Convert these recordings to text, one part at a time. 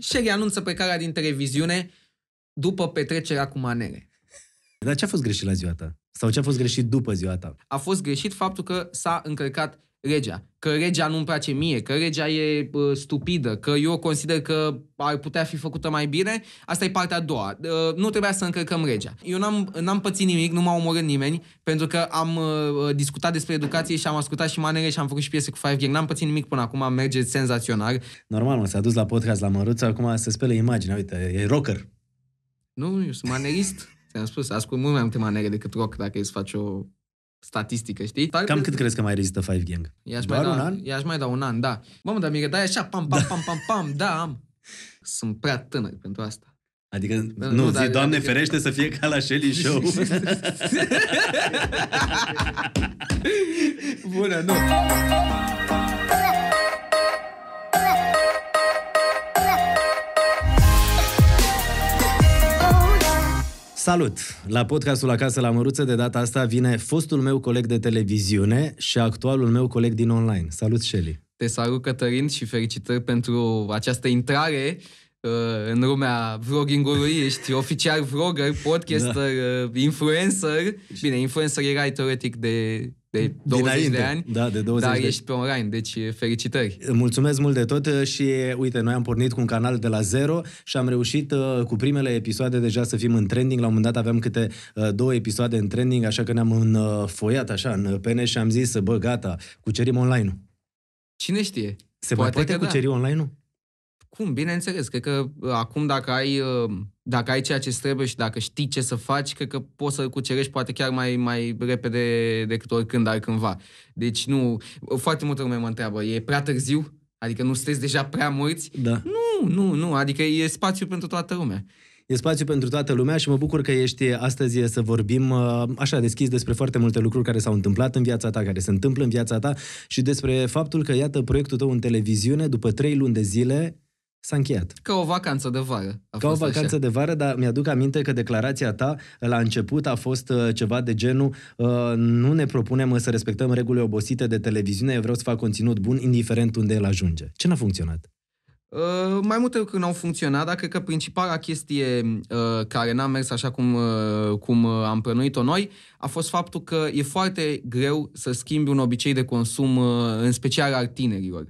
Sherry anunță plecarea din televiziune după petrecerea cu manele. Dar ce a fost greșit la ziua ta? Sau ce a fost greșit după ziua ta? A fost greșit faptul că s-a încărcat regea, că regea nu-mi place mie, că regea e uh, stupidă, că eu consider că ar putea fi făcută mai bine, asta e partea a doua. Uh, nu trebuia să încărcăm regea. Eu n-am, n-am pățit nimic, nu m-a omorât nimeni, pentru că am uh, discutat despre educație și am ascultat și manere și am făcut și piese cu Five Gang. N-am pățit nimic până acum, merge senzațional. Normal, mă, s-a dus la podcast la Măruță, acum se spele imaginea, uite, e rocker. Nu, eu sunt manerist. Ți-am spus, ascult mult mai multe manere decât rock dacă e să faci o statistică, știi? Dar Cam cât crezi că mai rezistă Five Gang? I-aș Doar mai da, un an? I-aș mai da un an, da. Mamă, dar mi-e dai așa, pam, pam, da. pam, pam, pam, da, am. Sunt prea tânăr pentru asta. Adică, da, nu, nu zi, dar, Doamne adică... ferește să fie ca la Shelly Show. Bună, nu. Salut! La podcastul Acasă la Măruță de data asta vine fostul meu coleg de televiziune și actualul meu coleg din online. Salut, Shelly! Te salut, Cătărin, și felicitări pentru această intrare uh, în lumea vloggingului, ești oficial vlogger, podcaster, da. Uh, influencer. Bine, influencer erai teoretic de de 20 Dinainte. de ani, da, de 20 dar de... ești pe online, deci felicitări. Mulțumesc mult de tot și uite, noi am pornit cu un canal de la zero și am reușit uh, cu primele episoade deja să fim în trending, la un moment dat aveam câte uh, două episoade în trending, așa că ne-am înfoiat așa în pene și am zis, bă, gata, cucerim online-ul. Cine știe? Se poate poate cuceri da. online-ul? Cum? Bineînțeles, cred că uh, acum dacă ai dacă ai ceea ce trebuie și dacă știi ce să faci, cred că poți să cucerești poate chiar mai, mai repede decât oricând dar cândva. Deci nu, foarte multă lume mă întreabă, e prea târziu? Adică nu sunteți deja prea mulți? Da. Nu, nu, nu, adică e spațiu pentru toată lumea. E spațiu pentru toată lumea și mă bucur că ești astăzi să vorbim uh, așa deschis despre foarte multe lucruri care s-au întâmplat în viața ta, care se întâmplă în viața ta și despre faptul că, iată, proiectul tău în televiziune, după trei luni de zile, s-a încheiat. Ca o vacanță de vară. A Ca o vacanță așa. de vară, dar mi-aduc aminte că declarația ta la început a fost uh, ceva de genul uh, nu ne propunem să respectăm regulile obosite de televiziune, eu vreau să fac conținut bun, indiferent unde el ajunge. Ce n-a funcționat? Uh, mai multe lucruri n-au funcționat, dar cred că principala chestie uh, care n-a mers așa cum, uh, cum uh, am prănuit-o noi a fost faptul că e foarte greu să schimbi un obicei de consum, uh, în special al tinerilor.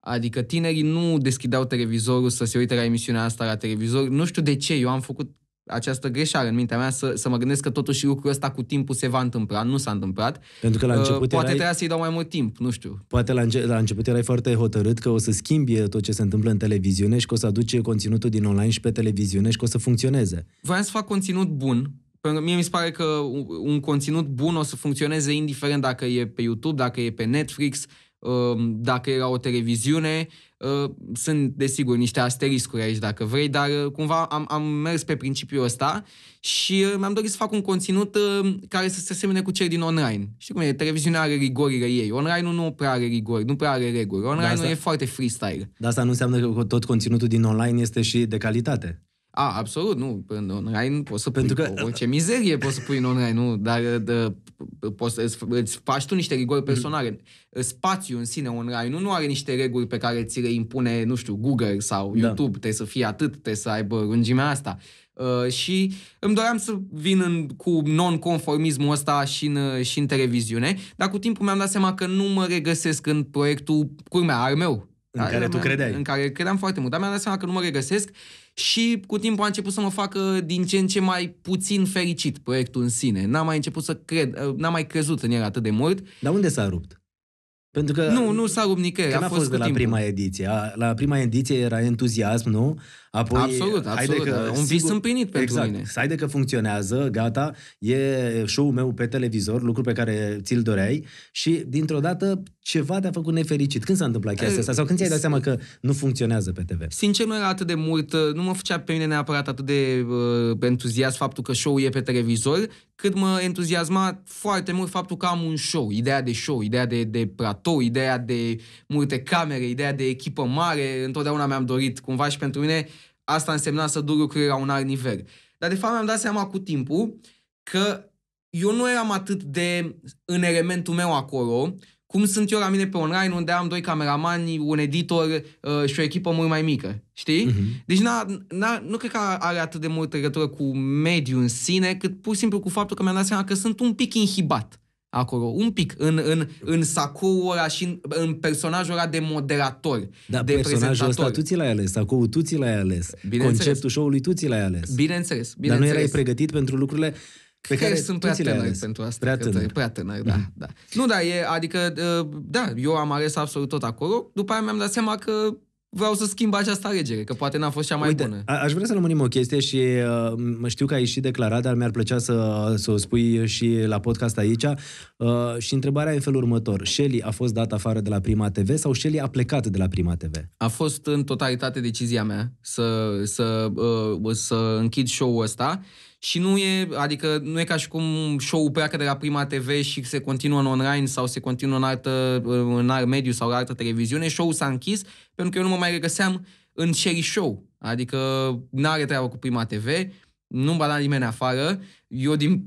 Adică tinerii nu deschideau televizorul să se uite la emisiunea asta la televizor. Nu știu de ce, eu am făcut această greșeală în mintea mea să, să mă gândesc că totuși lucrul ăsta cu timpul se va întâmpla. Nu s-a întâmplat. Pentru că la ă, început uh, Poate erai... trebuia să-i dau mai mult timp, nu știu. Poate la, înce- la început erai foarte hotărât că o să schimbi tot ce se întâmplă în televiziune și că o să aduce conținutul din online și pe televiziune și că o să funcționeze. Vreau să fac conținut bun, pentru că mie mi se pare că un conținut bun o să funcționeze indiferent dacă e pe YouTube, dacă e pe Netflix, Ehm, dacă era o televiziune. Ehm, sunt, desigur, niște asteriscuri aici, dacă vrei, dar ehm, cumva am, am mers pe principiul ăsta și mi-am dorit să fac un conținut care să se asemene cu cel din online. Știi cum e? Televiziunea are rigorile ei. Online-ul nu prea are rigori, nu prea are reguli. Da, Online-ul asta... e foarte freestyle. Dar asta nu înseamnă că tot conținutul din online este și de calitate. A, absolut, nu. În online poți să Pentru pui că... orice mizerie poți să pui în online, nu, dar uh, de, poți îți, îți faci tu niște rigori personale. Mm. în sine online nu, nu are niște reguli pe care ți le impune, nu știu, Google sau da. YouTube, trebuie să fie atât, trebuie să aibă lungimea asta. Uh, și îmi doream să vin în, cu non-conformismul ăsta și în, uh, și în televiziune, dar cu timpul mi-am dat seama că nu mă regăsesc în proiectul, curmea, al meu, în da, care, care tu credeai. În care credeam foarte mult, dar mi-am dat seama că nu mă regăsesc și cu timpul a început să mă facă din ce în ce mai puțin fericit proiectul în sine. N-am mai început să cred, uh, n-am mai crezut în el atât de mult. Dar unde s-a rupt? Pentru că nu, nu s-a rupt nicăieri. Că a fost, fost de la timpul. prima ediție. la prima ediție era entuziasm, nu? Apoi, absolut, absolut. Că, un vis împlinit pentru exact, mine. Haide că funcționează, gata, e show-ul meu pe televizor, lucru pe care ți-l doreai și dintr-o dată ceva te-a făcut nefericit. Când s-a întâmplat chestia asta? Sau când ți-ai dat seama că nu funcționează pe TV? Sincer, nu era atât de mult, nu mă făcea pe mine neapărat atât de uh, entuziasm faptul că show-ul e pe televizor, cât mă entuziasma foarte mult faptul că am un show, ideea de show, ideea de, de platou, ideea de multe camere, ideea de echipă mare. Întotdeauna mi-am dorit cumva și pentru mine asta însemna să duc lucrurile la un alt nivel. Dar de fapt mi-am dat seama cu timpul că eu nu eram atât de în elementul meu acolo, cum sunt eu la mine pe online, unde am doi cameramani, un editor uh, și o echipă mult mai mică, știi? Uh-huh. Deci n-a, n-a, nu cred că are atât de multă legătură cu mediul în sine, cât pur și simplu cu faptul că mi-am dat seama că sunt un pic inhibat acolo, un pic, în, în, în sacoul ăla și în, în personajul ăla de moderator, da, de personajul ăsta tu ți l-ai ales, sacoul tu ți l-ai ales, conceptul show-ului tu ți l-ai ales. Bineînțeles, bineînțeles. Dar nu erai pregătit pentru lucrurile pe care sunt prea tânăr pentru asta. Prea tânăr. Prea tânăr, da, da. Nu, dar e, adică, ă, da, eu am ales absolut tot acolo, după aia mi-am dat seama că vreau să schimb această alegere, că poate n-a fost cea mai Uite, bună. A- aș vrea să lămurim o chestie și uh, știu că ai și declarat, dar mi-ar plăcea să, să o spui și la podcast aici. Uh, și întrebarea e în felul următor. Shelly a fost dat afară de la Prima TV sau Shelly a plecat de la Prima TV? A fost în totalitate decizia mea să, să, uh, să închid show-ul ăsta și nu e, adică nu e ca și cum show-ul pleacă de la prima TV și se continuă în online sau se continuă în altă, în alt mediu sau la altă televiziune, show-ul s-a închis pentru că eu nu mă mai regăseam în Sherry Show, adică n-are treabă cu prima TV, nu-mi bana nimeni afară, eu, din,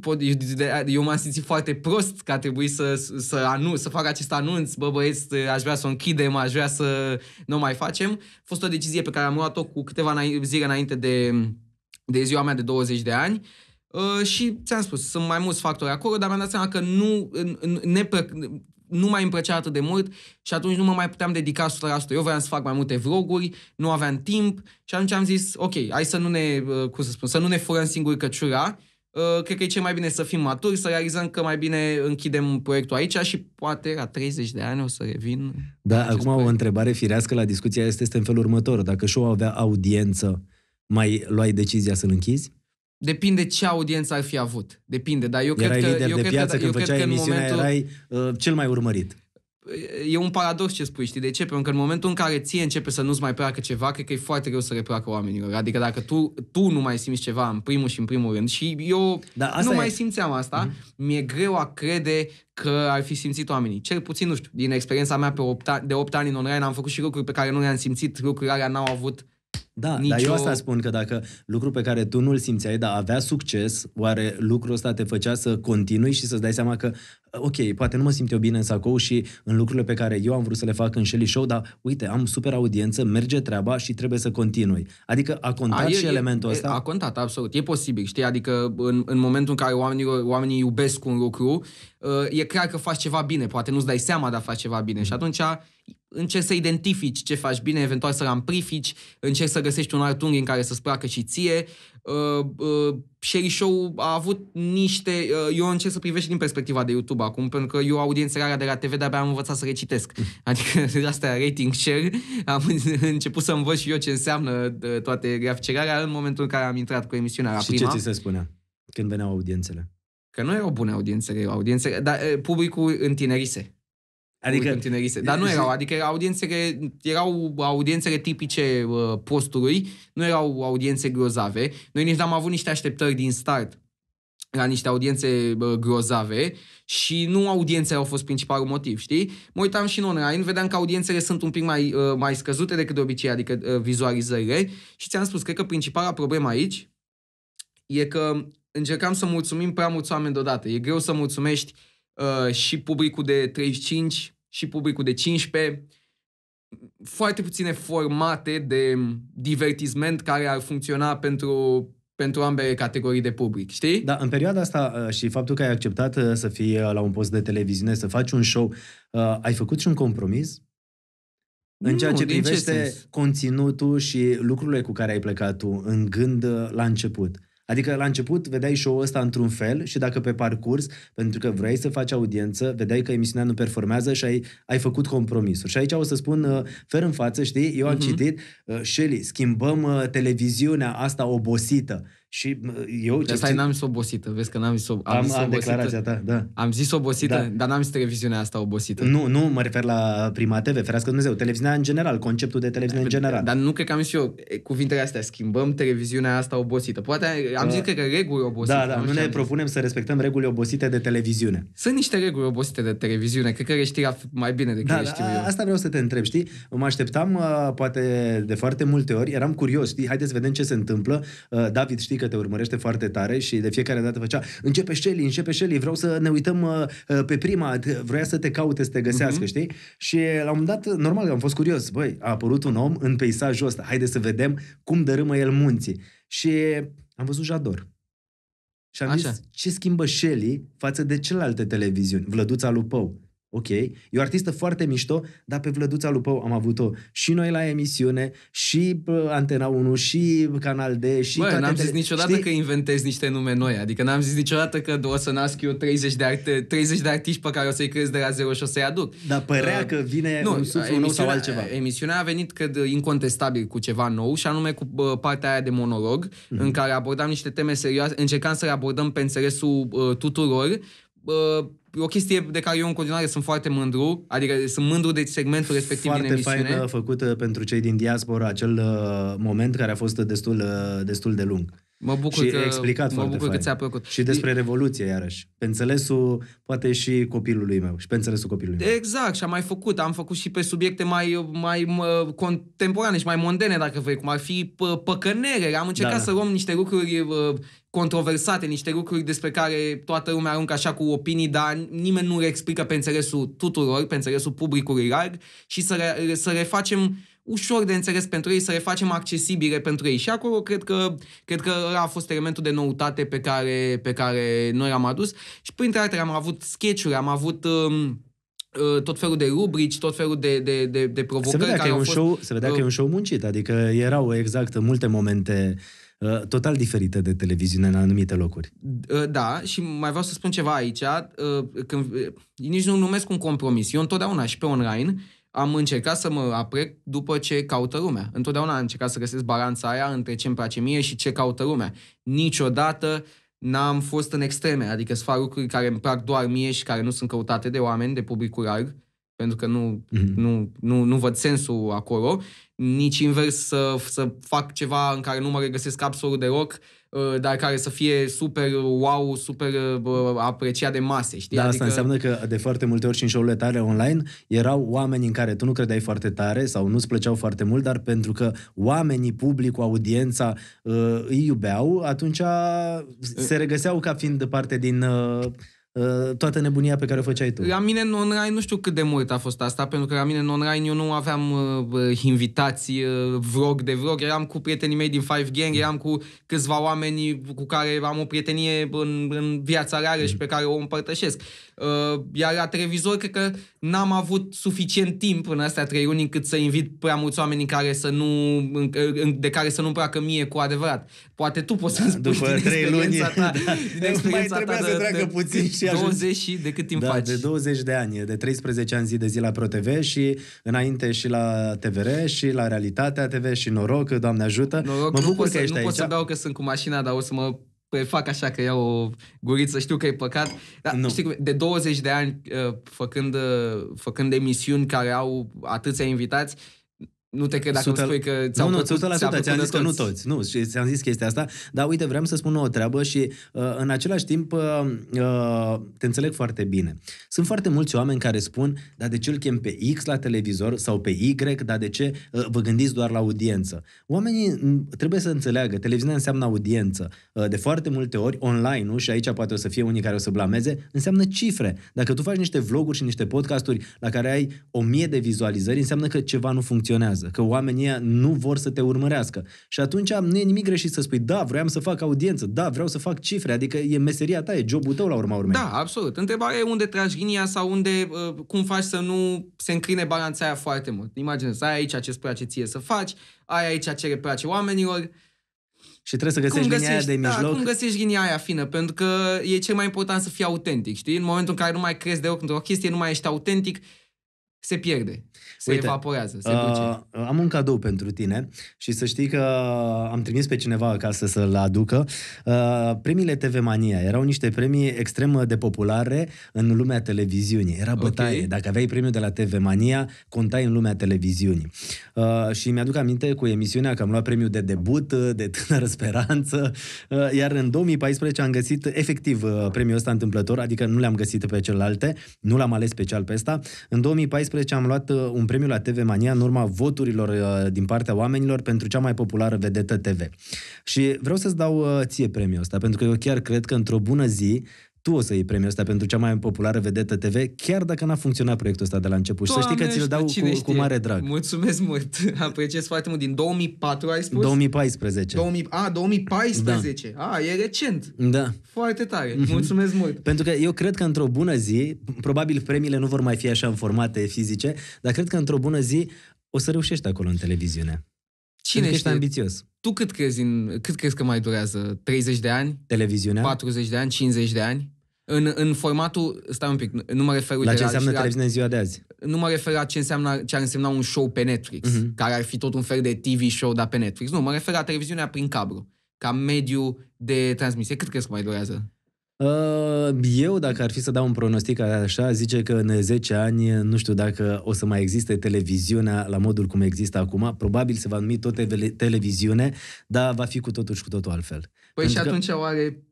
eu m-am simțit foarte prost că a trebuit să, să, anu, să fac acest anunț, bă băieți, aș vrea să o închidem, aș vrea să nu mai facem. A fost o decizie pe care am luat-o cu câteva zile înainte de de ziua mea de 20 de ani. Uh, și ți-am spus, sunt mai mulți factori acolo, dar mi-am dat seama că nu, ne, nu mai îmi plăcea atât de mult și atunci nu mă mai puteam dedica 100%. Eu voiam să fac mai multe vloguri, nu aveam timp și atunci am zis, ok, hai să nu ne, uh, cum să spun, să nu ne furăm singuri căciura, Uh, cred că e cel mai bine să fim maturi, să realizăm că mai bine închidem proiectul aici și poate la 30 de ani o să revin. Da, acum proiect. o întrebare firească la discuția este, este în felul următor. Dacă show avea audiență, mai luai decizia să-l închizi? Depinde ce audiență ar fi avut. Depinde, dar eu erai cred că... Erai de piață, că, da, când eu făceai cred că emisiunea, momentul... erai uh, cel mai urmărit. E un paradox ce spui, știi de ce? Pentru că în momentul în care ție începe să nu-ți mai placă ceva, cred că e foarte greu să replacă oamenilor. Adică dacă tu, tu nu mai simți ceva în primul și în primul rând și eu da, asta nu e. mai simțeam asta, mm-hmm. mi-e greu a crede că ar fi simțit oamenii. Cel puțin, nu știu, din experiența mea pe 8 ani, de 8 ani în online am făcut și lucruri pe care nu le-am simțit, lucrurile alea n-au avut da, Nicio... dar eu asta spun că dacă lucru pe care tu nu-l simțeai, dar avea succes, oare lucrul ăsta te făcea să continui și să-ți dai seama că, ok, poate nu mă simt eu bine în sacou și în lucrurile pe care eu am vrut să le fac în Shelly Show, dar uite, am super audiență, merge treaba și trebuie să continui. Adică a contat a, e, și elementul ăsta? A contat, absolut. E posibil, știi? Adică în, în momentul în care oamenii, oamenii iubesc un lucru, uh, e clar că faci ceva bine, poate nu-ți dai seama, dar faci ceva bine. Mm. Și atunci încerci să identifici ce faci bine, eventual să-l amplifici, încerci să găsești un alt unghi în care să-ți placă și ție. Uh, uh, Sherry Show a avut niște... Uh, eu încerc să privești din perspectiva de YouTube acum, pentru că eu audiențele alea de la TV de-abia am învățat să recitesc. Adică asta astea rating share. Am început să învăț și eu ce înseamnă uh, toate graficele alea în momentul în care am intrat cu emisiunea la și prima. ce ți se spunea când veneau audiențele? Că nu erau bune audiențele, audiențele dar uh, publicul întinerise. Adică, tinerise. Dar nu erau, adică audiențe, care, erau audiențele tipice uh, postului, nu erau audiențe grozave. Noi nici n-am avut niște așteptări din start la niște audiențe uh, grozave și nu audiențele au fost principalul motiv, știi? Mă uitam și în online, vedeam că audiențele sunt un pic mai, uh, mai scăzute decât de obicei, adică vizualizările și ți-am spus, cred că principala problemă aici e că încercam să mulțumim prea mulți oameni deodată. E greu să mulțumești Uh, și publicul de 35 și publicul de 15, foarte puține formate de divertisment care ar funcționa pentru pentru ambele categorii de public, știi? Da, în perioada asta uh, și faptul că ai acceptat uh, să fii la un post de televiziune, să faci un show, ai făcut și un compromis? În ceea nu, ce privește ce conținutul și lucrurile cu care ai plecat tu în gând la început. Adică la început vedeai show-ul ăsta într-un fel și dacă pe parcurs, pentru că vrei să faci audiență, vedeai că emisiunea nu performează și ai, ai făcut compromisuri. Și aici o să spun uh, fer în față, știi, eu am uh-huh. citit, uh, Shelley, schimbăm uh, televiziunea asta obosită. Și eu... De asta n-am zis obosită, vezi că n-am zis, ob... am, am zis am declarația ta, da. Am zis obosită, da. dar n-am zis televiziunea asta obosită. Nu, nu mă refer la prima TV, ferească Dumnezeu, televiziunea în general, conceptul de televiziune da, în păi, general. Dar nu cred că am zis eu cuvintele astea, schimbăm televiziunea asta obosită. Poate am zis, da. că reguli obosite. Da, da, nu ne propunem să respectăm reguli obosite de televiziune. Sunt niște reguli obosite de televiziune, cred că le știi mai bine decât da, le da, știu eu. Asta vreau să te întreb, știi? Mă așteptam, uh, poate de foarte multe ori, eram curios, știi? Haideți să vedem ce se întâmplă. Uh, David, știi că te urmărește foarte tare și de fiecare dată făcea începe Shelly, începe Shelly, vreau să ne uităm uh, uh, pe prima, vroia să te caute, să te găsească, uh-huh. știi? Și la un moment dat, normal, am fost curios, băi, a apărut un om în peisajul ăsta, haide să vedem cum dărâmă el munții. Și am văzut Jador. Și am Așa. zis, ce schimbă Shelly față de celelalte televiziuni? Vlăduța lui Pău, ok, e o artistă foarte mișto, dar pe Vlăduța Lupău am avut-o și noi la emisiune, și Antena 1, și Canal D, și Bă, n-am zis tele... niciodată știi? că inventez niște nume noi, adică n-am zis niciodată că o să nasc eu 30 de, art- 30 de artiști pe care o să-i crez de la zero și o să-i aduc. Dar părea uh, că vine nu, un suflu nou sau altceva. Emisiunea a venit, cred, incontestabil cu ceva nou și anume cu partea aia de monolog, mm-hmm. în care abordam niște teme serioase, încercam să le abordăm pe înțelesul uh, tuturor, uh, o chestie de care eu în continuare sunt foarte mândru, adică sunt mândru de segmentul respectiv foarte din emisiune. Foarte faină făcută pentru cei din diaspora, acel uh, moment care a fost destul, uh, destul de lung. Mă bucur și că, explicat mă bucur că ți-a plăcut. Și despre Revoluție, iarăși. Pe înțelesul, poate și copilului meu. Și pe înțelesul copilului meu. Exact, și am mai făcut. Am făcut și pe subiecte mai, mai contemporane și mai mondene, dacă vrei, cum ar fi pă- păcănere. Am încercat da, da. să luăm niște lucruri uh, controversate, niște lucruri despre care toată lumea aruncă așa cu opinii, dar nimeni nu le explică pe înțelesul tuturor, pe înțelesul publicului larg și să, re, să refacem ușor de înțeles pentru ei, să le facem accesibile pentru ei. Și acolo cred că, cred că a fost elementul de noutate pe care, pe care noi l-am adus. Și printre altele am avut sketch am avut... Um, uh, tot felul de rubrici, tot felul de, de, de, de provocări. Se vedea, care că, e un fost... show, se vedea că e un uh, show muncit, adică erau exact multe momente uh, total diferite de televiziune în anumite locuri. Uh, da, și mai vreau să spun ceva aici, uh, când, nici nu numesc un compromis. Eu întotdeauna și pe online am încercat să mă aprec după ce caută lumea. Întotdeauna am încercat să găsesc balanța aia între ce îmi place mie și ce caută lumea. Niciodată n-am fost în extreme, adică să fac lucruri care îmi plac doar mie și care nu sunt căutate de oameni, de publicul larg, pentru că nu, mm-hmm. nu, nu, nu văd sensul acolo, nici invers să, să fac ceva în care nu mă regăsesc absolut deloc, Uh, dar care să fie super wow, super uh, apreciat de mase, știi? Dar adică... asta înseamnă că de foarte multe ori și în show tale online erau oameni în care tu nu credeai foarte tare sau nu-ți plăceau foarte mult, dar pentru că oamenii, publicul, audiența uh, îi iubeau, atunci se regăseau ca fiind parte din Uh, toată nebunia pe care o făceai tu. La mine în online nu știu cât de mult a fost asta, pentru că la mine în online eu nu aveam uh, uh invitații, uh, vlog de vlog, eram cu prietenii mei din Five Gang, eram cu câțiva oameni cu care am o prietenie în, în viața reală și pe care o împărtășesc. Uh, iar la televizor, cred că n-am avut suficient timp în astea trei luni încât să invit prea mulți oameni în care să nu, de care să nu-mi placă mie cu adevărat. Poate tu poți da, să-mi spui După din trei luni, ta, da. din mai trebuia ta de, să treacă de, puțin și 20 și de cât timp da, faci? De 20 de ani, de 13 ani zi de zi la ProTV și înainte și la TVR și la Realitatea TV și noroc, Doamne ajută. Noroc, mă bucur nu că să, ești nu aici. pot să beau că sunt cu mașina, dar o să mă Păi fac așa că iau o guriță, știu că e păcat. Dar, nu. Știi, de 20 de ani uh, făcând, uh, făcând emisiuni care au atâția invitați, nu te cred dacă 100%, îmi spui că ți-au Nu, nu, 100%, ți-am zis că nu toți. Nu, și ți-am zis chestia asta. Dar uite, vreau să spun o treabă și uh, în același timp uh, uh, te înțeleg foarte bine. Sunt foarte mulți oameni care spun, dar de ce îl chem pe X la televizor sau pe Y, dar de ce uh, vă gândiți doar la audiență? Oamenii trebuie să înțeleagă, televiziunea înseamnă audiență. Uh, de foarte multe ori, online, nu? Și aici poate o să fie unii care o să blameze, înseamnă cifre. Dacă tu faci niște vloguri și niște podcasturi la care ai o mie de vizualizări, înseamnă că ceva nu funcționează urmează, că oamenii nu vor să te urmărească. Și atunci nu e nimic greșit să spui, da, vreau să fac audiență, da, vreau să fac cifre, adică e meseria ta, e jobul tău la urma urmei. Da, absolut. Întrebarea e unde tragi linia sau unde, uh, cum faci să nu se încline balanța aia foarte mult. Imaginează, ai aici ce spui ce ție să faci, ai aici ce le place oamenilor, și trebuie să găsești găsești, linia aia de da, mijloc. Da, cum găsești linia aia fină, pentru că e cel mai important să fii autentic, știi? În momentul în care nu mai crezi deloc într-o chestie, nu mai ești autentic, se pierde, se Uite, evaporează, se duce. Uh, am un cadou pentru tine și să știi că am trimis pe cineva acasă să-l aducă. Uh, premiile TV Mania erau niște premii extrem de populare în lumea televiziunii. Era bătaie. Okay. Dacă aveai premiul de la TV Mania, contai în lumea televiziunii. Uh, și mi-aduc aminte cu emisiunea că am luat premiul de debut, de tânără speranță, uh, iar în 2014 am găsit efectiv uh, premiul ăsta întâmplător, adică nu le-am găsit pe celelalte, nu l-am ales special pe ăsta. În 2014 2018 am luat uh, un premiu la TV Mania în urma voturilor uh, din partea oamenilor pentru cea mai populară vedetă TV. Și vreau să-ți dau uh, ție premiul ăsta, pentru că eu chiar cred că într-o bună zi tu o să iei premiul ăsta pentru cea mai populară vedetă TV, chiar dacă n-a funcționat proiectul ăsta de la început. Doamne, să știi că ți-l dau cu, cu mare drag. Mulțumesc mult, apreciez păi foarte mult. Din 2004 ai spus? 2014. 2000, a, 2014. Da. A, e recent. Da. Foarte tare, mhm. mulțumesc mult. pentru că eu cred că într-o bună zi, probabil premiile nu vor mai fi așa în formate fizice, dar cred că într-o bună zi o să reușești acolo în televiziune. Cine ești ambițios. Tu cât crezi, în, cât crezi că mai durează? 30 de ani? Televiziunea? 40 de ani? 50 de ani? În, în formatul, stai un pic, nu mă refer... la ce înseamnă la, în ziua de azi. Nu mă refer la ce, înseamnă, ce ar însemna un show pe Netflix, uh-huh. care ar fi tot un fel de TV show, dar pe Netflix. Nu, mă refer la televiziunea prin cablu, ca mediu de transmisie. Cât crezi că mai durează? Uh, eu, dacă ar fi să dau un pronostic așa, zice că în 10 ani, nu știu dacă o să mai existe televiziunea la modul cum există acum, probabil se va numi tot televiziune, dar va fi cu totul și cu totul altfel. Păi Pentru și atunci că... oare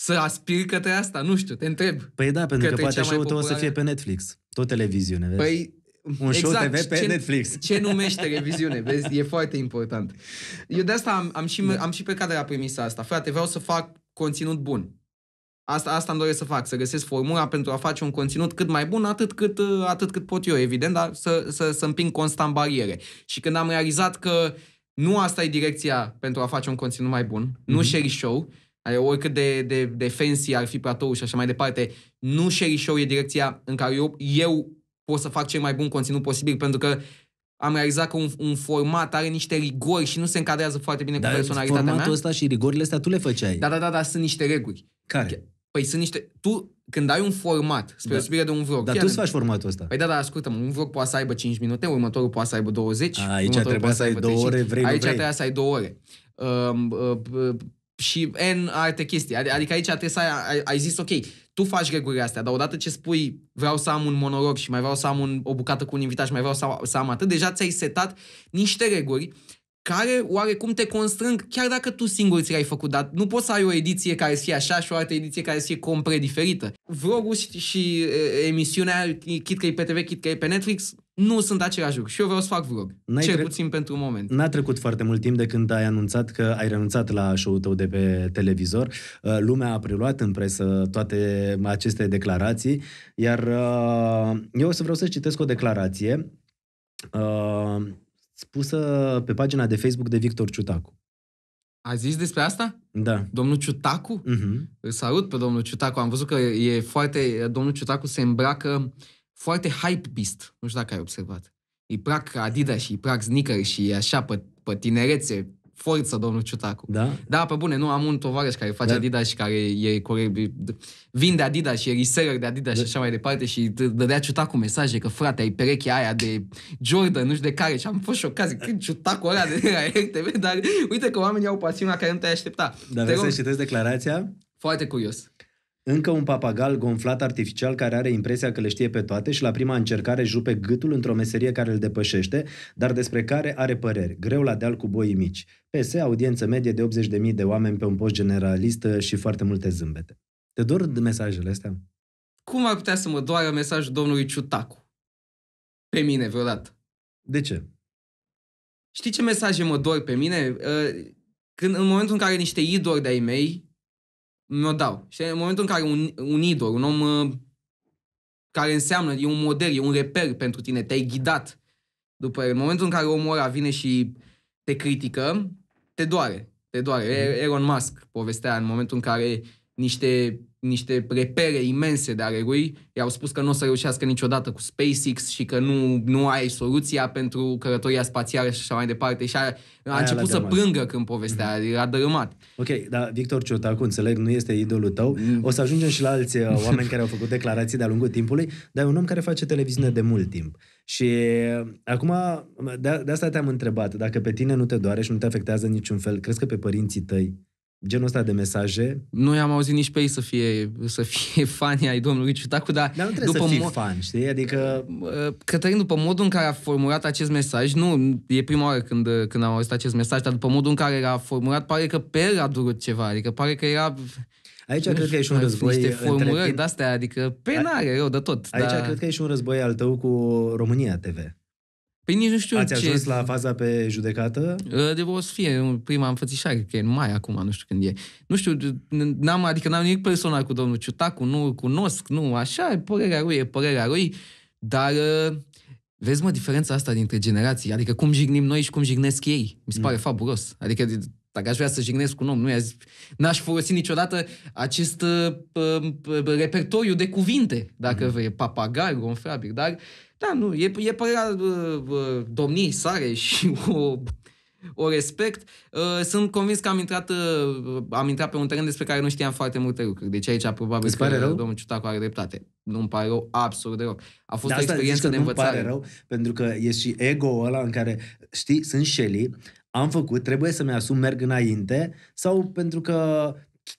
să aspiri către asta, nu știu, te întreb. Păi da, pentru că, poate show-ul tău o să fie pe Netflix, tot televiziune, vezi? Păi, un show exact, TV pe ce, Netflix. Ce numește televiziune, vezi? E foarte important. Eu de asta am, am, și, da. am și pe de la premisa asta. Frate, vreau să fac conținut bun. Asta, asta îmi doresc să fac, să găsesc formula pentru a face un conținut cât mai bun, atât cât, uh, atât cât pot eu, evident, dar să, să, să împing constant bariere. Și când am realizat că nu asta e direcția pentru a face un conținut mai bun, mm-hmm. nu mhm. share show, Adică oricât de, de, de fancy ar fi platou și așa mai departe, nu Sherry Show e direcția în care eu, eu pot să fac cel mai bun conținut posibil, pentru că am realizat că un, un format are niște rigori și nu se încadrează foarte bine Dar cu personalitatea formatul mea. formatul ăsta și rigorile astea tu le făceai. Da, da, da, da, sunt niște reguli. Care? Păi sunt niște... Tu, când ai un format, spre da. subire de un vlog... Dar tu îți faci formatul ăsta. Păi da, da, ascultă-mă, un vlog poate să aibă 5 minute, următorul poate să aibă 20, A, Aici trebuie să ai 2 ore, vrei, Aici trebuie să ai 2 ore. Uh, uh, uh, și N alte chestii. Adică aici trebuie să ai, ai, ai zis, ok, tu faci regulile astea, dar odată ce spui vreau să am un monolog și mai vreau să am un, o bucată cu un invitat și mai vreau să, să am atât, deja ți-ai setat niște reguli care oarecum te constrâng, chiar dacă tu singur ți l-ai făcut, dar nu poți să ai o ediție care să fie așa și o altă ediție care să fie complet diferită. Vlogul și, și e, emisiunea, chit că e pe TV, chit că e pe Netflix, nu sunt același lucru și eu vreau să fac vlog, N-ai cel tre- puțin pentru un moment. N-a trecut foarte mult timp de când ai anunțat că ai renunțat la show-ul tău de pe televizor. Uh, lumea a preluat în presă toate aceste declarații, iar uh, eu o să vreau să citesc o declarație uh, spusă pe pagina de Facebook de Victor Ciutacu. A zis despre asta? Da. Domnul Ciutacu? Uh-huh. salut pe domnul Ciutacu. Am văzut că e foarte... Domnul Ciutacu se îmbracă uh, foarte hype beast. Nu știu dacă ai observat. Îi plac Adidas și îi plac sneaker și așa pe, pe tinerețe. Forță, domnul Ciutacu. Da? Da, pe bune, nu, am un tovarăș care face da. Adidas și care e corect, vinde Adidas și e reseller de Adidas da. și așa mai departe și dădea Ciutacu mesaje că frate, ai perechea aia de Jordan, nu știu de care și am fost șocat, zic, când Ciutacu ăla de la RTV, dar uite că oamenii au pasiunea care nu te-ai aștepta. Dar te vrei să citesc declarația? Foarte curios. Încă un papagal gonflat artificial care are impresia că le știe pe toate și la prima încercare jupe gâtul într-o meserie care îl depășește, dar despre care are păreri. Greu la deal cu boii mici. PS, audiență medie de 80.000 de oameni pe un post generalist și foarte multe zâmbete. Te dor de mesajele astea? Cum ar putea să mă doară mesajul domnului Ciutacu? Pe mine vreodată. De ce? Știi ce mesaje mă dor pe mine? Uh, când, în momentul în care niște idori de-ai mei mi-o dau. Și în momentul în care un, un idol, un om uh, care înseamnă, e un model, e un reper pentru tine, te-ai ghidat după el. În momentul în care omul ăla vine și te critică, te doare. Te doare. Mhm. Elon Musk povestea în momentul în care niște niște repere imense de ale lui, i-au spus că nu o să reușească niciodată cu SpaceX și că nu, nu ai soluția pentru călătoria spațială și așa mai departe. Și a, a început să plângă când povestea, mm-hmm. a dărâmat. Ok, dar Victor Ciotacu, înțeleg, nu este idolul tău. Mm. O să ajungem și la alți uh, oameni care au făcut declarații de-a lungul timpului, dar e un om care face televiziune de mult timp. Și uh, acum, uh, de, de asta te-am întrebat, dacă pe tine nu te doare și nu te afectează niciun fel, crezi că pe părinții tăi genul ăsta de mesaje. Nu i-am auzit nici pe ei să fie, să fie fani ai domnului Ciutacu, dar... Dar nu trebuie după să fii fan, știi? Adică... Uh, Cătălin, după modul în care a formulat acest mesaj, nu, e prima oară când, când am auzit acest mesaj, dar după modul în care l-a formulat, pare că pe el a durut ceva, adică pare că era... Aici nu cred că e și un război niște formulări între... de-astea, adică pe n-are rău de tot. Aici dar... cred că e și un război al tău cu România TV. Păi nici nu știu Ați ce... ajuns la faza pe judecată? Ă, de o să fie prima înfățișare, că e în mai acum, nu știu când e. Nu știu, n-am, adică n-am nimic personal cu domnul Ciutacu, nu cunosc, nu, așa, e părerea lui, e părerea lui, dar ă, vezi, mă, diferența asta dintre generații, adică cum jignim noi și cum jignesc ei, mi se mm. pare mm. fabulos. Adică dacă aș vrea să jignesc un om, nu zis, n-aș folosi niciodată acest uh, uh, repertoriu de cuvinte, dacă mm. vrei, papagal, gonfrabir, dar uh, da, nu, e, e părerea uh, uh domniei sare și o, o respect. Uh, sunt convins că am intrat, uh, am intrat pe un teren despre care nu știam foarte multe lucruri. Deci aici probabil pare că rău? domnul Ciutacu are dreptate. Nu-mi pare rău absolut deloc. A fost de o experiență de învățare. pare rău, pentru că e și ego ăla în care, știi, sunt șelii, am făcut, trebuie să-mi asum, merg înainte, sau pentru că,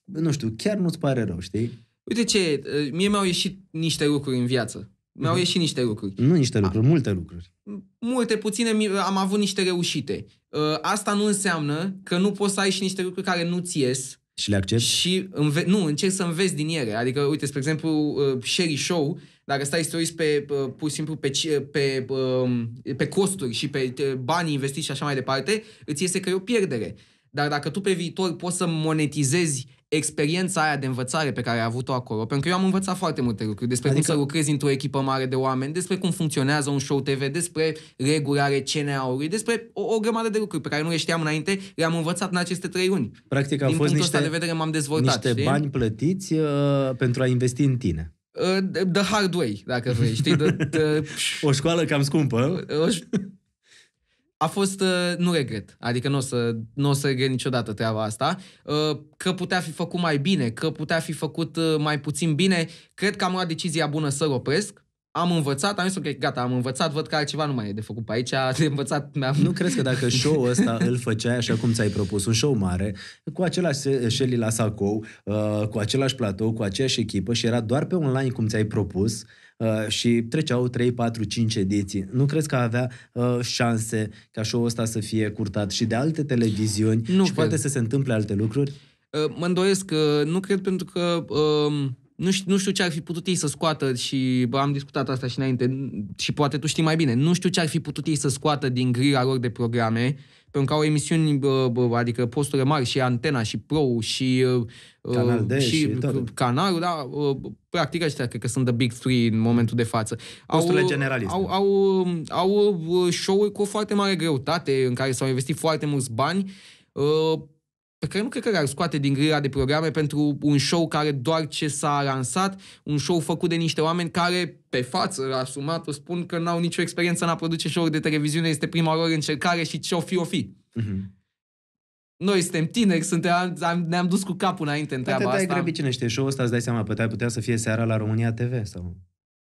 nu știu, chiar nu-ți pare rău, știi? Uite ce, uh, mie mi-au ieșit niște lucruri în viață mi-au mhm. ieșit niște lucruri. Nu niște da. lucruri, A, multe lucruri. Multe, puține, am avut niște reușite. Uh, asta nu înseamnă că nu poți să ai și niște lucruri care nu ți ies. Și le accept? Și înve- nu, încerc să înveți din ele. Adică, uite, spre exemplu, uh, Sherry Show, dacă stai să pe, uh, pur și simplu, pe, pe, um, pe costuri și pe banii investiți și așa mai departe, îți iese că e o pierdere. Dar dacă tu pe viitor poți să monetizezi experiența aia de învățare pe care ai avut-o acolo, pentru că eu am învățat foarte multe lucruri despre adică... cum să lucrezi într-o echipă mare de oameni, despre cum funcționează un show TV, despre reguli ale CNA-ului, despre o, o grămadă de lucruri pe care nu le știam înainte, le-am învățat în aceste trei luni. Practic au Din fost niște, de vedere m-am dezvoltat, niște știi? bani plătiți uh, pentru a investi în tine. Uh, the hard way, dacă vrei, știi? The, the... o școală cam scumpă. Uh, o, a fost, uh, nu regret, adică nu o să, nu o să regret niciodată treaba asta, uh, că putea fi făcut mai bine, că putea fi făcut uh, mai puțin bine, cred că am luat decizia bună să-l opresc, am învățat, am zis, ok, gata, am învățat, văd că altceva nu mai e de făcut pe aici, am învățat mi-am... Nu crezi că dacă show-ul ăsta îl făceai așa cum ți-ai propus, un show mare, cu același Shelly la sacou, cu același platou, cu aceeași echipă și era doar pe online cum ți-ai propus, uh, și treceau 3, 4, 5 ediții. Nu crezi că avea uh, șanse ca show-ul ăsta să fie curtat și de alte televiziuni nu și cred. poate să se întâmple alte lucruri? Uh, mă îndoiesc că nu cred pentru că... Uh nu știu, nu știu ce ar fi putut ei să scoată și bă, am discutat asta și înainte și poate tu știi mai bine. Nu știu ce ar fi putut ei să scoată din grila lor de programe pentru că au emisiuni, bă, bă, adică posturile mari și Antena și Pro și uh, Canal și, și canalul, da, uh, practic aceștia cred că sunt the big three în momentul de față. Posturile au, generaliste. Au, au, au uh, show-uri cu o foarte mare greutate în care s-au investit foarte mulți bani pe care nu cred că l-ar scoate din grila de programe pentru un show care doar ce s-a lansat, un show făcut de niște oameni care, pe față, asumat, o spun că n-au nicio experiență în a produce show-uri de televiziune, este prima lor încercare și ce-o fi, o fi. Mm-hmm. Noi suntem tineri, suntem, am, ne-am dus cu capul înainte în păi treaba asta. Te dai grăbit cine știe show-ul ăsta, îți dai seama, putea, putea să fie seara la România TV sau...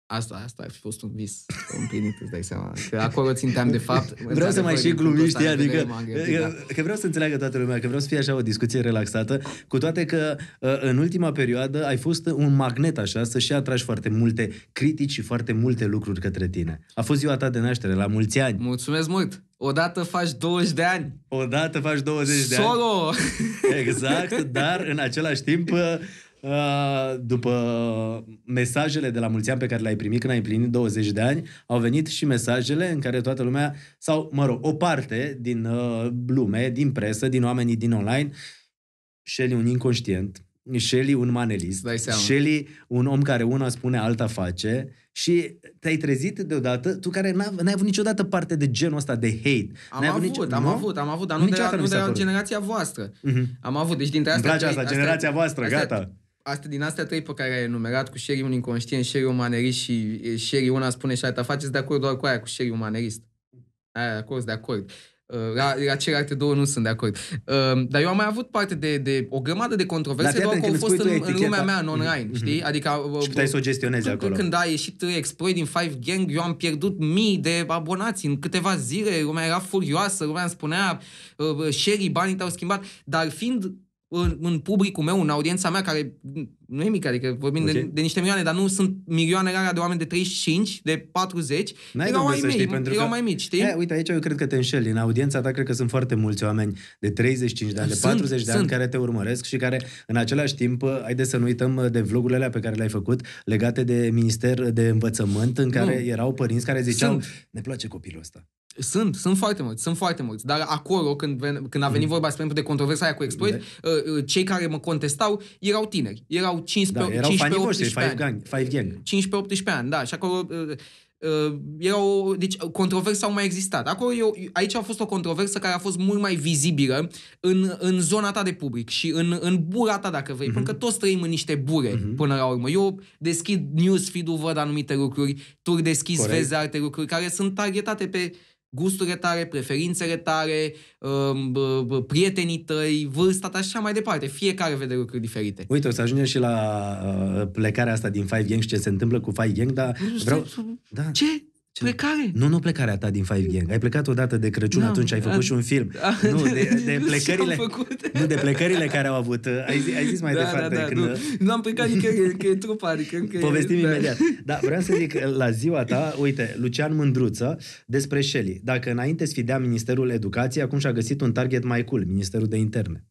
Asta, asta a fost un vis împlinit, îți dai seama. Că acolo ținteam de fapt... Vreau să mai și glumi, știi, adică... Că, da. că vreau să înțeleagă toată lumea, că vreau să fie așa o discuție relaxată, cu toate că uh, în ultima perioadă ai fost un magnet așa, să și atragi foarte multe critici și foarte multe lucruri către tine. A fost ziua ta de naștere, la mulți ani. Mulțumesc mult! Odată faci 20 de ani. Odată faci 20 de ani. Solo! Exact, dar în același timp uh, Uh, după mesajele de la mulți ani pe care le-ai primit când ai împlinit 20 de ani, au venit și mesajele în care toată lumea, sau, mă rog, o parte din uh, lume, din presă, din oamenii din online, Shelly un inconștient, Shelly un manelist, Shelly un om care una spune, alta face și te-ai trezit deodată, tu care n-ai, n-ai avut niciodată parte de genul ăsta de hate. Am avut, nicio... am nu? avut, am avut, dar nu, nu de, la, nu de la generația voastră. Mm-hmm. Am avut, deci dintre astea... Îmi place asta, astea, generația voastră, astea, gata. Astea, asta, din astea trei pe care ai enumerat, cu șerii un inconștient, șerii un manerist și șerii una spune și alta, faceți de acord doar cu aia, cu șerii un manerist. Aia, acord, de acord. Uh, la, la celelalte două nu sunt de acord. Uh, dar eu am mai avut parte de, de o grămadă de controverse, doar că au fost în, în lumea mea, în online, mm-hmm. știi? Mhm. Adică, și uh, puteai să o gestionezi acolo. Când a ieșit Exploit din Five Gang, eu am pierdut mii de abonați în câteva zile, lumea era furioasă, lumea îmi spunea, uh, Sherry, banii te-au schimbat, dar fiind în, în publicul meu, în audiența mea, care nu e mică, adică vorbim okay. de, de niște milioane, dar nu sunt milioane alea de oameni de 35, de 40, N-ai erau, mai mic. știi, pentru erau că... mai mici, știi? E, uite, aici eu cred că te înșeli. În audiența ta cred că sunt foarte mulți oameni de 35 de ani, de 40 sunt, de ani sunt. care te urmăresc și care în același timp, de să nu uităm de vlogurile alea pe care le-ai făcut legate de Minister de Învățământ, în care nu. erau părinți care ziceau, sunt. ne place copilul ăsta. Sunt, sunt foarte mulți, sunt foarte mulți. Dar acolo, când, ven, când a venit mm. vorba, spre exemplu, de controversa aia cu exploit, da. uh, uh, cei care mă contestau erau tineri. Erau 15, da, 18 ani. gang. 15-18 ani, da. Și acolo... Uh, uh erau, deci controversa au mai existat. Acolo eu, aici a fost o controversă care a fost mult mai vizibilă în, în zona ta de public și în, în bura ta, dacă vrei, uh-huh. pentru că toți trăim în niște bure uh-huh. până la urmă. Eu deschid newsfeed-ul, văd anumite lucruri, tu deschizi, Corect. vezi alte lucruri care sunt targetate pe gusturile tare, preferințele tare, um, prietenii tăi, vârsta ta și așa mai departe. Fiecare vede lucruri diferite. Uite, o să ajungem și la uh, plecarea asta din Five Gang și ce se întâmplă cu Five Gang, dar vreau... Da. Ce? Plecare? Nu, nu plecarea ta din Five Gang. Ai plecat odată de Crăciun, no, atunci ai făcut a, și un film. A, nu, de, de plecările, nu, de plecările care au avut. Uh, ai, zi, ai zis mai da, departe. Da, da, când... nu, uh, am plecat nicăieri, că e trupa, adică încă Povestim e, da. imediat. Da, vreau să zic, la ziua ta, uite, Lucian Mândruță, despre Shelly. Dacă înainte sfidea Ministerul Educației, acum și-a găsit un target mai cool, Ministerul de Interne.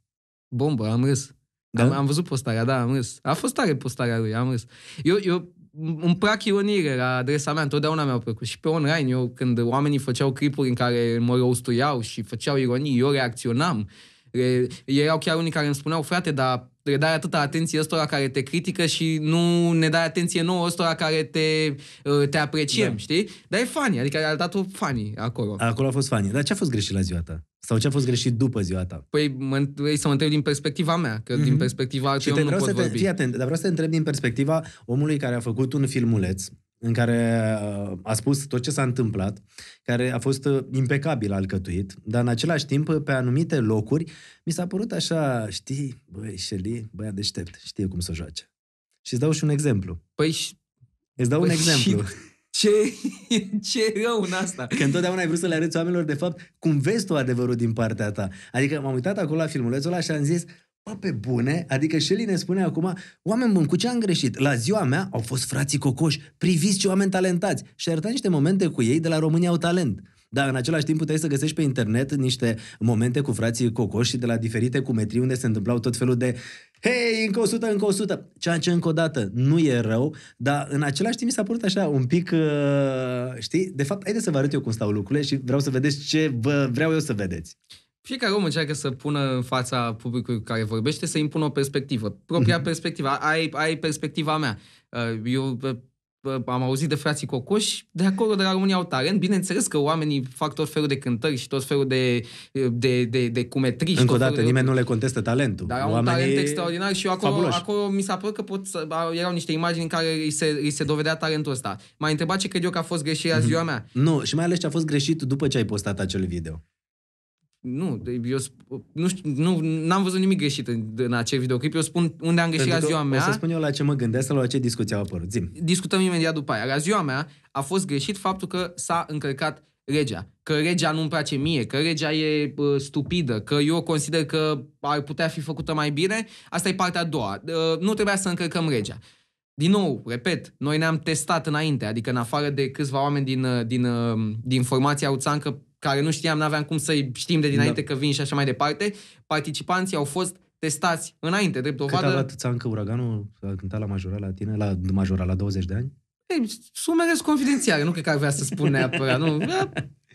Bombă, am râs. Da? Am, am văzut postarea, da, am râs. A fost tare postarea lui, am râs. Eu, eu îmi plac ironiile la adresa mea, întotdeauna mi-au plăcut. Și pe online, eu când oamenii făceau clipuri în care mă rostuiau și făceau ironii, eu reacționam. Re... Erau chiar unii care îmi spuneau, frate, dar le dai atâta atenție ăstora care te critică și nu ne dai atenție nouă ăstora care te, ă, te apreciem, da. știi? Dar e funny, adică a dat-o funny acolo. Acolo a fost funny. Dar ce a fost greșit la ziua ta? Sau ce a fost greșit după ziua ta? Păi mă, să mă întreb din perspectiva mea, că mm-hmm. din mhm. perspectiva ce eu te nu pot să te, vorbi. Fii atent, dar vreau să te întreb din perspectiva omului care a făcut un filmuleț în care uh, a spus tot ce s-a întâmplat, care a fost uh, impecabil alcătuit, dar în același timp, pe anumite locuri, mi s-a părut așa, știi, băi, Shelly, băia deștept, știe cum să joace. Și îți dau și un exemplu. Păi... Îți dau păi un exemplu. Și... Ce, ce e rău în asta? Că întotdeauna ai vrut să le arăți oamenilor, de fapt, cum vezi tu adevărul din partea ta. Adică m-am uitat acolo la filmulețul ăla și am zis, Bă, pe bune, adică și ne spune acum, oameni buni, cu ce am greșit? La ziua mea au fost frații cocoși, priviți ce oameni talentați și arăta niște momente cu ei de la România au talent. Dar în același timp puteai să găsești pe internet niște momente cu frații cocoși de la diferite cumetrii unde se întâmplau tot felul de Hei, încă 100, încă 100! Ceea ce încă o dată nu e rău, dar în același timp mi s-a părut așa un pic, uh, știi? De fapt, haideți să vă arăt eu cum stau lucrurile și vreau să vedeți ce vă vreau eu să vedeți. Fiecare om încearcă să pună în fața publicului care vorbește, să impună o perspectivă, propria mhm. perspectivă. Ai, ai perspectiva mea. Uh, eu uh, am auzit de frații Cocoș, de acolo, de la România au talent. Bineînțeles că oamenii fac tot felul de cântări și tot felul de, de, de, de cumetri. Încă o dată, nimeni de... nu le contestă talentul. Dar au un talent extraordinar și eu acolo, acolo mi s-a părut că pot să, erau niște imagini în care îi se, îi se dovedea talentul ăsta. m a întrebat ce cred eu că a fost greșit mm-hmm. ziua mea. Nu, și mai ales ce a fost greșit după ce ai postat acel video. Nu, eu nu știu, nu, n-am văzut nimic greșit în, în acel videoclip. Eu spun unde am greșit la ziua mea. O să spun eu la ce mă gândesc sau la ce discuție au apărut. Zim. Discutăm imediat după aia. La ziua mea a fost greșit faptul că s-a încărcat regea. Că regea nu-mi place mie, că regea e uh, stupidă, că eu consider că ar putea fi făcută mai bine. Asta e partea a doua. Uh, nu trebuia să încărcăm regea. Din nou, repet, noi ne-am testat înainte, adică în afară de câțiva oameni din, din, din formația Uțancă care nu știam, n-aveam cum să-i știm de dinainte da. că vin și așa mai departe. Participanții au fost testați înainte, drept dovadă. Cât a luat țancă uraganul? A cântat la majora la tine? La majora la 20 de ani? Ei, sumele sunt confidențiale, nu cred că ar vrea să spun neapărat, nu.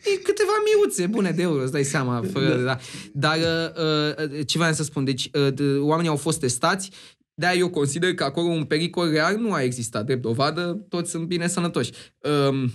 E câteva miuțe bune de euro, îți dai seama. Fără, da. da. Dar uh, uh, ce vreau să spun, deci uh, oamenii au fost testați, de eu consider că acolo un pericol real nu a existat, drept dovadă, toți sunt bine sănătoși. Uh,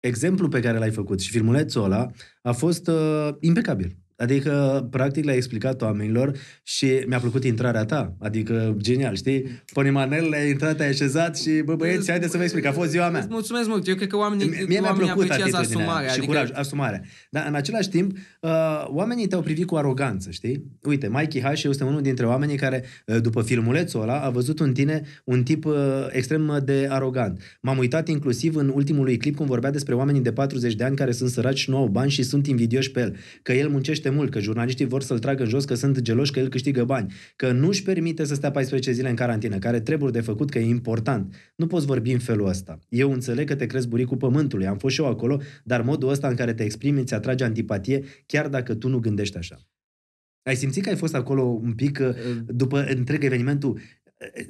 exemplul pe care l-ai făcut și filmulețul ăla a fost uh, impecabil. Adică, practic, l ai explicat oamenilor și mi-a plăcut intrarea ta. Adică, genial, știi? Ponimanelele, ai intrat, te-ai așezat și, bă, băieți, haideți să vă explic, a fost ziua mea. mulțumesc mult, eu cred că oamenii, Mie oamenii mi-a plăcut apreciază asumarea. Și adică... curaj, asumarea. Dar, în același timp, uh, oamenii te-au privit cu aroganță, știi? Uite, Mikey H. este unul dintre oamenii care, uh, după filmulețul ăla, a văzut în tine un tip uh, extrem de arogant. M-am uitat inclusiv în ultimul clip cum vorbea despre oamenii de 40 de ani care sunt săraci și nu au bani și sunt invidioși pe el. Că el muncește foarte mult, că jurnaliștii vor să-l tragă în jos, că sunt geloși că el câștigă bani, că nu-și permite să stea 14 zile în carantină, care trebuie de făcut, că e important. Nu poți vorbi în felul ăsta. Eu înțeleg că te crezi buricul pământului, am fost și eu acolo, dar modul ăsta în care te exprimi îți atrage antipatie, chiar dacă tu nu gândești așa. Ai simțit că ai fost acolo un pic uh, după întreg evenimentul?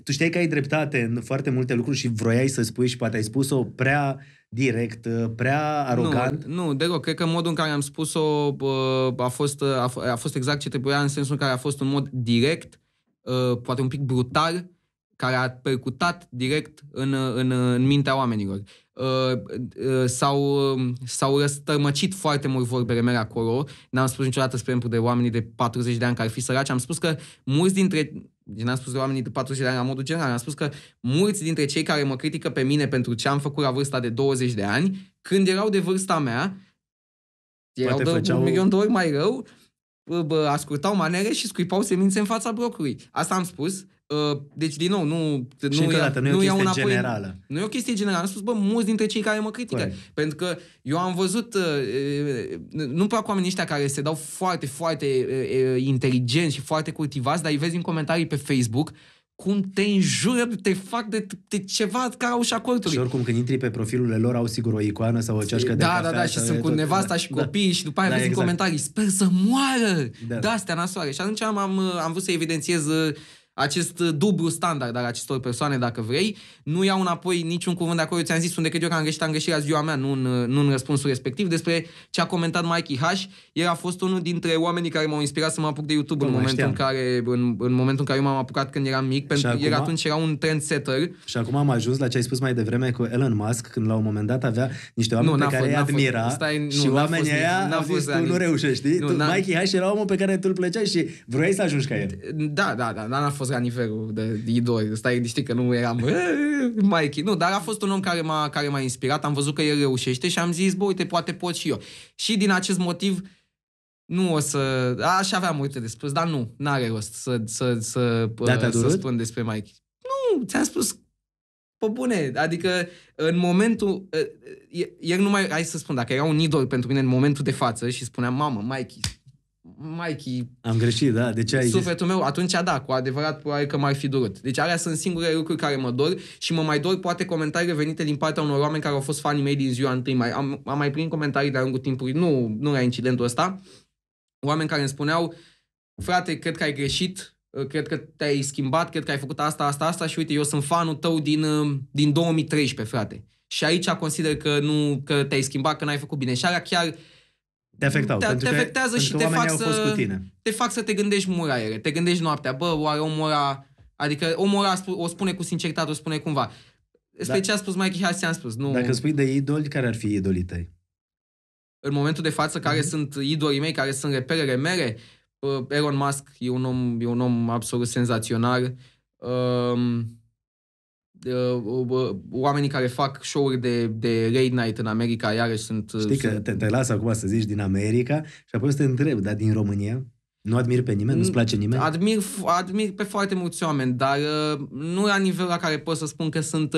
tu știi că ai dreptate în foarte multe lucruri și vroiai să spui și poate ai spus-o prea direct, uh, prea arogant? Nu, nu deloc. Cred că modul în care am spus-o uh, a fost, uh, a, fost exact ce trebuia în sensul în care a fost un mod direct, poate un pic brutal, care a percutat direct în, în, în mintea oamenilor. S-au, um, s-au răstărmăcit foarte mult vorbele mele acolo. N-am spus niciodată, spre exemplu, de oamenii de 40 de ani care ar fi săraci. Am spus că mulți dintre eu n-am spus de oamenii de 40 de ani la modul general, am spus că mulți dintre cei care mă critică pe mine pentru ce am făcut la vârsta de 20 de ani, când erau de vârsta mea, erau de făceau... un milion de ori mai rău, bă, ascurtau manere și scuipau semințe în fața blocului. Asta am spus, Uh, deci, din nou, nu, și nu, ia, nu, e o chestie înapoi, generală. Nu e o chestie generală. Am spus, bă, mulți dintre cei care mă critică. Corect. Pentru că eu am văzut, uh, uh, nu-mi plac oamenii ăștia care se dau foarte, foarte inteligenți și foarte cultivați, dar îi vezi în comentarii pe Facebook cum te înjură, te fac de, de ceva ca ușa cortului. Și oricum când intri pe profilurile lor au sigur o icoană sau o ceașcă da, de Da, da, da, și sunt cu nevasta și da. copiii da, și după aia da, vezi exact. în comentarii, sper să moară da. de da, astea nasoare. Și atunci am, am, am vrut să evidențiez acest dublu standard al acestor persoane, dacă vrei. Nu iau înapoi niciun cuvânt de acolo. Eu ți-am zis unde cred eu că am greșit, am greșit azi ziua mea, nu în, nu în răspunsul respectiv. Despre ce a comentat Mikey H. El a fost unul dintre oamenii care m-au inspirat să mă apuc de YouTube în momentul, în care, în, în momentul în care eu m-am apucat când eram mic, pentru că atunci era un trendsetter. Și acum am ajuns la ce ai spus mai devreme cu Elon Musk, când la un moment dat avea niște oameni nu, pe care îi admira fost, stai, nu, și oamenii aia n-a fost, zis, tu nu reușești, știi? Nu, tu, Mikey H era omul pe care tu îl plăceai și vrei să ajungi ca el. Da, da, da, n-a fost fost la nivelul de idol, stai știi că nu eram Mikey. Nu, dar a fost un om care m-a, care m-a inspirat, am văzut că el reușește și am zis, bă, uite, poate pot și eu. Și din acest motiv, nu o să... Aș avea multe de spus, dar nu, n-are rost să, să, să, da, să spun despre Mikey. Nu, ți-am spus pe bune, adică în momentul, ieri nu mai, hai să spun, dacă era un idol pentru mine în momentul de față și spuneam, mamă, Mikey, Mikey... Am greșit, da, de ce ai Sufletul zis? meu, atunci da, cu adevărat probabil că m-ar fi durut. Deci alea sunt singurele lucruri care mă dor și mă mai dor poate comentarii venite din partea unor oameni care au fost fanii mei din ziua întâi. Mai, am, am mai primit comentarii de-a lungul timpului, nu, nu era incidentul ăsta. Oameni care îmi spuneau, frate, cred că ai greșit, cred că te-ai schimbat, cred că ai făcut asta, asta, asta și uite, eu sunt fanul tău din, din 2013, frate. Și aici consider că, nu, că te-ai schimbat, că n-ai făcut bine. Și alea chiar te afectau. Te, pentru te afectează că, și te fac, să, te fac să te gândești muraiere, te gândești noaptea, bă, oare omul ăla, adică omul ăla o spune cu sinceritate, o spune cumva. Spre da. ce a spus Mike Hassi, am spus. Nu... Dacă spui de idoli, care ar fi idolii tăi? În momentul de față, care mm-hmm. sunt idolii mei, care sunt reperele mele, Elon Musk e un om, e un om absolut senzațional. Ehm, Uh, uh, oamenii care fac show-uri de, de late night în America, iarăși sunt... Uh, Știi că te, te las acum să zici din America și apoi să te întreb, dar din România? Nu admir pe nimeni? Nu-ți place nimeni? Admir, admir pe foarte mulți oameni, dar nu la nivel la care pot să spun că sunt...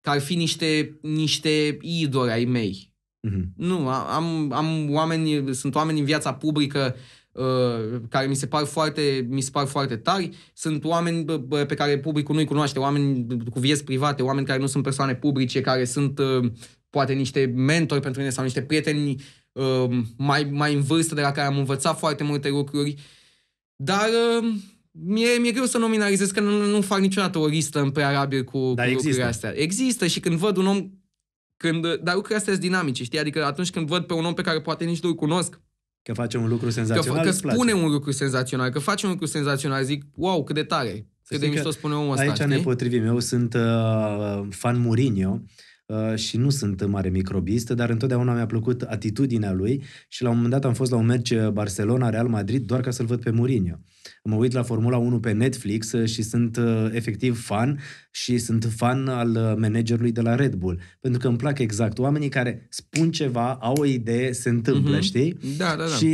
că ar fi niște, niște idori ai mei. Mm-hmm. Nu, am, am oameni, sunt oameni în viața publică Uh, care mi se par foarte, mi se par foarte tari. Sunt oameni pe care publicul nu-i cunoaște, oameni cu vieți private, oameni care nu sunt persoane publice, care sunt uh, poate niște mentori pentru mine sau niște prieteni uh, mai, mai în vârstă de la care am învățat foarte multe lucruri. Dar mi-e, mi-e greu să nominalizez că nu, nu fac niciodată o listă în prearabil cu, cu există. lucrurile astea. Există și când văd un om când, dar lucrurile astea sunt dinamice, știi? Adică atunci când văd pe un om pe care poate nici nu-l cunosc, Că face un lucru senzațional. Că, că spune place. un lucru senzațional, că face un lucru senzațional, zic, wow, cât de tare, să cât de mișto spune omul ăsta. Aici ne potrivim. Eu sunt uh, fan Mourinho Uh, și nu sunt mare microbist, dar întotdeauna mi-a plăcut atitudinea lui și la un moment dat am fost la un merge uh, Barcelona-Real Madrid doar ca să-l văd pe Mourinho. Mă uit la Formula 1 pe Netflix uh, și sunt efectiv fan și sunt fan al managerului de la Red Bull, pentru că îmi plac exact oamenii care spun ceva, au o idee, se întâmplă, mm-hmm. știi? Da, da, da. Și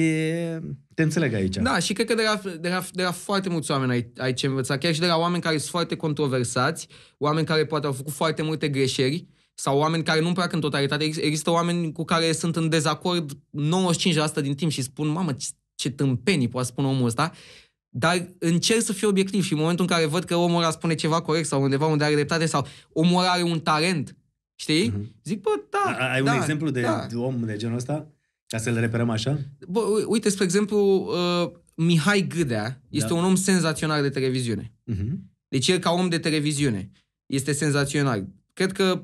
te înțeleg aici. Da, și cred că de la, de la, de la foarte mulți oameni ai, ai ce învăța, chiar și de la oameni care sunt foarte controversați, oameni care poate au făcut foarte multe greșeli, sau oameni care nu plac în totalitate. Există oameni cu care sunt în dezacord 95% din timp și spun, mamă, ce, ce tâmpenii poate spune omul ăsta, dar încerc să fiu obiectiv și în momentul în care văd că omul ăla spune ceva corect sau undeva unde are dreptate sau omul ăla are un talent, știi? Mm-hmm. Zic, bă, da, A, Ai da, un exemplu de da. om de genul ăsta? Ca să le reperăm așa? Bă, uite, spre exemplu, uh, Mihai Gâdea este da. un om senzațional de televiziune. Uh-huh. Deci el ca om de televiziune este senzațional. Cred că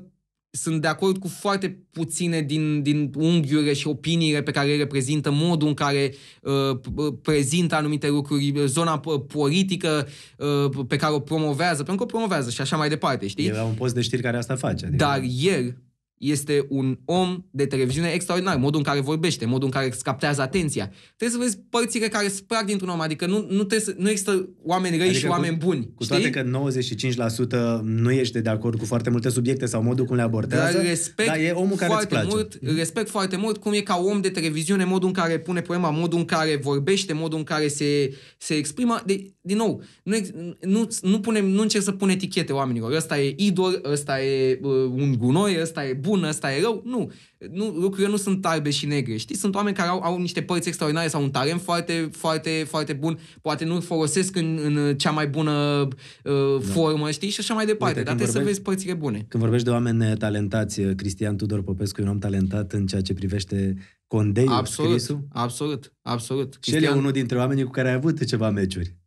sunt de acord cu foarte puține din, din unghiurile și opiniile pe care le reprezintă, modul în care uh, uh prezintă anumite lucruri, uh, zona politică uh, pe care o promovează, pentru că o promovează și așa mai departe, știi? E la un post de știri care asta face. Adică... Dar el este un om de televiziune extraordinar. Modul în care vorbește, modul în care îți captează atenția. Trebuie să vezi părțile care sprag dintr-un om. Adică nu, nu, trebuie să, nu există oameni răi adică și oameni cu, buni. Cu știi? toate că 95% nu ești de acord cu foarte multe subiecte sau modul cum le abordează, dar, respect dar e omul care foarte îți place. Mult, mhm. respect foarte mult cum e ca om de televiziune, modul în care pune problema, modul în care vorbește, modul în care se, se exprimă. De, din nou, nu, nu, nu, punem, nu încerc să pun etichete oamenilor. Ăsta e idol, ăsta e uh, un gunoi, ăsta e bun, bun, ăsta e rău. Nu, nu lucrurile nu sunt albe și negre. Știi, sunt oameni care au, au niște părți extraordinare sau un talent foarte, foarte, foarte bun. Poate nu folosesc în, în cea mai bună uh, da. formă, știi, și așa mai departe. Uite, Dar trebuie vorbești, să vezi părțile bune. Când vorbești de oameni talentați, uh, Cristian Tudor Popescu e un om talentat în ceea ce privește Condei, absolut, scrisul? Absolut, absolut. Și Cristian... el e unul dintre oamenii cu care ai avut ceva meciuri.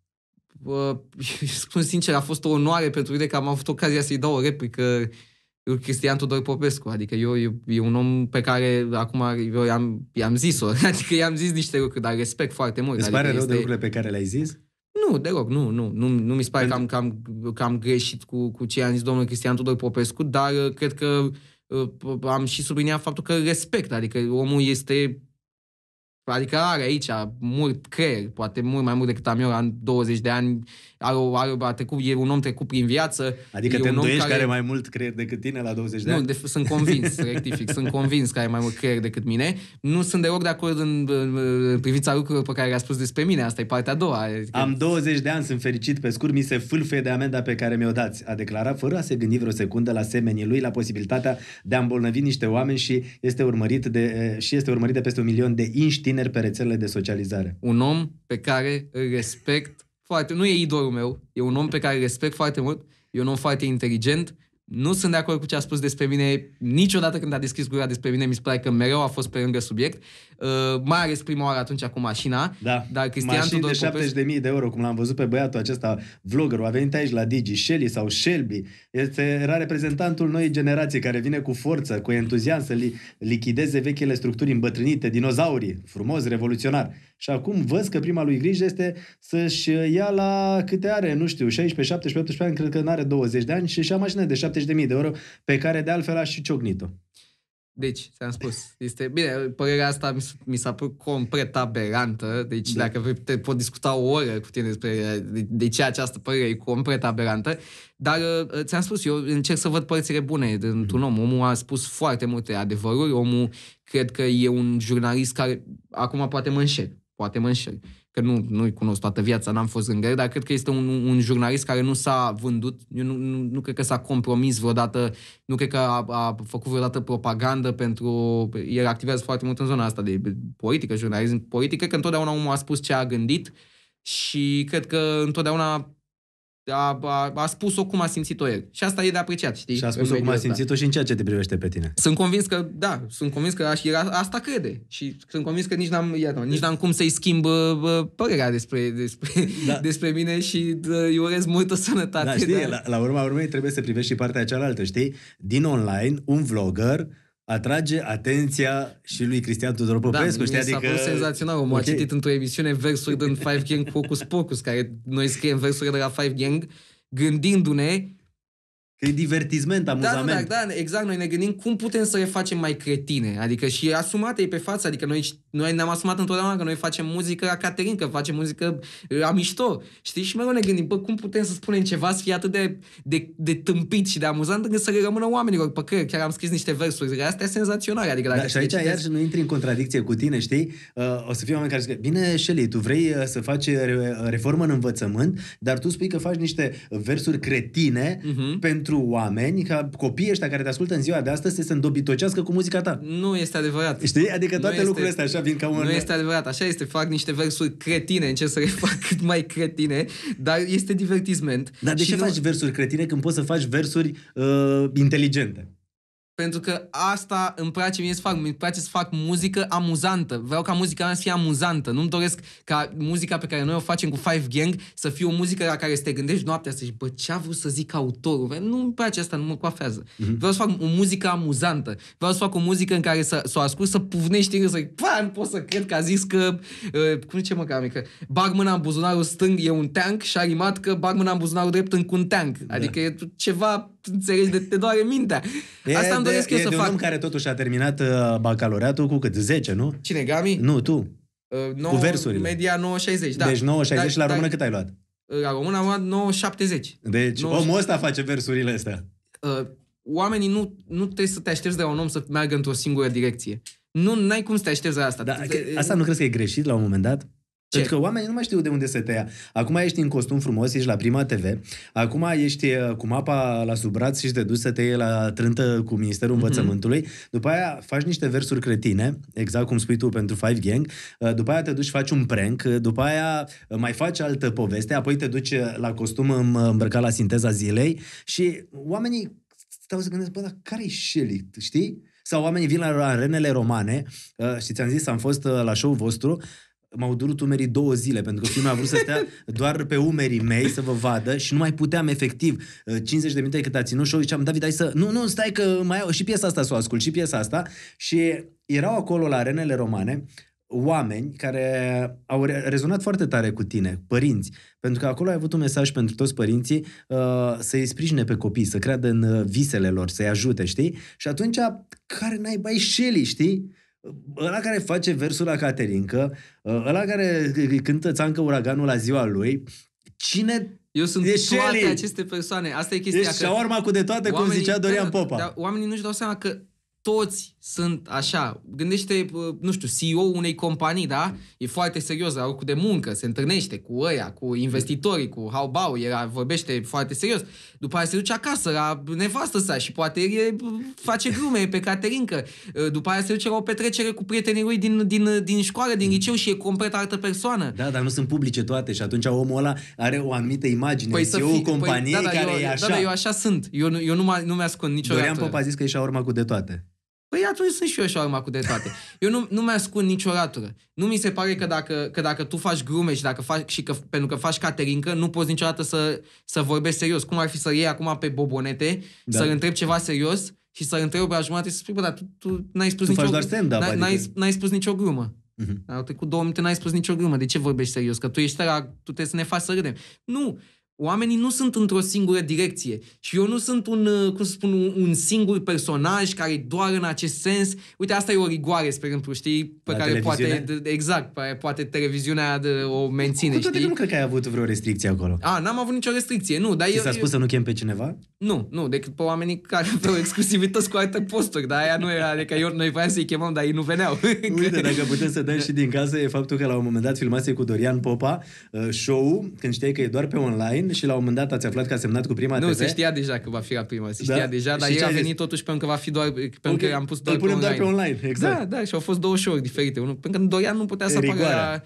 Uh, spun sincer, a fost o onoare pentru mine că am avut ocazia să-i dau o replică Cristian Tudor Popescu. Adică eu, eu, e un om pe care acum eu i-am, i-am zis-o. Adică i-am zis niște lucruri, dar respect foarte mult. Îți adică pare rău este... de lucrurile pe care le-ai zis? Nu, deloc, nu, nu. Nu, nu mi se pare Pentru... că am, că am greșit cu, cu ce am zis domnul Cristian Tudor Popescu, dar uh, cred că uh, am și subliniat faptul că respect, adică omul este Adică are aici mult creier, poate mult mai mult decât am eu la 20 de ani. Are, are, a trecut, e un om trecut prin viață. Adică te îndoiești care... care mai mult creier decât tine la 20 de nu, ani? Nu, sunt convins, rectific, sunt convins că are mai mult creier decât mine. Nu sunt deloc de acord în, în privința lucrurilor pe care le-a spus despre mine, asta e partea a doua. Adică... Am 20 de ani, sunt fericit, pe scurt, mi se fâlfe de amenda pe care mi-o dați, a declarat, fără a se gândi vreo secundă la semenii lui, la posibilitatea de a îmbolnăvi niște oameni și este urmărit de, și este urmărit de peste un milion de inștini tineri pe rețelele de socializare? Un om pe care îl respect foarte... Nu e idolul meu, e un om pe care îl respect foarte mult, e un om foarte inteligent, nu sunt de acord cu ce a spus despre mine niciodată când a deschis gura despre mine, mi se pare că mereu a fost pe lângă subiect. Uh, mai ales prima oară atunci cu mașina. Da, dar Cristian mașini Tudor de Popescu... 70.000 de euro, cum l-am văzut pe băiatul acesta, vloggerul, a venit aici la Digi, Shelly sau Shelby. Este, era reprezentantul noii generații care vine cu forță, cu entuziasm să li, lichideze vechile structuri îmbătrânite, dinozaurii, frumos, revoluționar. Și acum văd că prima lui grijă este să-și ia la câte are, nu știu, 16, 17, 18 ani, cred că nu are 20 de ani și și-a mașină de 70.000 de euro pe care de altfel aș și ciognit o deci, ți-am spus, este... Bine, părerea asta mi, s- mi s-a părut complet aberantă, deci da. dacă vrei te pot discuta o oră cu tine despre de, de ce această părere e complet aberantă, dar uh, ți-am spus, eu încerc să văd părțile bune într-un mm-hmm. om. Omul a spus foarte multe adevăruri, omul cred că e un jurnalist care... Acum poate mă înșel, poate mă înșel că nu, nu-i cunosc toată viața, n-am fost în dar cred că este un, un jurnalist care nu s-a vândut, eu nu, nu, nu cred că s-a compromis vreodată, nu cred că a, a făcut vreodată propagandă pentru... El activează foarte mult în zona asta de politică, jurnalism, politică, că întotdeauna omul a spus ce a gândit și cred că întotdeauna a, a, a spus-o cum a simțit-o el. Și asta e de apreciat, știi? Și a spus-o cum a simțit-o și în ceea ce te privește pe tine. Sunt convins că, da, sunt convins că era, asta crede. Și sunt convins că nici n-am, iată, nici n-am cum să-i schimb uh, părerea despre, despre, da. despre mine și uh, îi urez multă sănătate. Da, știi, dar... la, la urma urmei trebuie să privești și partea cealaltă, știi? Din online, un vlogger atrage atenția și lui Cristian Tudor da, Popescu. Da, știi? mi s-a adică, senzațional. Omul okay. a citit într-o emisiune versuri din Five Gang Focus Pocus, care noi scriem versuri de la Five Gang, gândindu-ne e divertisment, da, amuzament. Da, da, da, exact. Noi ne gândim cum putem să le facem mai cretine. Adică și asumate e pe față. Adică noi, noi ne-am asumat întotdeauna că noi facem muzică la Caterin, că facem muzică la mișto. Știi? Și mereu ne gândim, bă, cum putem să spunem ceva să fie atât de, de, de tâmpit și de amuzant încât să le rămână oamenilor pe creier. Chiar am scris niște versuri. Astea senzaționale. Adică, da, și aici iar iarăși nu intri în contradicție cu tine, știi? Uh, o să fie oameni care zic, bine, Shelley, tu vrei uh, să faci uh, uh, reformă în învățământ, dar tu spui că faci niște versuri cretine uh-huh. pentru pentru oameni, ca copiii ăștia care te ascultă în ziua de astăzi, să se îndobitocească cu muzica ta. Nu este adevărat. Știi? Adică toate este, lucrurile astea așa vin ca un... Nu este adevărat, așa este. Fac niște versuri cretine, încerc să le fac cât mai cretine, dar este divertisment. Dar de și ce nu... faci versuri cretine când poți să faci versuri uh, inteligente? pentru că asta îmi place mie să fac. Îmi place să fac muzică amuzantă. Vreau ca muzica mea să fie amuzantă. Nu-mi doresc ca muzica pe care noi o facem cu Five Gang să fie o muzică la care să te gândești noaptea să zici, bă, ce a vrut să zic autorul? Nu îmi place asta, nu mă coafează. Mhm. Vreau să fac o muzică amuzantă. Vreau să fac o muzică în care să, să o ascult, să pufnești în să zic, nu pot să cred că a zis că, uh, cum zice mă, că mâna în buzunarul stâng e un tank și a rimat că mâna în buzunarul drept în un tank. Da. Adică da. e ceva, înțelegi, de te doare mintea. E, Asta bănuiesc eu să de fac. un om care totuși a terminat uh, cu cât? 10, nu? Cine, Gami? Nu, tu. Uh, 9, cu versurile. Media 9,60, da. Deci 9,60 da, la da. română da, cât ai luat? Uh, la română am luat 9,70. Deci 9, omul ăsta face versurile astea. Uh, oamenii nu, nu trebuie să te aștepți de la un om să meargă într-o singură direcție. Nu, n-ai cum să te aștepți la asta. Da, asta nu crezi că e greșit la un moment dat? Ce? Pentru că oamenii nu mai știu de unde se tăia. Acum ești în costum frumos, ești la Prima TV, acum ești uh, cu mapa la sub braț și te duci să te iei la trântă cu Ministerul mm-hmm. Învățământului, după aia faci niște versuri cretine, exact cum spui tu pentru Five Gang, uh, după aia te duci faci un prank, uh, după aia mai faci altă poveste, apoi te duci la costum îmbrăcat la sinteza zilei și oamenii stau să gândesc, bă, dar care-i Shelly, știi? Sau oamenii vin la arenele romane și ți-am zis, am fost la show-ul vostru, m-au durut umerii două zile, pentru că filmul a vrut să stea doar pe umerii mei să vă vadă și nu mai puteam efectiv 50 uh, de minute cât a ținut și eu ziceam, David, hai să... Nu, nu, stai că mai au și piesa asta să o ascult, și piesa asta. Și erau acolo la arenele romane oameni care au rezonat foarte tare cu tine, părinți, pentru că acolo ai avut un mesaj pentru toți părinții uh, să-i sprijine pe copii, să creadă în visele lor, să-i ajute, știi? Și atunci, care n-ai bai șelii, știi? ăla care face versul la Caterinca, ă, ăla care cântă țancă uraganul la ziua lui, cine eu sunt e toate Shelley. aceste persoane. Asta e chestia. E că urma cu de toate, cum zicea Dorian da, Popa. Dar oamenii nu-și dau seama că toți sunt așa. Gândește, nu știu, CEO unei companii, da? E foarte serios, la locul de muncă, se întâlnește cu ăia, cu investitorii, cu how bau, era, vorbește foarte serios. După aia se duce acasă la nevastă sa și poate e, face glume pe Caterinca. Ă, după aia se duce la o petrecere cu prietenii lui din, din, din școală, din liceu și e complet altă persoană. Da, dar nu sunt publice toate și atunci omul ăla are o anumită imagine. Păi CEO fi, păi, companiei păi, da, da, care eu, e așa. Da, da, eu așa sunt. Eu, eu nu, nu mi-ascund niciodată. Dorian Popa a zis că e urma cu de toate. Păi atunci sunt și eu șaorma cu de toate. Eu nu, nu mi-ascund nicio ratură. Nu mi se pare că dacă, că dacă tu faci glume și, dacă faci, și că, pentru că faci caterincă, nu poți niciodată să, să vorbești serios. Cum ar fi să iei acum pe bobonete, da. să-l întrebi ceva serios și să-l întrebi pe la jumătate și să spui, bă, dar tu, tu n-ai spus tu nicio... Faci doar n-ai, adică... n-ai, n-ai spus nicio glumă. Uh-huh. Au trecut două minute, n-ai spus nicio glumă. De ce vorbești serios? Că tu ești la, tu trebuie să ne faci să râdem. Nu! Oamenii nu sunt într-o singură direcție și eu nu sunt un, uh, cum să spun, un singur personaj care doar în acest sens. Uite, asta e o rigoare, spre exemplu, știi, pe La care poate, exact, poate televiziunea o menține. Cu toate știi? că nu cred că ai avut vreo restricție acolo. A, n-am avut nicio restricție, nu. Dar și eu, s-a spus eu... să nu chem pe cineva? Nu, nu, decât pe oamenii care aveau exclusivități cu alte posturi, dar aia nu era, adică eu, noi voiam să-i chemăm, dar ei nu veneau. Uite, dacă putem să dăm și din casă, e faptul că la un moment dat filmase cu Dorian Popa uh, show când știai că e doar pe online ani și la un moment dat ați aflat că a semnat cu prima nu, TV? Nu, se știa deja că va fi la prima, se da? știa deja, dar și el a venit zis? totuși pentru că va fi doar, pentru okay. că am pus doar punem pe online. doar pe online, exact. Da, da, și au fost două show diferite, unul, pentru că în ani nu putea să apară la...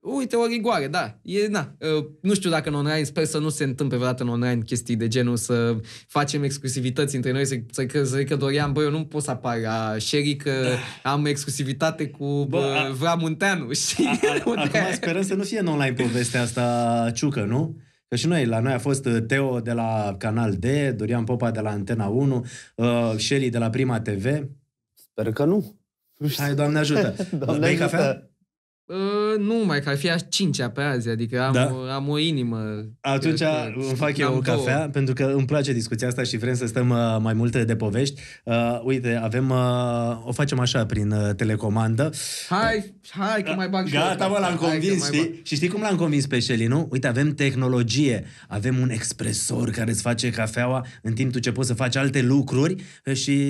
Uite, o rigoare, da. E, na. Uh, nu știu dacă în online, sper să nu se întâmple vreodată în online chestii de genul să facem exclusivități între noi, să, că să, să că Dorian, băi, eu nu pot să apar la Sherry că am exclusivitate cu bă, bă, uh, a... Vra Munteanu. Și a, a, acum sperăm să nu fie în online povestea asta ciucă, nu? Că și noi, la noi a fost uh, Teo de la Canal D, Dorian Popa de la Antena 1, uh, Shelly de la Prima TV. Sper că nu. Hai, Doamne ajută! Doamne Bei ajută. cafea? Ă, nu mai, că ar fi a cincea pe azi, adică am, da? am o inimă. Atunci că, îmi fac eu o cafea, două. pentru că îmi place discuția asta și vrem să stăm ă, mai multe de povești. Uh, uite, avem, uh, o facem așa, prin uh, telecomandă. Hai, hai că mai bag și Gata, mă, l-am convins, știi? Și știi cum l-am convins pe Shelly, nu? Uite, avem tehnologie, avem un expresor care îți face cafeaua în timp tu ce poți să faci alte lucruri și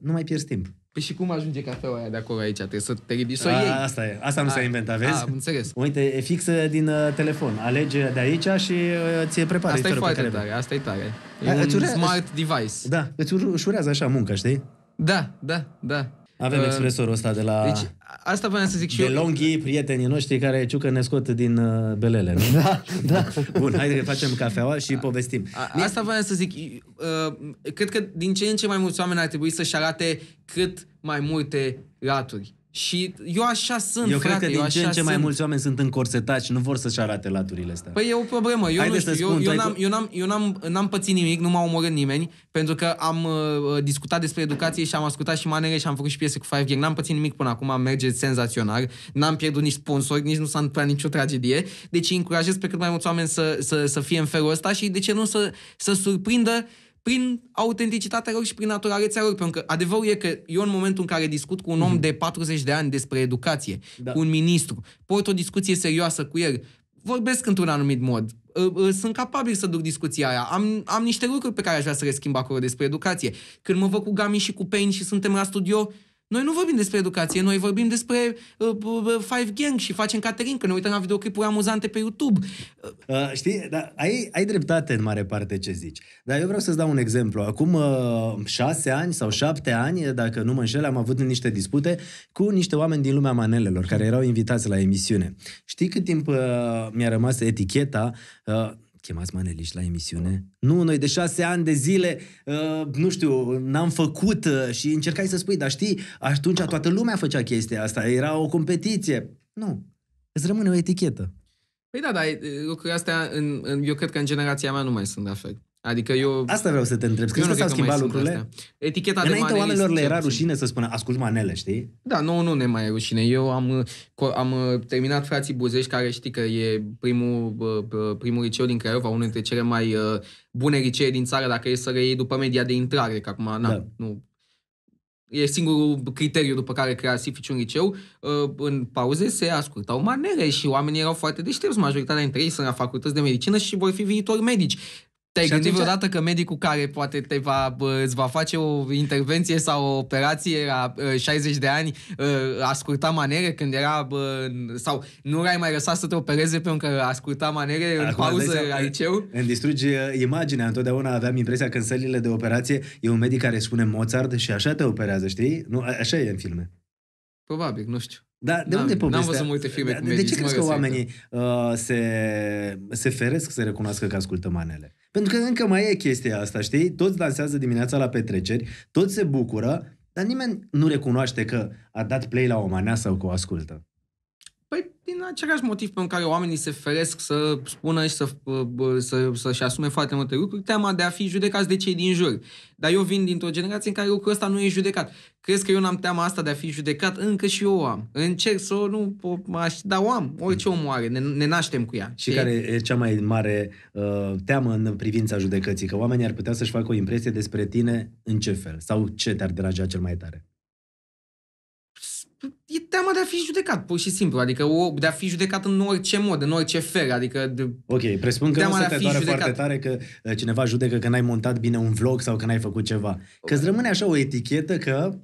nu mai pierzi timp. Păi și cum ajunge cafeaua aia de acolo aici? Trebuie să te ridici să o iei. Asta e. Asta nu a, s-a inventat, vezi? A, înțeles. Uite, e fixă din uh, telefon. Alege de aici și uh, ți-e prepară. Asta e foarte tare, asta e tare. E a, un urea... smart device. Da, îți ușurează așa munca, știi? Da, da, da. Avem ehm, expresorul ăsta de la... Deci, asta vreau să zic și de eu. longhii, prietenii noștri care ciucă ne scot din uh, belele, nu? Da, da. Bun, hai că facem cafeaua și a, povestim. A, asta vreau să zic. Uh, cred că din ce în ce mai mulți oameni ar trebui să-și arate cât mai multe raturi. Și eu așa sunt, Eu frate, cred că din ce în ce sunt. mai mulți oameni sunt încorsetați și nu vor să-și arate laturile astea. Păi e o problemă. Eu Haideți nu știu, spun, eu, eu, n-am, eu, n-am, eu n-am, n-am pățit nimic, nu m-a omorât nimeni, pentru că am uh, uh, discutat despre educație și am ascultat și manele și am făcut și piese cu Five Gang. N-am pățit nimic până acum, merge senzațional. N-am pierdut nici sponsori, nici nu s-a întâmplat nicio tragedie. Deci încurajez pe cât mai mulți oameni să, să, să fie în felul ăsta și de ce nu să, să surprindă prin autenticitatea lor și prin naturalețea lor. Pentru că adevărul e că eu în momentul în care discut cu un om mhm. de 40 de ani despre educație, da. cu un ministru, port o discuție serioasă cu el, vorbesc într-un anumit mod, ă, ă, sunt capabil să duc discuția aia, am, am niște lucruri pe care aș vrea să le schimb acolo despre educație. Când mă văd cu Gami și cu Pain și suntem la studio, noi nu vorbim despre educație, noi vorbim despre uh, uh, uh Five Gang și facem Caterin, că ne uităm la videoclipuri amuzante pe YouTube. Uh, știi, da, ai, ai dreptate în mare parte ce zici. Dar eu vreau să-ți dau un exemplu. Acum uh, șase ani sau șapte ani, dacă nu mă înșel, am avut niște dispute cu niște oameni din lumea manelelor, care erau invitați la emisiune. Știi cât timp uh, mi-a rămas eticheta uh, chemați maneliști la emisiune? Nu, noi de șase ani de zile, uh, nu știu, n-am făcut uh, și încercai să spui, dar știi, atunci toată lumea făcea chestia asta, era o competiție. Nu, îți rămâne o etichetă. Păi da, dar lucrurile astea, în, în, eu cred că în generația mea nu mai sunt de afect. Adică eu... Asta vreau să te întreb. Crezi că s-au schimbat lucrurile? Eticheta Înainte de manele oamenilor le era rușine să spună, ascult manele, știi? Da, nu, nu ne mai e rușine. Eu am, am uh, terminat frații Buzești, care știi că e primul, primul liceu din Craiova, unul dintre cele mai uh, bune licee din țară, dacă e să reiei după media de intrare, că acum na, da. nu, e singurul criteriu după care crea Sifici un liceu, uh, în pauze se ascultau manele și oamenii erau foarte deștepți, majoritatea dintre ei sunt la facultăți de medicină și vor fi viitori medici. Te-ai gândit atunci... vreodată că medicul care poate te va, îți va face o intervenție sau o operație la 60 de ani a scurta manere când era... sau nu l-ai mai lăsat să te opereze pentru că a scurta manere Acum în pauză la liceu? Îmi distrugi imaginea. Întotdeauna aveam impresia că în sălile de operație e un medic care spune Mozart și așa te operează, știi? Nu, așa e în filme. Probabil, nu știu. Dar de unde povestea? N-am văzut multe filme cu De ce crezi că oamenii da. uh, se, se feresc să recunoască că ascultă manele? Pentru că încă mai e chestia asta, știi? Toți dansează dimineața la petreceri, toți se bucură, dar nimeni nu recunoaște că a dat play la o manea sau că o ascultă. Păi din același motiv pentru care oamenii se feresc să spună și să, să, să-și asume foarte multe lucruri, teama de a fi judecați de cei din jur. Dar eu vin dintr-o generație în care lucrul ăsta nu e judecat. Crezi că eu n-am teama asta de a fi judecat? Încă și eu o am. Încerc să o nu aș, dar o am. Orice om o are, ne, ne naștem cu ea. Și, și care e cea mai mare uh, teamă în privința judecății? Că oamenii ar putea să-și facă o impresie despre tine în ce fel? Sau ce te-ar deranja cel mai tare? e teama de a fi judecat, pur și simplu. Adică o, de a fi judecat în orice mod, în orice fel. Adică de, ok, presupun că nu o să te doare judecat. foarte tare că uh, cineva judecă că n-ai montat bine un vlog sau că n-ai făcut ceva. că îți rămâne așa o etichetă că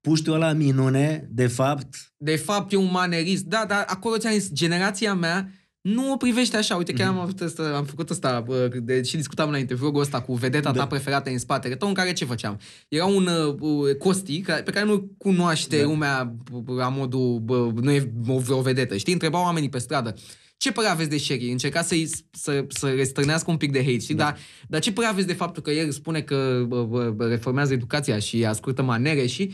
puștiul ăla minune, de fapt... De fapt e un manerist. Da, dar acolo ți-am zis, generația mea nu o privește așa. Uite, chiar am, mhm. avut asta, am făcut asta de, și discutam înainte vlogul ăsta cu vedeta da. ta preferată în spatele tău, în care ce făceam? Era un uh, uh Costi pe care nu cunoaște da. lumea la modul, bă, nu e o, o vedetă, știi? Întrebau oamenii pe stradă. Ce părere aveți de Sherry? Încerca să-i, să, să restrânească un pic de hate, știi? Da. Dar, dar ce părere aveți de faptul că el spune că bă, bă, reformează educația și ascultă manere și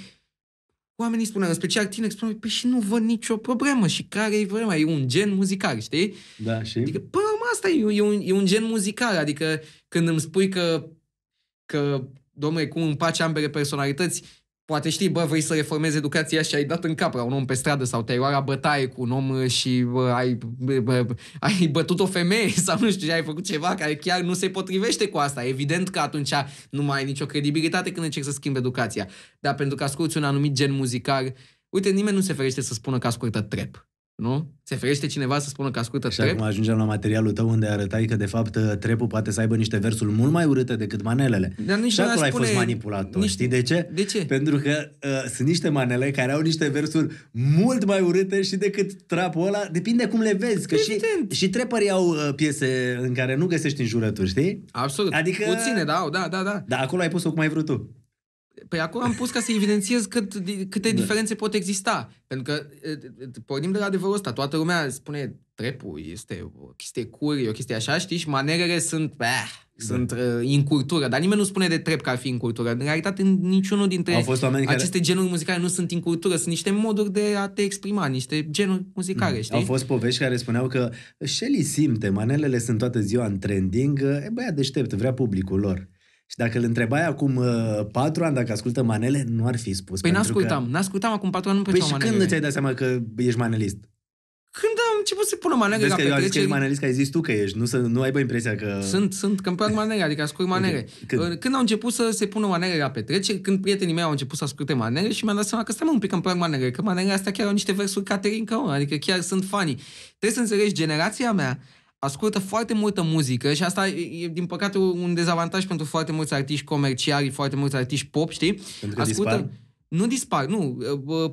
oamenii spuneau, în special tine, spun, păi și nu văd nicio problemă și care e problema? E un gen muzical, știi? Da, și? Adică, până păi, la asta e, e, un, e un gen muzical, adică când îmi spui că, că domnule, cum împaci ambele personalități, Poate știi, bă, vrei să reformezi educația și ai dat în cap la un om pe stradă sau te-ai luat la bătaie cu un om uh, și bă, ai, bă, ai bătut o femeie sau nu știu, ai făcut ceva care chiar nu se potrivește cu asta. Evident că atunci nu mai ai nicio credibilitate când încerci să schimbi educația. Dar pentru că asculti un anumit gen muzical, uite, nimeni nu se ferește să spună că ascultă trap nu? Se ferește cineva să spună că ascultă și trep? Și acum ajungem la materialul tău unde arătai că, de fapt, trepul poate să aibă niște versuri mult mai urâte decât manelele. Dar nici și acolo spune... ai fost manipulat, nici... știi de ce? De ce? Pentru că uh, sunt niște manele care au niște versuri mult mai urâte și decât trapul ăla, depinde cum le vezi, că și, și trepării au uh, piese în care nu găsești în jurături, știi? Absolut. Adică... Puține, da, da, da, da. Dar acolo ai pus-o cum ai vrut tu. Păi acolo am pus ca să evidențiez cât, câte da. diferențe pot exista. Pentru că pornim de la adevărul ăsta. Toată lumea spune trepul este o chestie cur, e o chestie așa, știi? Și manerele sunt, bah, da. sunt uh, în cultură. Dar nimeni nu spune de trep că ar fi în cultură. În realitate, niciunul dintre fost aceste care... genuri muzicale nu sunt în cultură. Sunt niște moduri de a te exprima, niște genuri muzicale, da. știi? Au fost povești care spuneau că Shelly simte, manelele sunt toată ziua în trending, e băiat deștept, vrea publicul lor. Și dacă îl întrebai acum uh, patru ani dacă ascultă manele, nu ar fi spus. Păi n-ascultam. Că... N-ascultam acum patru ani, nu păi și când ți-ai dat seama că ești manelist? Când am început să pună manele Vezi că eu am zis că ești manelist, că ai zis tu că ești. Nu, să, nu ai bă impresia că... Sunt, sunt, că îmi plac manele, adică ascult manele. Okay. Când? Uh, când? au început să se pună manele la petreceri, când prietenii mei au început să asculte manele și mi-am dat seama că stai un pic îmi plac manele, că manele astea chiar au niște versuri Caterin Căun, adică chiar sunt fani. Trebuie să înțelegi, generația mea ascultă foarte multă muzică și asta e, din păcate, un dezavantaj pentru foarte mulți artiști comerciali, foarte mulți artiști pop, știi? Pentru că ascultă... dispar. Nu dispar, nu.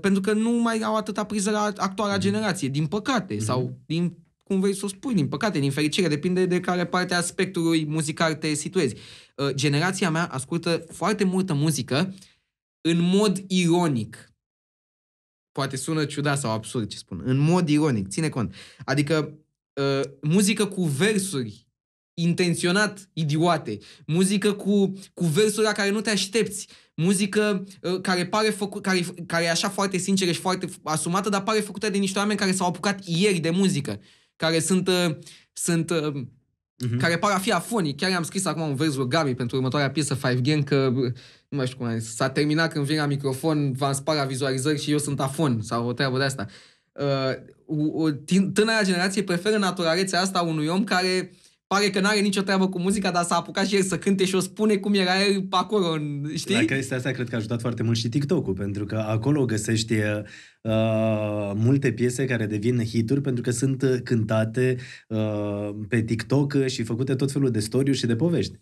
Pentru că nu mai au atâta priză la actuala mm-hmm. generație, din păcate, mm-hmm. sau din cum vrei să o spui, din păcate, din fericire, depinde de care parte a spectrului muzical te situezi. Ă, generația mea ascultă foarte multă muzică în mod ironic. Poate sună ciudat sau absurd ce spun. În mod ironic, ține cont. Adică uh, muzică cu versuri intenționat idiote, muzică cu, cu versuri la care nu te aștepți, muzică uh, care pare făcu- care, care e așa foarte sinceră și foarte asumată, dar pare făcută de niște oameni care s-au apucat ieri de muzică, care sunt, uh, sunt uh, Mm-hmm. care par a fi afonic. Chiar am scris acum un vers gami pentru următoarea piesă, Five Gang, că uh, nu mai știu cum zis, s-a terminat când vine la microfon, v-am spara vizualizări și eu sunt afon sau o treabă de asta. Uh, tânăra generație preferă naturalețea asta unui om care pare că n-are nicio treabă cu muzica, dar s-a apucat și el să cânte și o spune cum era el pe acolo, știi? La chestia asta cred că a ajutat foarte mult și TikTok-ul, pentru că acolo găsești uh, multe piese care devin hituri pentru că sunt uh, cântate uh, pe TikTok uh, și făcute tot felul de storiu și de povești.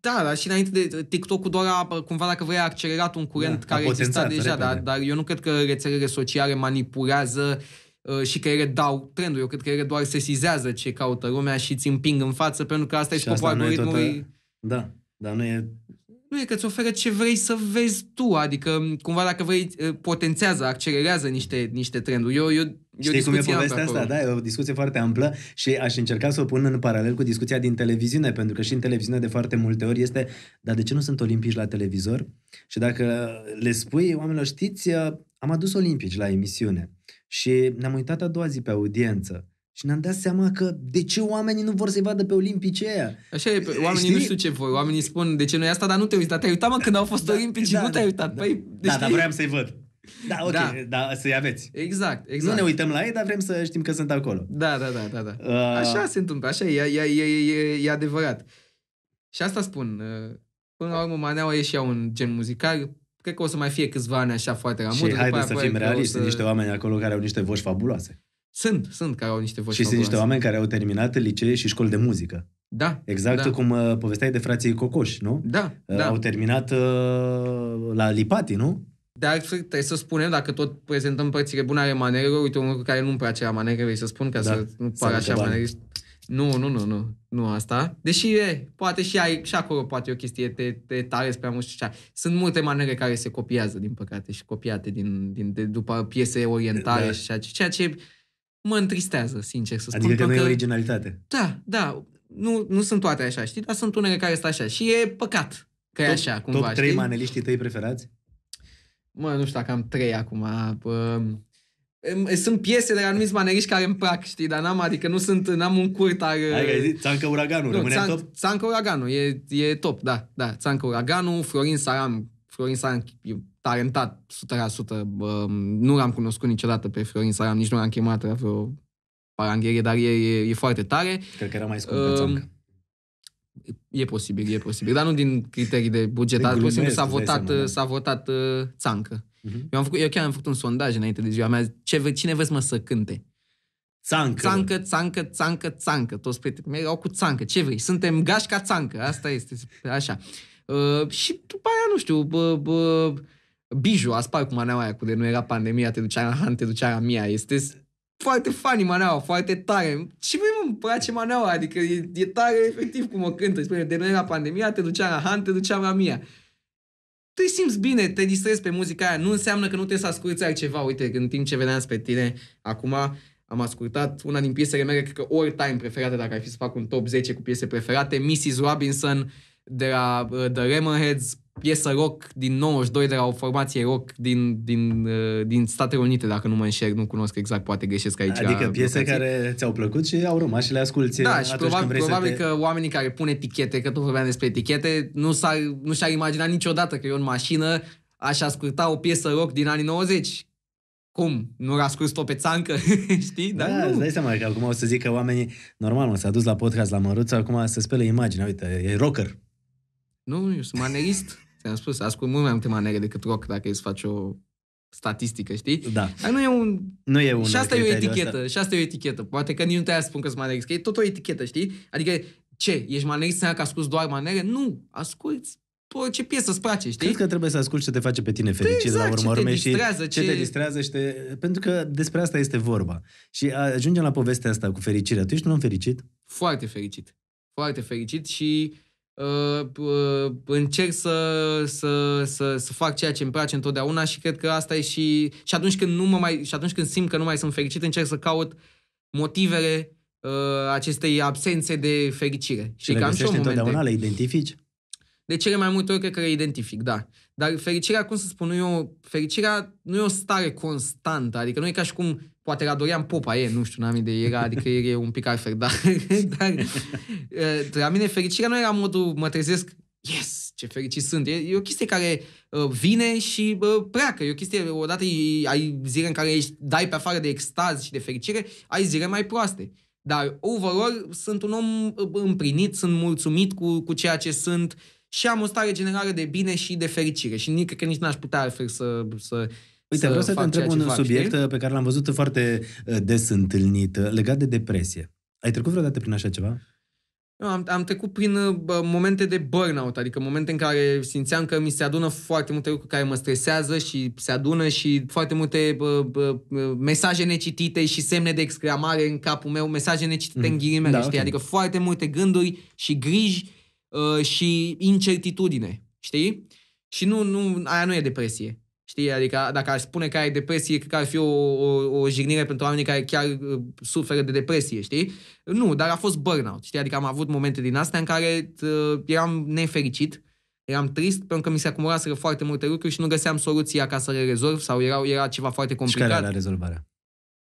Da, dar și înainte de TikTok-ul doar a, cumva, dacă vrei, a accelerat un curent da, care exista deja, dar, dar eu nu cred că rețelele sociale manipulează Uh, și că ele dau trendul. Eu cred că ele doar sesizează ce caută lumea și îți împing în față, pentru că asta și e scopul algoritmului. Toată... Da, dar nu e... Nu e că îți oferă ce vrei să vezi tu, adică cumva dacă vrei, uh, potențează, accelerează niște, niște trenduri. Eu, eu Știi cum e povestea asta? Da, e o discuție foarte amplă și aș încerca să o pun în paralel cu discuția din televiziune, pentru că și în televiziune de foarte multe ori este, dar de ce nu sunt olimpici la televizor? Și dacă le spui oamenilor, știți, uh, am adus olimpici la emisiune. Și ne-am uitat a doua zi pe audiență. Și ne-am dat seama că de ce oamenii nu vor să-i vadă pe olimpice aia? Așa e, oamenii Știi? nu știu ce voi, oamenii spun de ce nu e asta, dar nu te ai uitat. te-ai uitat mă când au fost da, olimpici da, nu te-ai da. uitat. Da, păi, da, deci dar vreau să-i văd. Da, ok, da. da să-i aveți. Exact, exact. Nu ne exact. uităm la ei, dar vrem să știm că sunt acolo. Da, da, da, da. da. Uh... Așa se întâmplă, așa e, e, e, e, e adevărat. Și asta spun, uh, până la urmă Maneaua e și ea un gen muzical, cred că o să mai fie câțiva ani așa foarte ramură. Și haideți să fim realiști, să... sunt niște oameni acolo care au niște voci fabuloase. Sunt, sunt care au niște voci Și fabuloase. sunt niște oameni care au terminat licee și școli de muzică. Da. Exact da. cum uh, povesteai de frații Cocoș, nu? Da, uh, da. Au terminat uh, la Lipati, nu? altfel, da, trebuie să spunem, dacă tot prezentăm părțile bune ale manerelor, uite un lucru care nu-mi place la manerele, să spun, ca da. să nu pară așa manerist nu, nu, nu, nu. Nu asta. Deși, e, poate și, ai, și acolo poate e o chestie, te, te tarezi prea mult și așa. Sunt multe manere care se copiază, din păcate, și copiate din, din, de, după piese orientale da. și așa, ceea ce mă întristează, sincer să spun. Adică că nu e originalitate. Da, da. Nu, nu sunt toate așa, știi? Dar sunt unele care sunt așa. Și e păcat că top, e așa, cumva, Top trei maneliștii tăi preferați? Mă, nu știu dacă am trei acum. Bă, sunt piese de anumiți maneriști care îmi plac, știi, dar n-am, adică nu sunt, n-am un curt ar... Adică Țancă Uraganul, nu, rămâne țan, top? Țancă Uraganul, e, e top, da, da, Țancă Uraganul, Florin Saram, Florin Saram e talentat 100%, bă, nu l-am cunoscut niciodată pe Florin Saram, nici nu l-am chemat la vreo paranghere, dar e, e, e foarte tare. Cred că era mai scump uh, Țancă. E posibil, e posibil, dar nu din criterii de buget, pur și posibil s-a votat, da. s-a votat uh, Țancă. Uh-huh. Eu, am făcut, eu chiar am făcut un sondaj înainte de ziua mea. Ce, cine vezi mă să cânte? Țancă. Țancă, țancă, țancă, țancă. Toți prietenii mei au cu țancă. Ce vrei? Suntem gașca țancă. Asta este. Așa. Uh, și după aia, nu știu, bă, bă, Biju a spart cu maneaua aia cu de nu era pandemia, te ducea la Han, te ducea la Mia. Este foarte funny maneaua, foarte tare. Și voi îmi place maneaua, adică e, e tare efectiv cum o cântă. Spune, de nu era pandemia, te ducea la Han, te ducea la Mia te simți bine, te distrezi pe muzica aia. Nu înseamnă că nu trebuie să asculti altceva. Uite, în timp ce veneam pe tine, acum am ascultat una din piesele mele, cred că all time preferate, dacă ai fi să fac un top 10 cu piese preferate, Mrs. Robinson de la uh, The Lemonheads, piesă rock din 92 de la o formație rock din, din, uh, din Statele Unite, dacă nu mă înșel, nu cunosc exact, poate greșesc aici. Adică piese care ți-au plăcut și au rămas și le asculti Da, uh, și probabil, când probabil te... că oamenii care pun etichete, că tot vorbeam despre etichete, nu, s-ar, nu și-ar imagina niciodată că eu în mașină aș asculta o piesă rock din anii 90, cum? Nu l-a scurs tot pe țancă, știi? Da. da, nu. îți dai seama că acum o să zic că oamenii, normal, mă, s-a dus la podcast la Măruță, acum se spele imaginea, uite, e rocker. Nu, eu sunt manerist. Ți-am spus, ascult mult mai multe manere decât rock dacă e să faci o statistică, știi? Da. Dar nu e un... Nu e un și asta e o etichetă, asta. și asta e o etichetă. Poate că nici nu te spun că sunt manerist, că e tot o etichetă, știi? Adică, ce, ești manerist să că ascult doar manere? Nu, asculti ce piesă îți place, știi? Cred că trebuie să asculti ce te face pe tine fericit exact, la urmă ce te urme, distrează, și ce... ce te distrează și te... pentru că despre asta este vorba. Și ajungem la povestea asta cu fericirea. Tu ești un om fericit? Foarte fericit. Foarte fericit și uh, Uh, uh, încerc să, să, să, să fac ceea ce îmi place întotdeauna și cred că asta e și... Și atunci când, nu mă mai, și atunci când simt că nu mai sunt fericit, încerc să caut motivele uh, acestei absențe de fericire. Și, și le cam găsești întotdeauna, le identifici? De cele mai multe ori cred că le identific, da. Dar fericirea, cum să spun eu, fericirea nu e o stare constantă, adică nu e ca și cum Poate era Dorian Popa, e, nu știu, n-am idee, era, adică e un pic altfel, dar, dar la mine fericirea nu era modul, mă trezesc, yes, ce fericit sunt. E, e o chestie care uh, vine și uh, pleacă. E o chestie, odată e, ai zile în care ești, dai pe afară de extaz și de fericire, ai zile mai proaste. Dar, overall, sunt un om împlinit, sunt mulțumit cu, cu ceea ce sunt și am o stare generală de bine și de fericire. Și nici, cred că nici n-aș putea altfel să, să Uite, să vreau să te întreb un subiect știi? Uh, pe care l-am văzut foarte uh, des întâlnit, uh, legat de depresie. Ai trecut vreodată prin așa ceva? Eu am, am trecut prin momente de burnout, adică momente în care simțeam că mi se adună foarte multe lucruri care mă stresează și se adună și foarte multe uh, uh, mesaje necitite și semne de exclamare în capul meu, mesaje necitite mm. în mhm. ghilimele, da, știi? Okay. Adică foarte multe gânduri și griji uh, și incertitudine, știi? Și nu, nu, aia nu e depresie. Știi? Adică dacă aș spune că ai depresie, cred că ar fi o, o, o jignire pentru oamenii care chiar uh, suferă de depresie, știi? Nu, dar a fost burnout, știi? Adică am avut momente din astea în care uh, eram nefericit, eram trist pentru că mi se acumulaseră foarte multe lucruri și nu găseam soluția ca să le rezolv sau erau, era ceva foarte complicat. Și care era rezolvarea?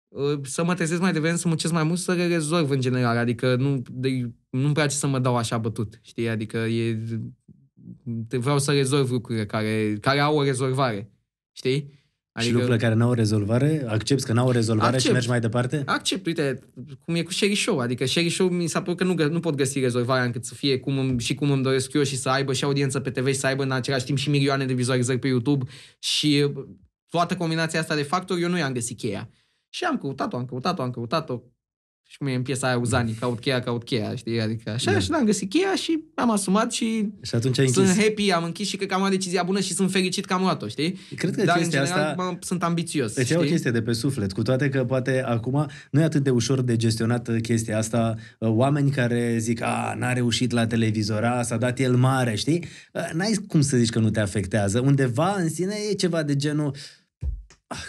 Uh, să mă trezesc mai devreme, să muncesc mai mult, să le rezolv în general. Adică nu, de, nu-mi place să mă dau așa bătut, știi? Adică e, vreau să rezolv lucrurile care, care au o rezolvare. Știi? Adică... Și lucrurile care n-au rezolvare, accepti că n-au rezolvare accept. și mergi mai departe? Accept, uite, cum e cu Sherry Show. Adică Sherry Show mi s-a părut că nu, nu pot găsi rezolvarea încât să fie cum îmi, și cum îmi doresc eu și să aibă și audiență pe TV și să aibă în același timp și milioane de vizualizări exact pe YouTube și uh, toată combinația asta de factori, eu nu i-am găsit cheia. Și am căutat-o, am căutat-o, am căutat-o, și cum e în piesa aia Uzani, caut cheia, caut cheia, știi, adică așa da. și n-am găsit cheia și am asumat și, și atunci ai sunt închis. happy, am închis și cred că am o decizia bună și sunt fericit că am luat-o, știi? Cred că Dar în general asta... mă, sunt ambițios, Deci e o chestie de pe suflet, cu toate că poate acum nu e atât de ușor de gestionat chestia asta, uh, oameni care zic, a, n-a reușit la a, s-a dat el mare, știi? Uh, n-ai cum să zici că nu te afectează, undeva în sine e ceva de genul, ah,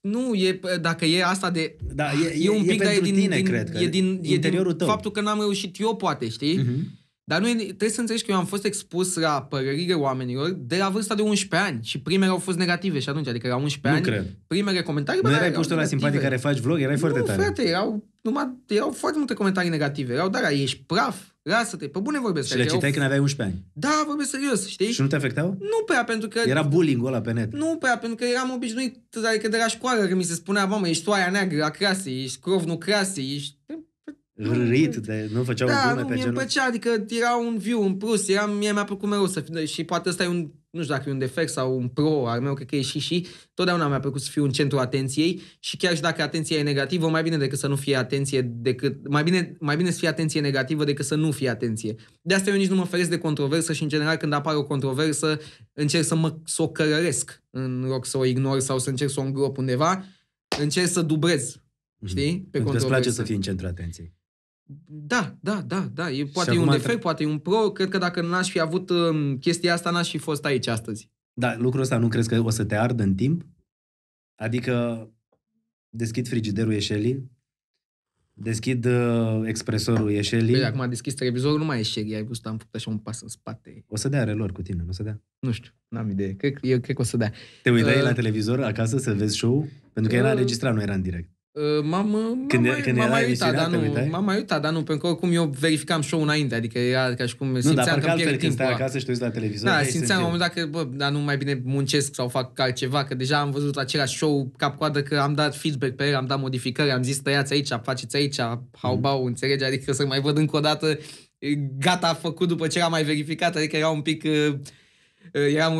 nu, e, dacă e asta de... Da, e, e, e un pic, e dar e din, tine, din, cred e din, e din tău. faptul că n-am reușit eu, poate, știi? Uh-huh. Dar noi trebuie să înțelegi că eu am fost expus la părerile oamenilor de la vârsta de 11 ani și primele au fost negative și atunci, adică la 11 nu ani, cred. primele comentarii... Nu erai puștul la simpatic care faci vlog, erai nu, foarte tare. frate, erau, numai, erau foarte multe comentarii negative. Erau, dar ești praf, lasă-te, pe bune vorbesc. Și le adică citeai erau... când aveai 11 ani? Da, vorbesc serios, știi? Și nu te afectau? Nu prea, pentru că... Era bullying ăla pe net. Nu prea, pentru că eram obișnuit, adică de la școală, că mi se spunea, mamă, ești toaia neagră a crasei, ești nu crasei, ești rârit mm. de nu făceau da, glume nu, pe genul. Da, plăcea, adică era un view, un plus, era, mie mi-a plăcut mereu să fiu, și poate ăsta e un, nu știu dacă e un defect sau un pro al meu, cred că e și și, totdeauna mi-a plăcut să fiu în centru atenției și chiar și dacă atenția e negativă, mai bine decât să nu fie atenție decât, mai bine, mai bine să fie atenție negativă decât să nu fie atenție. De asta eu nici nu mă feresc de controversă și în general când apare o controversă încerc să mă, să o cărăresc în loc să o ignor sau să încerc să o îngrop undeva, încerc să dubrez mhm. Știi? Pe Pentru că îți place să fii în centru atenției. Da, da, da, da. E, poate e un defect, tre- poate e un pro. Cred că dacă n-aș fi avut um, chestia asta, n-aș fi fost aici astăzi. Da, lucrul ăsta nu crezi că o să te ardă în timp? Adică deschid frigiderul ieșelii, deschid uh, expresorul păi ieșelii. Păi, acum deschis televizorul, nu mai ieșelii, ai văzut, am făcut așa un pas în spate. O să dea relor cu tine, nu o să dea? Nu știu, n-am idee. Cred, eu cred că o să dea. Te uitai uh, la televizor acasă să vezi show? Pentru că uh, era înregistrat, nu era în direct. Uh, uh, m-am, când, m-am, când m-am mai uitat, dar nu, m-am mai uitat, dar nu, pentru că oricum eu verificam show înainte, adică era ca și cum simțeam nu, dar că pierd timpul. Când stai da. acasă și te uiți la televizor. Da, simțeam la un dat că, bă, dar nu mai bine muncesc sau fac altceva, că deja am văzut același show cap-coadă, că am dat feedback pe el, am dat modificări, am zis tăiați aici, faceți aici, haubau, mm. înțelegi? adică să mai văd încă o dată gata, făcut după ce am mai verificat, adică era un pic... Uh, era,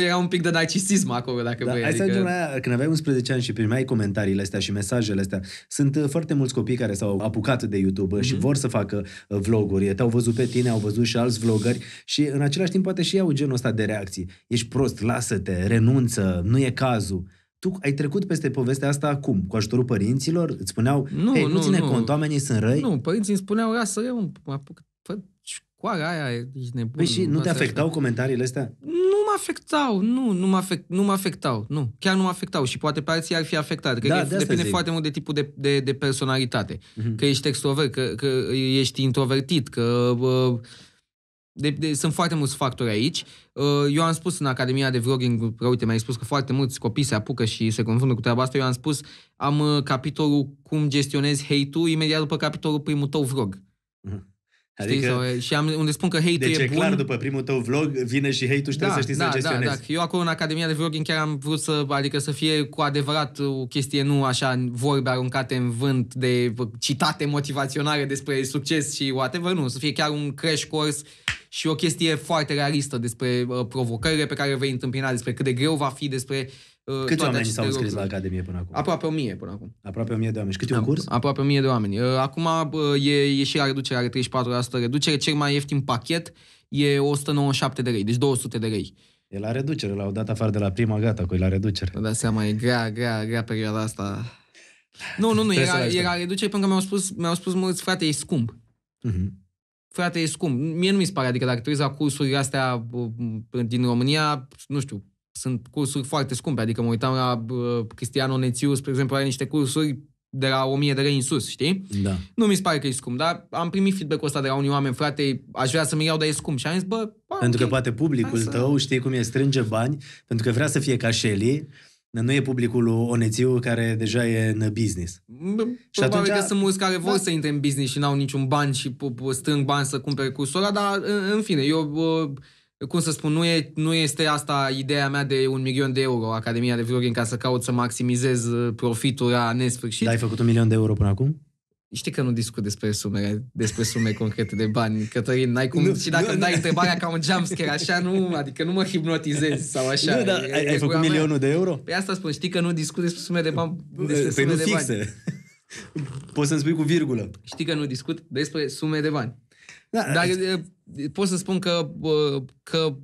era un pic de narcisism acolo, dacă da, vrei. Hai adică... să ajungem la aia. Când aveai 11 ani și primeai comentariile astea și mesajele astea, sunt uh, foarte mulți copii care s-au apucat de YouTube mm-hmm. și mhm. vor să facă uh, vloguri. Te-au văzut pe tine, au văzut și alți vlogări și în același timp poate și iau genul ăsta de reacții. Ești prost, lasă-te, renunță, nu e cazul. Tu ai trecut peste povestea asta acum, cu ajutorul părinților? Îți spuneau, nu, hey, nu, nu ține nu. cont, oamenii sunt răi? Nu, părinții îmi spuneau, lasă eu mă apuc, coara aia, ești nebun. Păi și nu te afectau aia. comentariile astea? Nu mă afectau, nu, nu mă, afect, nu mă afectau, nu. Chiar nu mă afectau și poate pe alții ar fi afectat. Cred da, că de depinde zic. foarte mult de tipul de, de, de personalitate. Mm-hmm. Că ești extrovert, că, că ești introvertit, că... de, de, sunt foarte mulți factori aici. Ă, eu am spus în Academia de Vlogging, uite, mi-ai spus că foarte mulți copii se apucă și se confundă cu treaba asta. Eu am spus, am ă, capitolul cum gestionezi hate-ul, imediat după capitolul primul tău vlog. Adică, Sau, și am, unde spun că hate deci e, e bun. clar, după primul tău vlog vine și hate-ul și da, trebuie să știi da, să da, gestionezi. Da, da. Eu acolo în Academia de Vlogging chiar am vrut să, adică să fie cu adevărat o chestie nu așa vorbe aruncate în vânt de citate motivaționale despre succes și whatever, nu, să fie chiar un crash course și o chestie foarte realistă despre uh, provocările pe care vei întâmpina, despre cât de greu va fi, despre Uh, Câți oameni s-au înscris la Academie până acum? Aproape 1000 până acum. Aproape 1000 de oameni. Și cât e da, un curs? Aproape 1000 de oameni. Uh, acum e, e și la reducere, are 34% reducere. Cel mai ieftin pachet e 197 de lei, deci 200 de lei. E la reducere, l-au dat afară de la prima, gata, cu la reducere. Da seama, e grea, grea, grea perioada asta. Nu, nu, nu, era, era reducere pentru că mi-au spus, mi-au spus mulți, frate, e scump. Uh-huh. Frate, e scump. Mie nu mi se pare, adică dacă trebuie la cursurile astea din România, nu știu, sunt cursuri foarte scumpe, adică mă uitam la uh, Cristiano Nețius, spre exemplu, are niște cursuri de la 1000 de lei în sus, știi? Da. Nu mi se pare că e scump, dar am primit feedback-ul ăsta de la unii oameni, frate, aș vrea să-mi iau, dar e scump. Și am zis, bă, bă okay. Pentru că poate publicul să... tău, știi cum e, strânge bani, pentru că vrea să fie ca Shelly, nu e publicul Onețiu care deja e în business. Bă, mm, și atunci... că sunt mulți care vor da. să intre în business și n-au niciun bani și strâng bani să cumpere cursul ăla, dar în, în fine, eu cum să spun, nu, e, nu este asta ideea mea de un milion de euro, Academia de Vlogging, ca să caut să maximizez uh, profitul la nesfârșit. Dar ai făcut un milion de euro până acum? Știi că nu discut despre sume, despre sume concrete de bani, Cătălin, n-ai cum, nu, și dacă nu, dai întrebarea ca un jumpscare, așa nu, adică nu mă hipnotizezi sau așa. Nu, dar ai, ai făcut mea. milionul de euro? Pe păi asta spun, știi că nu discut despre sume de bani, păi despre păi sume nu de fixe. bani. Poți să-mi spui cu virgulă. Știi că nu discut despre sume de bani. Da, Dar pot să spun că, că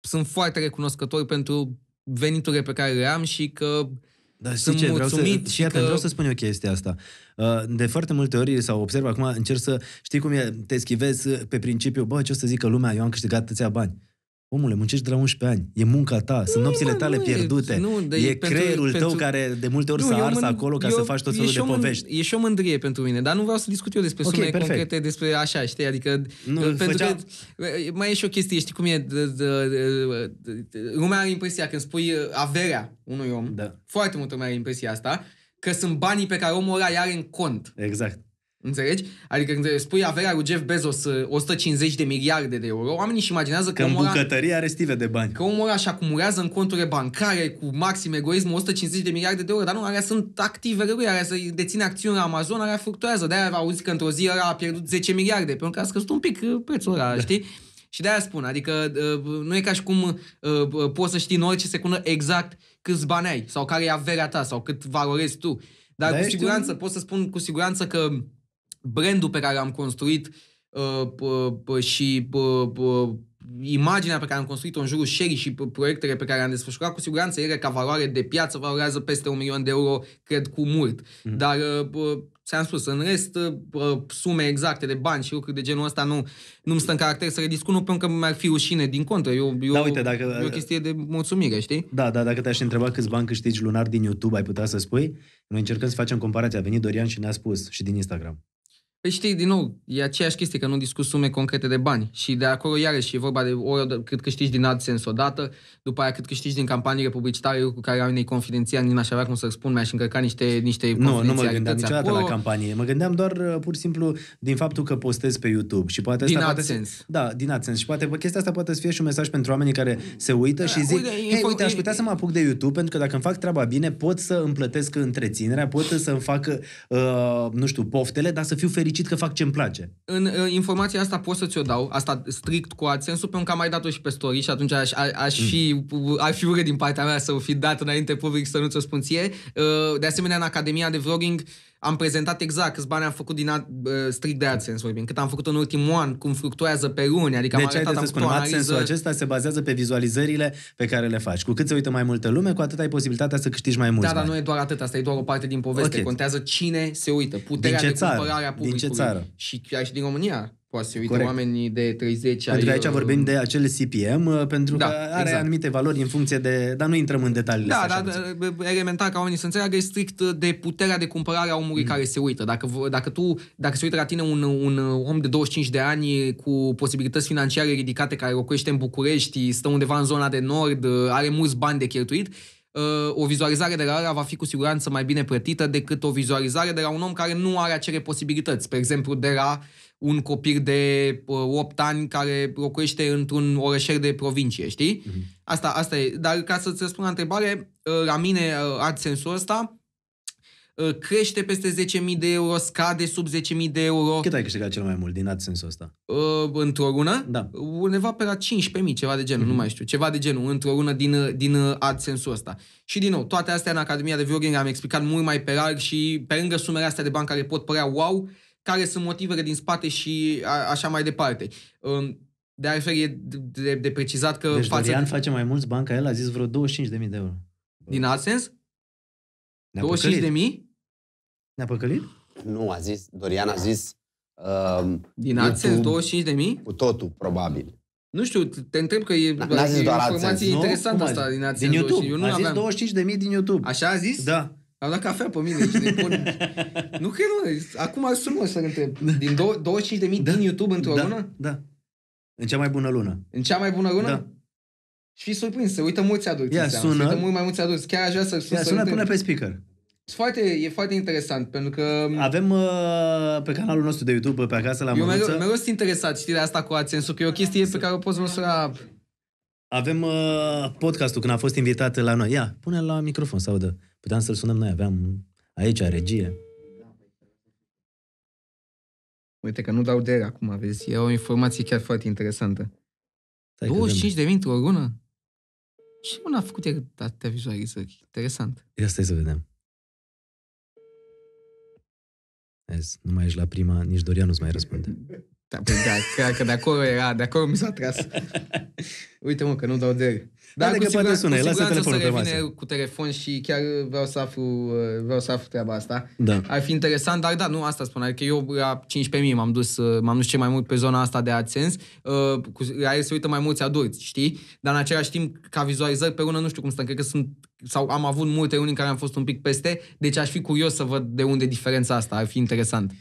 sunt foarte recunoscător pentru veniturile pe care le am și că da, sunt ce, vreau să, și iată, că... vreau să spun eu chestia asta. Uh, de foarte multe ori, sau observ acum, încerc să, știi cum e, te schivezi pe principiu, bă, ce o să zică lumea, eu am câștigat atâția bani. Omule, muncești de la 11 ani, e munca ta, nu, sunt nopțile tale nu pierdute, e, nu, de, e pentru, creierul pentru, tău care de multe ori nu, s-a ars mân, acolo ca eu, să faci tot felul de povești. E și o mândrie pentru mine, dar nu vreau să discut eu despre okay, sume perfect. concrete, despre așa, știi, adică... Nu, uh, pentru făcea... că uh, mai e și o chestie, știi cum e, de, de, de, de, lumea are impresia când spui uh, averea unui om, da. foarte multă lumea are impresia asta, că sunt banii pe care omul ăla are în cont. Exact. Înțelegi? Adică când spui averea lui Jeff Bezos 150 uh, de miliarde de euro, oamenii își imaginează că, că în omora, bucătărie are stive de bani. Că omul ăla acumulează în conturile bancare cu maxim egoism 150 de miliarde de euro, dar nu, alea sunt activele lui, alea să deține acțiuni la Amazon, alea fluctuează. De-aia auzi că într-o zi ăla a pierdut 10 miliarde, pentru că a scăzut un pic uh, prețul ăla, da. știi? Și de-aia spun, adică uh, nu e ca și cum poți să știi în orice secundă exact câți bani ai sau care e averea ta sau cât valorezi tu. Dar, dar cu siguranță, un... pot să spun cu siguranță că brandul pe care am construit uh, și imaginea pe care am construit-o în jurul Sherry și proiectele pe care am desfășurat, cu siguranță ele ca valoare de piață valorează peste un milion de euro, cred, cu mult. Mm-hmm. Dar uh, ți-am spus, în rest, uh, sume exacte de bani și lucruri de genul ăsta nu, nu-mi stă în caracter să le discut, nu pentru că mi-ar fi ușine din contră. Eu, eu, da, uite, dacă, e o chestie de mulțumire, știi? Da, da, dacă te-aș întreba câți bani câștigi lunar din YouTube, ai putea să spui? Noi încercăm să facem comparația. A venit Dorian și ne-a spus și din Instagram. Păi știi, din nou, e aceeași chestie că nu discuți sume concrete de bani și de acolo iarăși e vorba de ori cât câștigi din AdSense odată, după aia cât câștigi din campaniile publicitare cu care am nei confidențial, nici n-aș avea cum să spun, mi-aș încărca niște, niște Nu, nu mă gândeam niciodată acolo. la campanie, mă gândeam doar uh, pur și simplu din faptul că postez pe YouTube și poate asta din poate Să, da, din AdSense și poate chestia asta poate să fie și un mesaj pentru oamenii care se uită da, și zic, uite, hei, uite, aș putea să mă apuc de YouTube pentru că dacă îmi fac treaba bine, pot să îmi plătesc întreținerea, pot să-mi fac, uh, nu știu, poftele, dar să fiu fericit fericit că fac ce-mi place. În uh, informația asta pot să ți-o dau, asta strict cu AdSense-ul, pentru că am mai dat-o și pe story și atunci aș, a, aș mm. fi, ar fi urât din partea mea să o fi dat înainte public să nu ți-o spun ție. Uh, de asemenea, în Academia de Vlogging uh, am prezentat exact câți bani am făcut din ad, strict de AdSense, vorbim, cât am făcut în ultimul an, cum fluctuează pe luni, adică deci, am arătat, am spun, analiză... AdSense-ul acesta se bazează pe vizualizările pe care le faci. Cu cât se uită mai multă lume, cu atât ai posibilitatea să câștigi mai mult. Da, dar nu e doar atât, asta e doar o parte din poveste. Okay. Contează cine se uită, puterea din ce de țară? cumpărare a publicului. Din ce țară? Și chiar și din România. Poate să uite oamenii de 30 Pentru că aici uh... vorbim de acele CPM, uh, pentru da, că are exact. anumite valori în funcție de... Dar nu intrăm în detaliile Da, dar așa. Uh, uh, elementar ca oamenii să înțeleagă e strict de puterea de cumpărare a omului mm. care se uită. Dacă, dacă tu, dacă se uită la tine un, un om de 25 de ani cu posibilități financiare ridicate care locuiește în București, stă undeva în zona de nord, are mulți bani de cheltuit, o vizualizare de la ăla va fi cu siguranță mai bine plătită decât o vizualizare de la un om care nu are acele posibilități. Pe exemplu, de la uh, un copil de uh, 8 ani care locuiește într-un orășel de provincie, știi? Mm-hmm. Asta, asta e. Dar ca să-ți răspund la întrebare, uh, la mine uh, ă, AdSense-ul ăsta uh, crește peste 10.000 de euro, scade sub 10.000 de euro. Cât ai câștigat cel mai mult din AdSense-ul ăsta? Uh, într-o lună? Da. Undeva pe la 15.000, ceva de genul, mm-hmm. nu mhm. mai știu. Ceva de genul, într-o lună din, din AdSense-ul ăsta. Și din nou, toate astea în Academia de Vlogging am explicat mult mai pe larg și pe lângă sumele astea de bani care pot părea wow, care sunt motivele din spate și a, așa mai departe. Um, de altfel e de, de, de precizat că... Deci față Dorian de... face mai mulți bani ca el, a zis vreo 25.000 de euro. Din AdSense? Ne-a păcălit. Ne-a păcălit? Nu, a zis, Dorian a zis... Uh, Din AdSense 25.000? Cu totul, probabil. Nu știu, te întreb că e, N-a zis doar informație interesantă asta din AdSense. Din YouTube. Eu nu a zis aveam. din YouTube. Așa a zis? Da. Am dat cafea pe mine și nebun. nu cred, Acum sunt mă să întreb. Din 25.000 de mii da, din YouTube într-o da, lună? Da. În cea mai bună lună. În cea mai bună lună? Da. Și fii surprins, se uită mulți adulți. Ia, sună. Se uită mult mai mulți adulți. Chiar aș vrea să Ia, sună, pune pe speaker. Foarte, e foarte interesant, pentru că... Avem uh, pe canalul nostru de YouTube, pe acasă la eu Eu mereu, mereu sunt interesat, știrea asta cu adsense că e o chestie pe care o poți măsura avem uh, podcastul când a fost invitat la noi. Ia, pune la microfon să audă. Puteam să-l sunăm noi, aveam aici regie. Uite că nu dau de acum, vezi. E o informație chiar foarte interesantă. Stai 25 de minute o lună? Și nu a făcut atâtea vizualizări. Interesant. Ia stai să vedem. Vezi, nu mai ești la prima, nici Dorian nu-ți mai răspunde. Da, păi da, cred că de acolo era, de acolo mi s-a tras. Uite mă, că nu dau de Dar cu, siguran, sună, cu siguranță telefonul să revine pe cu telefon și chiar vreau să aflu, uh, vreau să aflu treaba asta. Da. Ar fi interesant, dar da, nu asta spun, adică eu la 15.000 m-am dus, uh, m-am dus ce mai mult pe zona asta de AdSense, uh, cu, se uită mai mulți adulți, știi? Dar în același timp, ca vizualizări pe lună, nu știu cum stăm, cred că sunt sau am avut multe luni în care am fost un pic peste, deci aș fi curios să văd de unde diferența asta, ar fi interesant.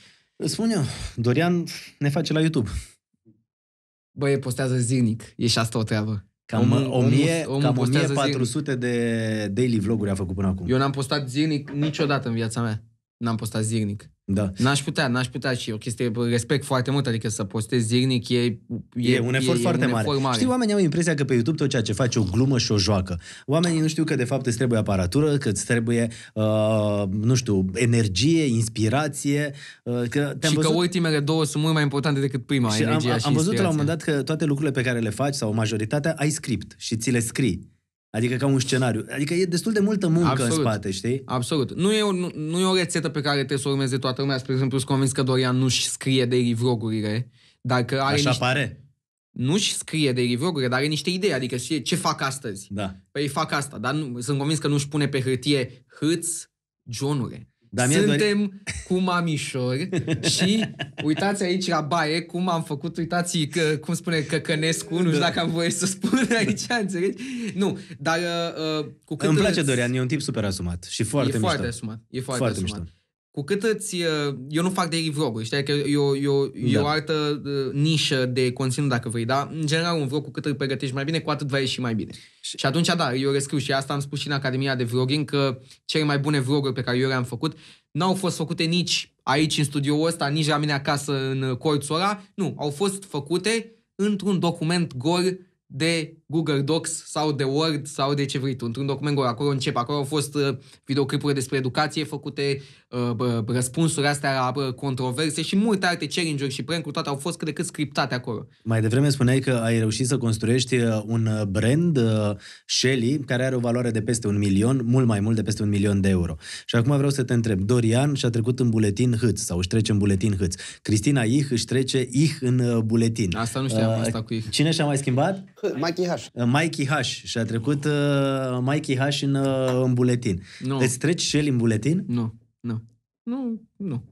Spun eu, Dorian ne face la YouTube. Băie, postează zilnic. E și asta o treabă. Cam, om, 1000, om cam 1400 zilnic. de daily vloguri a făcut până acum. Eu n-am postat zilnic niciodată în viața mea n-am postat zilnic. Da. N-aș putea, n-aș putea și o chestie, respect foarte mult, adică să postezi zilnic e... E, e un efort e, foarte e un mare. Efort mare. Știi, oamenii au impresia că pe YouTube tot ceea ce faci o glumă și o joacă. Oamenii nu știu că de fapt îți trebuie aparatură, că îți trebuie, uh, nu știu, energie, inspirație. Uh, că și văzut... că ultimele două sunt mult mai importante decât prima, și energia am, și Am văzut la un moment dat că toate lucrurile pe care le faci, sau majoritatea, ai script și ți le scrii. Adică ca un scenariu. Adică e destul de multă muncă Absolut. în spate, știi? Absolut. Nu e, o, nu, nu e o rețetă pe care trebuie să o urmeze toată lumea. Spre exemplu, sunt convins că Dorian nu-și scrie de vlogurile. Dacă are Așa niște... pare. Nu-și scrie de vlogurile, dar are niște idei. Adică știe ce fac astăzi. Da. Păi fac asta. Dar nu, sunt convins că nu-și pune pe hârtie hâț, Johnule. Dar Suntem dori... cu mamișori și uitați aici la baie cum am făcut, uitați că, cum spune Căcănescu, nu știu da. dacă am voie să spun da. aici, înțelegi? Nu, dar uh, uh cu cât... Îmi place Dorian, e un tip super asumat și foarte E mișto. E foarte asumat, e foarte, foarte asumat. Mișto. Cu cât îți... Uh, eu nu fac daily vlog-uri, știi? Că adică eu eu da. eu o altă uh, nișă de conținut, dacă vrei, dar în general un vlog cu cât îl pregătești mai bine, cu atât va ieși mai bine. Și, și atunci, da, eu rescriu și asta am spus și în Academia de Vlogging, că cele mai bune vloguri pe care eu le-am făcut n-au fost făcute nici aici în studioul ăsta, nici la mine acasă în uh, colțul ăla. Nu, au fost făcute într-un document gol de Google Docs sau de Word sau de ce vrei tu, într-un document gol. Acolo încep. Acolo au fost uh, videoclipuri despre educație făcute, uh, răspunsuri astea la controverse și multe alte challenge-uri și prank toate au fost cât de cât scriptate acolo. Mai devreme spuneai că ai reușit să construiești uh, un brand, Shelly, care are o valoare de peste un milion, mult mai mult de peste un milion de euro. Și acum vreau să te întreb, Dorian și-a trecut în buletin hâț sau își trece în buletin hâț. Cristina Ih își trece Ih în buletin. Asta nu știam, uh, asta cu Ih. Cine și-a mai schimbat? H- Machiha H. Mikey H. Și a trecut uh, Mikey H în, uh, în buletin. Nu. Îți treci și el în buletin? Nu, nu. Nu, nu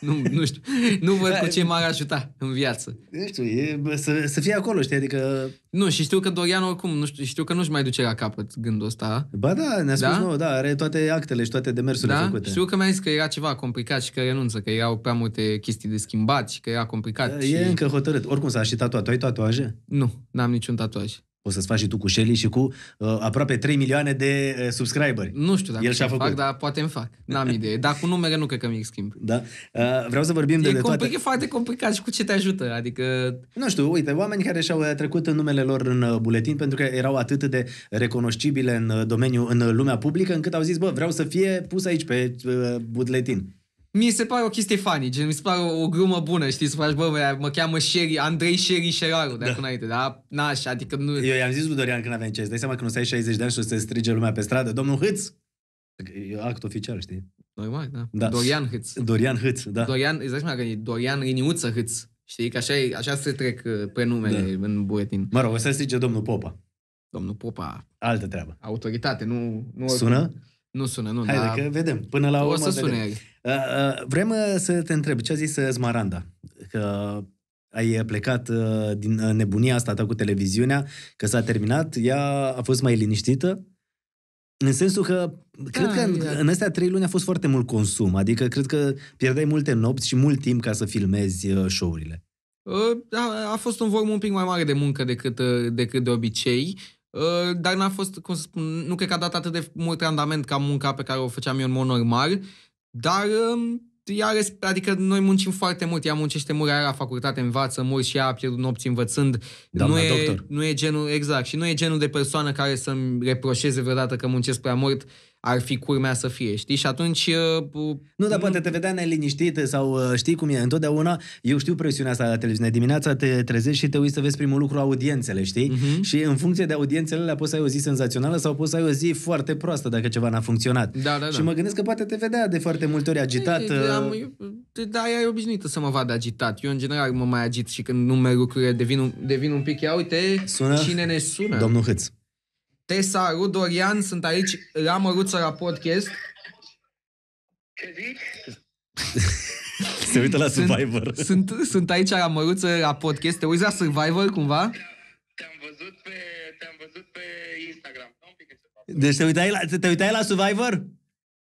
nu, nu știu, nu văd da, cu ce m-ar ajuta în viață. Nu știu, e, să, să fie acolo, știi, adică... Nu, și știu că Dorian oricum, nu știu, știu că nu-și mai duce la capăt gândul ăsta. Ba da, ne-a spus da? nou, da, are toate actele și toate demersurile da? făcute. Știu că mi-a zis că era ceva complicat și că renunță, că erau prea multe chestii de schimbat și că era complicat. E și... încă hotărât. Oricum s-a și tatuat. Tu ai tatuaje? Nu, n-am niciun tatuaj o să-ți faci și tu cu Shelly și cu uh, aproape 3 milioane de uh, subscriberi. Nu știu dacă El și-a făcut. fac, dar poate îmi fac. N-am idee. Dar cu numere nu cred că mi-i schimb. Da. Uh, vreau să vorbim e de, de toate. E foarte complicat și cu ce te ajută. Adică... Nu știu, uite, oameni care și-au uh, trecut numele lor în uh, buletin pentru că erau atât de recunoscibile în uh, domeniu, în lumea publică, încât au zis, bă, vreau să fie pus aici pe uh, buletin mi se pare o chestie funny, gen, mi se pare o, o glumă bună, știi, să faci, bă, mă cheamă Sherry, Andrei Sherry Șeraru, de da. acum înainte, da? na, așa, adică nu... Eu i-am zis lui Dorian când aveam 50, dai seama că nu stai 60 de ani și o să strige lumea pe stradă, domnul Hâț! Adică e act oficial, știi? Normal, da. da. Dorian Hâț. Dorian Hâț, da. Dorian, îți dai seama că e Dorian Riniuță Hâț. Știi că așa, așa se trec uh, prenumele da. în buletin. Mă rog, o să strige domnul Popa. Domnul Popa. Altă treabă. Autoritate, nu... nu sună? Nu sună, nu. Hai, da. că vedem. Până la o urmă, să vedem. sune. Uh, uh, vrem uh, să te întreb, ce a zis Smaranda? Că ai plecat din nebunia asta ta cu televiziunea, că s-a terminat, ea a fost mai liniștită? În sensul că, cred că da, în, în astea trei luni a fost foarte mult consum, adică cred că pierdeai multe nopți și mult timp ca să filmezi show-urile. A, da, a fost un volum un pic mai mare de muncă decât, decât de obicei, dar n-a fost, cum să spun, nu cred că a dat atât de mult randament ca munca pe care o făceam eu în mod normal, dar um, ea, adică noi muncim foarte mult, ea muncește mult, ea la facultate învață mor și ea a pierdut nopți învățând. Doamna nu doctor. e, nu e genul, exact, și nu e genul de persoană care să-mi reproșeze vreodată că muncesc prea mult ar fi curmea să fie, știi? Și atunci... Uh, nu, dar poate te vedea neliniștit sau uh, știi cum e întotdeauna. Eu știu presiunea asta la televiziune. Dimineața te trezești și te uiți să vezi primul lucru audiențele, știi? Uh-huh. Și în funcție de audiențele le poți să ai o zi senzațională sau poți să ai o zi foarte proastă dacă ceva n-a funcționat. Da, da, da. Și mă gândesc că poate te vedea de foarte multe ori agitat. Uh, da, e obișnuită să mă vadă agitat. Eu, în general, mă mai agit și când nu merg lucrurile, devin un, devin un pic, ia uite, sună? cine ne sună. Domnul Hâț. Tesa, Rudorian, sunt aici la Măruță la podcast. Ce zici? Se uită la Survivor. Sunt, sunt, sunt aici la Măruță la podcast. Te uiți la Survivor cumva? Te-am văzut pe, te-am văzut pe Instagram. Da, deci te uitai la, te uitai la Survivor?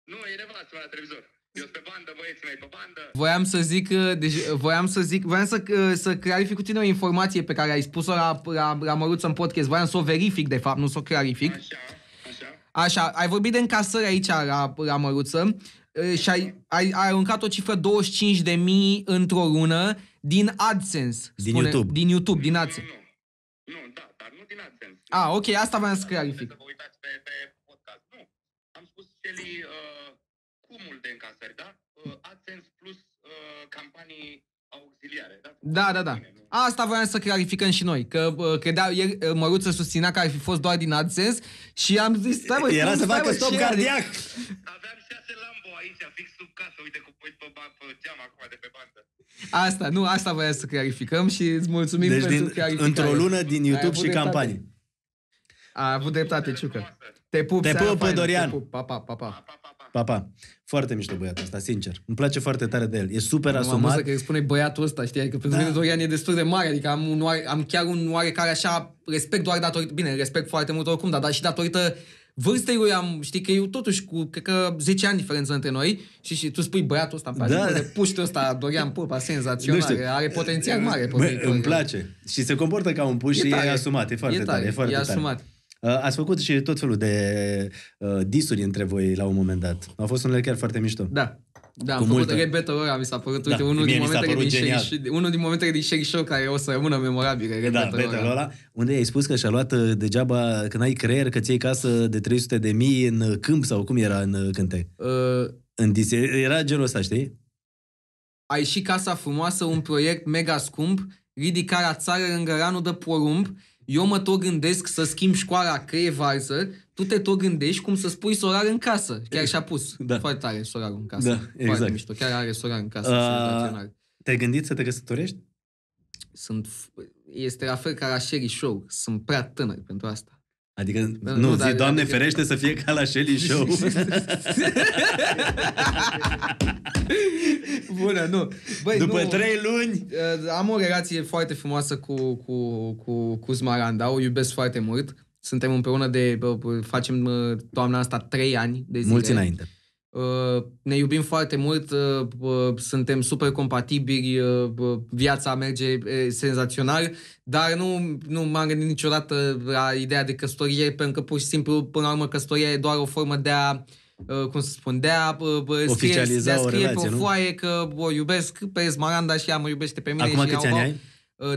Nu, e nevastă la televizor. Eu sunt pe bandă, băieții mei, pe bandă. Voiam să zic, uh, deci, uh, voiam să zic, voiam să, uh, să clarific cu tine o informație pe care ai spus-o la, la, la Măruță în podcast. Voiam să o verific, de fapt, nu să o clarific. Așa, așa. Așa, ai vorbit de încasări aici la, la Măruță și ai, ai, ai aruncat o cifră 25.000 într-o lună din AdSense. Spune, Din YouTube. Din YouTube, din AdSense. Nu, nu, nu, nu da, dar nu din AdSense. Ah, ok, asta vreau să clarific. Să vă uitați pe, pe podcast. Nu, am spus Celi afaceri, da? Uh, AdSense plus uh, campanii auxiliare, da? Da, da, da. Bine, Asta voiam să clarificăm și noi, că uh, credea, ieri să susținea că ar fi fost doar din AdSense și am zis, stai bă, Era să facă stop cardiac! Aveam șase Lambo aici, fix sub casă, uite cum uit pe, pe geam acum de pe bandă. Asta, nu, asta voiam să clarificăm și îți mulțumim deci pentru din, clarificare. într-o lună din YouTube și campanii. A avut dreptate, Ciucă. Te pup, te pup, Dorian. Te pup, pa, pa, pa, pa. pa, pa. Pa, pa. Foarte mișto băiatul ăsta, sincer. Îmi place foarte tare de el. E super am asumat. Am că spune băiatul ăsta, știi? Că adică, pentru da. mine Dorian e destul de mare. Adică am, un oare, am chiar un oarecare așa respect doar datorită... Bine, respect foarte mult oricum, dar, dar și datorită vârstei lui am, știi că eu totuși cu, cred că 10 ani diferență între noi și, și tu spui băiatul ăsta, îmi place, da. puștul ăsta, Dorian Popa, senzațional, știu. are potențial mare. Bă, îmi place. Și se comportă ca un puș e și tare. e asumat, e foarte e tare, tare, e foarte e asumat. Tare. Uh, ați făcut și tot felul de uh, disuri între voi la un moment dat. Au fost unele chiar foarte mișto. Da. Da, am făcut repetă ora, mi s-a părut, da, uite, unul din, momentele din Sherry, unul din momentele din Sherry Show care o să rămână memorabil, repetă da, ora. ăla, unde ai spus că și-a luat uh, degeaba, când ai creier, că ți ai casă de 300 de mii în uh, câmp sau cum era în cântec? Uh, în dise, era genul ăsta, știi? Ai și Casa Frumoasă, un proiect mega scump, ridicarea țară în găranul de porumb, eu mă tot gândesc să schimb școala că e varză, tu te tot gândești cum să spui sorar în casă. Chiar și-a pus da. foarte tare sorarul în casă. Da, foarte exact. mișto. Chiar are sorar în casă. Uh, te-ai gândit să te căsătorești? Sunt, este la fel ca la Sherry Show. Sunt prea tânăr pentru asta. Adică, nu, nu zi, dar, Doamne adică... ferește să fie ca la Shelly Show. Bună, nu. Băi, După nu, trei luni... Uh, am o relație foarte frumoasă cu, cu, cu, cu Smaranda, o iubesc foarte mult. Suntem împreună de, bă, facem uh, toamna asta trei ani de zile. Mulți înainte. Uh, ne iubim foarte mult, uh, uh, suntem super compatibili, viața merge senzațional, dar nu, nu m-am gândit niciodată la ideea de căsătorie, pentru că pur și simplu, până la urmă, căsătoria e doar o formă de a cum să spun, de a scrie, de a scrie relație, pe o foaie nu? că o iubesc pe Smaranda și ea mă iubește pe mine. Acum și câți ani ai?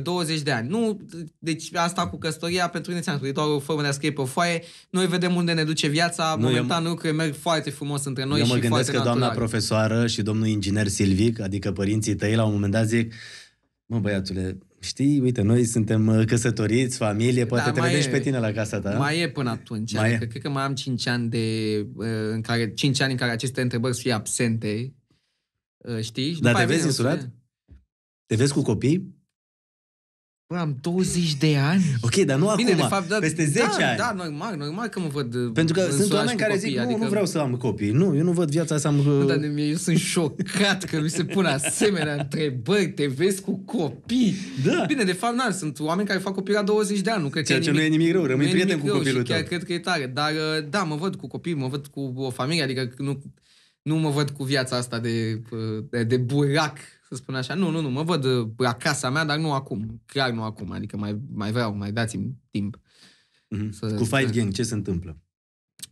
20 uh, de ani. Nu, deci asta cu căsătoria pentru mine ți-am doar o formă de a scrie pe foaie. Noi vedem unde ne duce viața. Nu, Momentan eu, lucrurile merg foarte frumos între noi eu și mă gândesc foarte că natural. doamna profesoară și domnul inginer Silvic, adică părinții tăi, la un moment dat zic mă băiatule, știi, uite, noi suntem uh, căsătoriți, familie, poate da, te vedești pe tine la casa ta. Mai e până atunci, mai adică e. cred că mai am 5 ani, de, uh, în care, 5 ani în care aceste întrebări sunt absente, știi? Și Dar te vezi insulat? Te vezi cu copii? Bă, am 20 de ani. Ok, dar nu Bine, acum, de fapt, da, peste 10 da, ani. Da, normal, normal că mă văd uh, Pentru că sunt oameni care copii, zic, nu, adică... nu vreau să am copii. Nu, eu nu văd viața să am... Uh, nu, dar eu sunt șocat că mi se pun asemenea întrebări. Te vezi cu copii? Da. Bine, de fapt, da, sunt oameni care fac copii la 20 de ani. Nu cred Ceea că ce nimic, nu e nimic rău, rămâi prieten cu copilul tău. Chiar cred că e tare. Dar, uh, da, mă văd cu copii, mă văd cu o familie, adică nu, nu mă văd cu viața asta de, de burac să spun așa, nu, nu, nu, mă văd uh, la casa mea, dar nu acum, clar nu acum, adică mai, mai vreau, mai dați-mi timp. Mm-hmm. cu Five Gang, ce se întâmplă?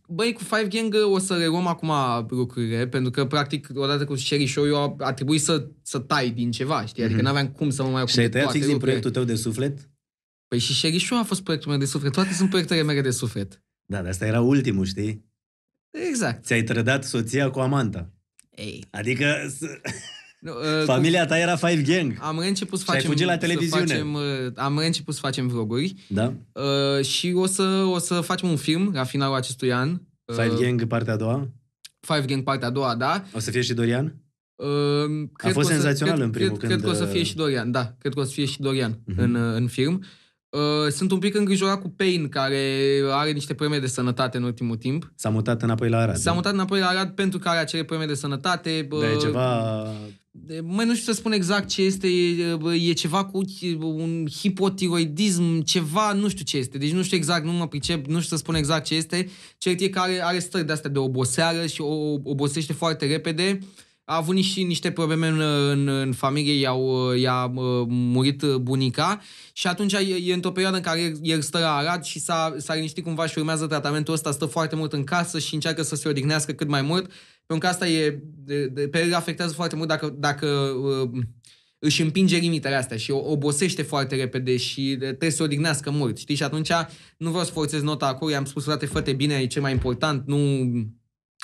Băi, cu Five Gang uh, o să reluăm acum lucrurile, pentru că, practic, odată cu Sherry Show, eu a, a trebuit să, să tai din ceva, știi? Adică mm-hmm. n-aveam cum să mă mai ocup Și ai fix din proiectul tău de suflet? Păi și Sherry Show a fost proiectul meu de suflet. Toate sunt proiectele mele de suflet. Da, dar asta era ultimul, știi? Exact. Ți-ai trădat soția cu amanta. Ei. Adică... Nu, uh, Familia ta era Five Gang. Am început să facem... ai fugit la televiziune. Să facem, uh, am început să facem vloguri. Da. Uh, și o să, o să facem un film la finalul acestui an. Uh, Five uh, Gang partea a doua? Five Gang partea a doua, da. O să fie și Dorian? Uh, cred a fost senzațional să, cred, în primul cred, când... Cred că o să fie uh, și Dorian, da. Cred că o să fie și Dorian uh-huh. în, în film. Uh, sunt un pic îngrijorat cu Pain, care are niște probleme de sănătate în ultimul timp. S-a mutat înapoi la Arad. S-a da. mutat înapoi la Arad pentru că are acele probleme de sănătate. Da, bă, e ceva mai nu știu să spun exact ce este, e, e ceva cu un hipotiroidism, ceva, nu știu ce este. Deci nu știu exact, nu mă pricep, nu știu să spun exact ce este. Cert e că are, are stări de-astea de oboseală și o, obosește foarte repede. A avut și niște probleme în, în, în familie, i i-a murit bunica și atunci e, e într-o perioadă în care el stă la Arad și s-a, s-a liniștit cumva și urmează tratamentul ăsta, stă foarte mult în casă și încearcă să se odihnească cât mai mult pentru că asta e, de, de, pe el afectează foarte mult dacă, dacă uh, își împinge limitele astea și obosește foarte repede și uh, trebuie să odihnească mult, știi? Și atunci nu vreau să forțez nota acolo, i-am spus, frate, fă bine, e cel mai important, nu...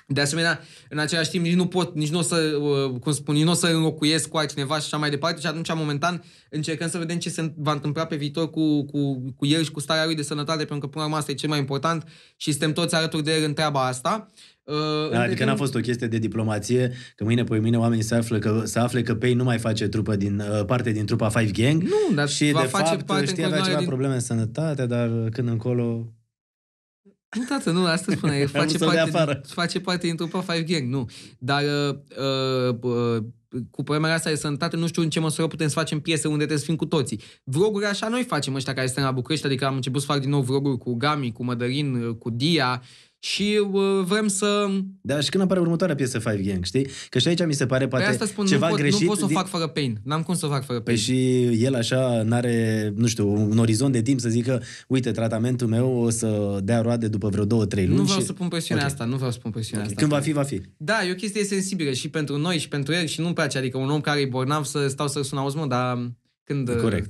De asemenea, în același timp, nici nu pot, nici nu o să, uh, cum spun, nici nu o să înlocuiesc cu altcineva și așa mai departe și atunci, momentan, încercăm să vedem ce se va întâmpla pe viitor cu, cu, cu el și cu starea lui de sănătate, pentru că, până la urmă, asta e cel mai important și suntem toți alături de el în treaba asta. Uh, da, adică n-a fost o chestie de diplomație, că mâine pe mine oamenii se află că, se afle că Pei nu mai face trupă din, uh, parte din trupa Five Gang. Nu, dar și va de face fapt, parte știi, avea ceva din... probleme în sănătate, dar când încolo... Nu, tată, nu, asta spune, face, parte din, face parte din trupa Five Gang, nu. Dar uh, uh, uh cu problema asta de sănătate, nu știu în ce măsură putem să facem piese unde trebuie să fim cu toții. Vloguri așa noi facem ăștia care suntem la București, adică am început să fac din nou vloguri cu Gami, cu Mădărin, uh, cu Dia, și uh, vrem să... Da, și când apare următoarea piesă Five Gang, știi? Că și aici mi se pare păi poate asta spun, ceva nu pot, greșit. Nu pot să o fac fără pain. N-am cum să o fac fără păi pain. Păi și el așa n-are, nu știu, un orizont de timp să zică, uite, tratamentul meu o să dea roade după vreo două, trei luni. Nu vreau și... să pun presiunea okay. asta, nu vreau să pun presiunea okay. asta. Când va fi, va fi. Da, e o chestie sensibilă și pentru noi și pentru el și nu-mi place, adică un om care e bornav să stau să-l sun auzi, mă, dar când... Corect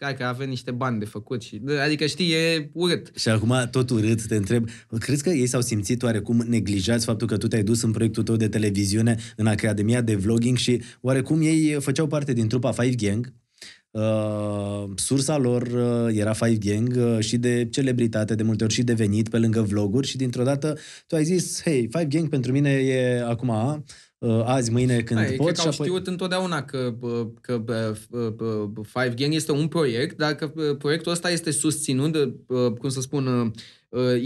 hai că avem niște bani de făcut și, adică știi, e urât. Și acum, tot urât, te întreb, crezi că ei s-au simțit oarecum neglijați faptul că tu te-ai dus în proiectul tău de televiziune, în Academia de Vlogging și oarecum ei făceau parte din trupa Five Gang, Uh, sursa lor uh, era Five Gang uh, și de celebritate, de multe ori și de venit pe lângă vloguri și dintr-o dată tu ai zis, hei, Five Gang pentru mine e acum A, Uh, azi, mâine, când Hai, pot. Cred că au apoi... știut întotdeauna că, că, că Five Gang este un proiect, dar că proiectul ăsta este susținut de, cum să spun, uh,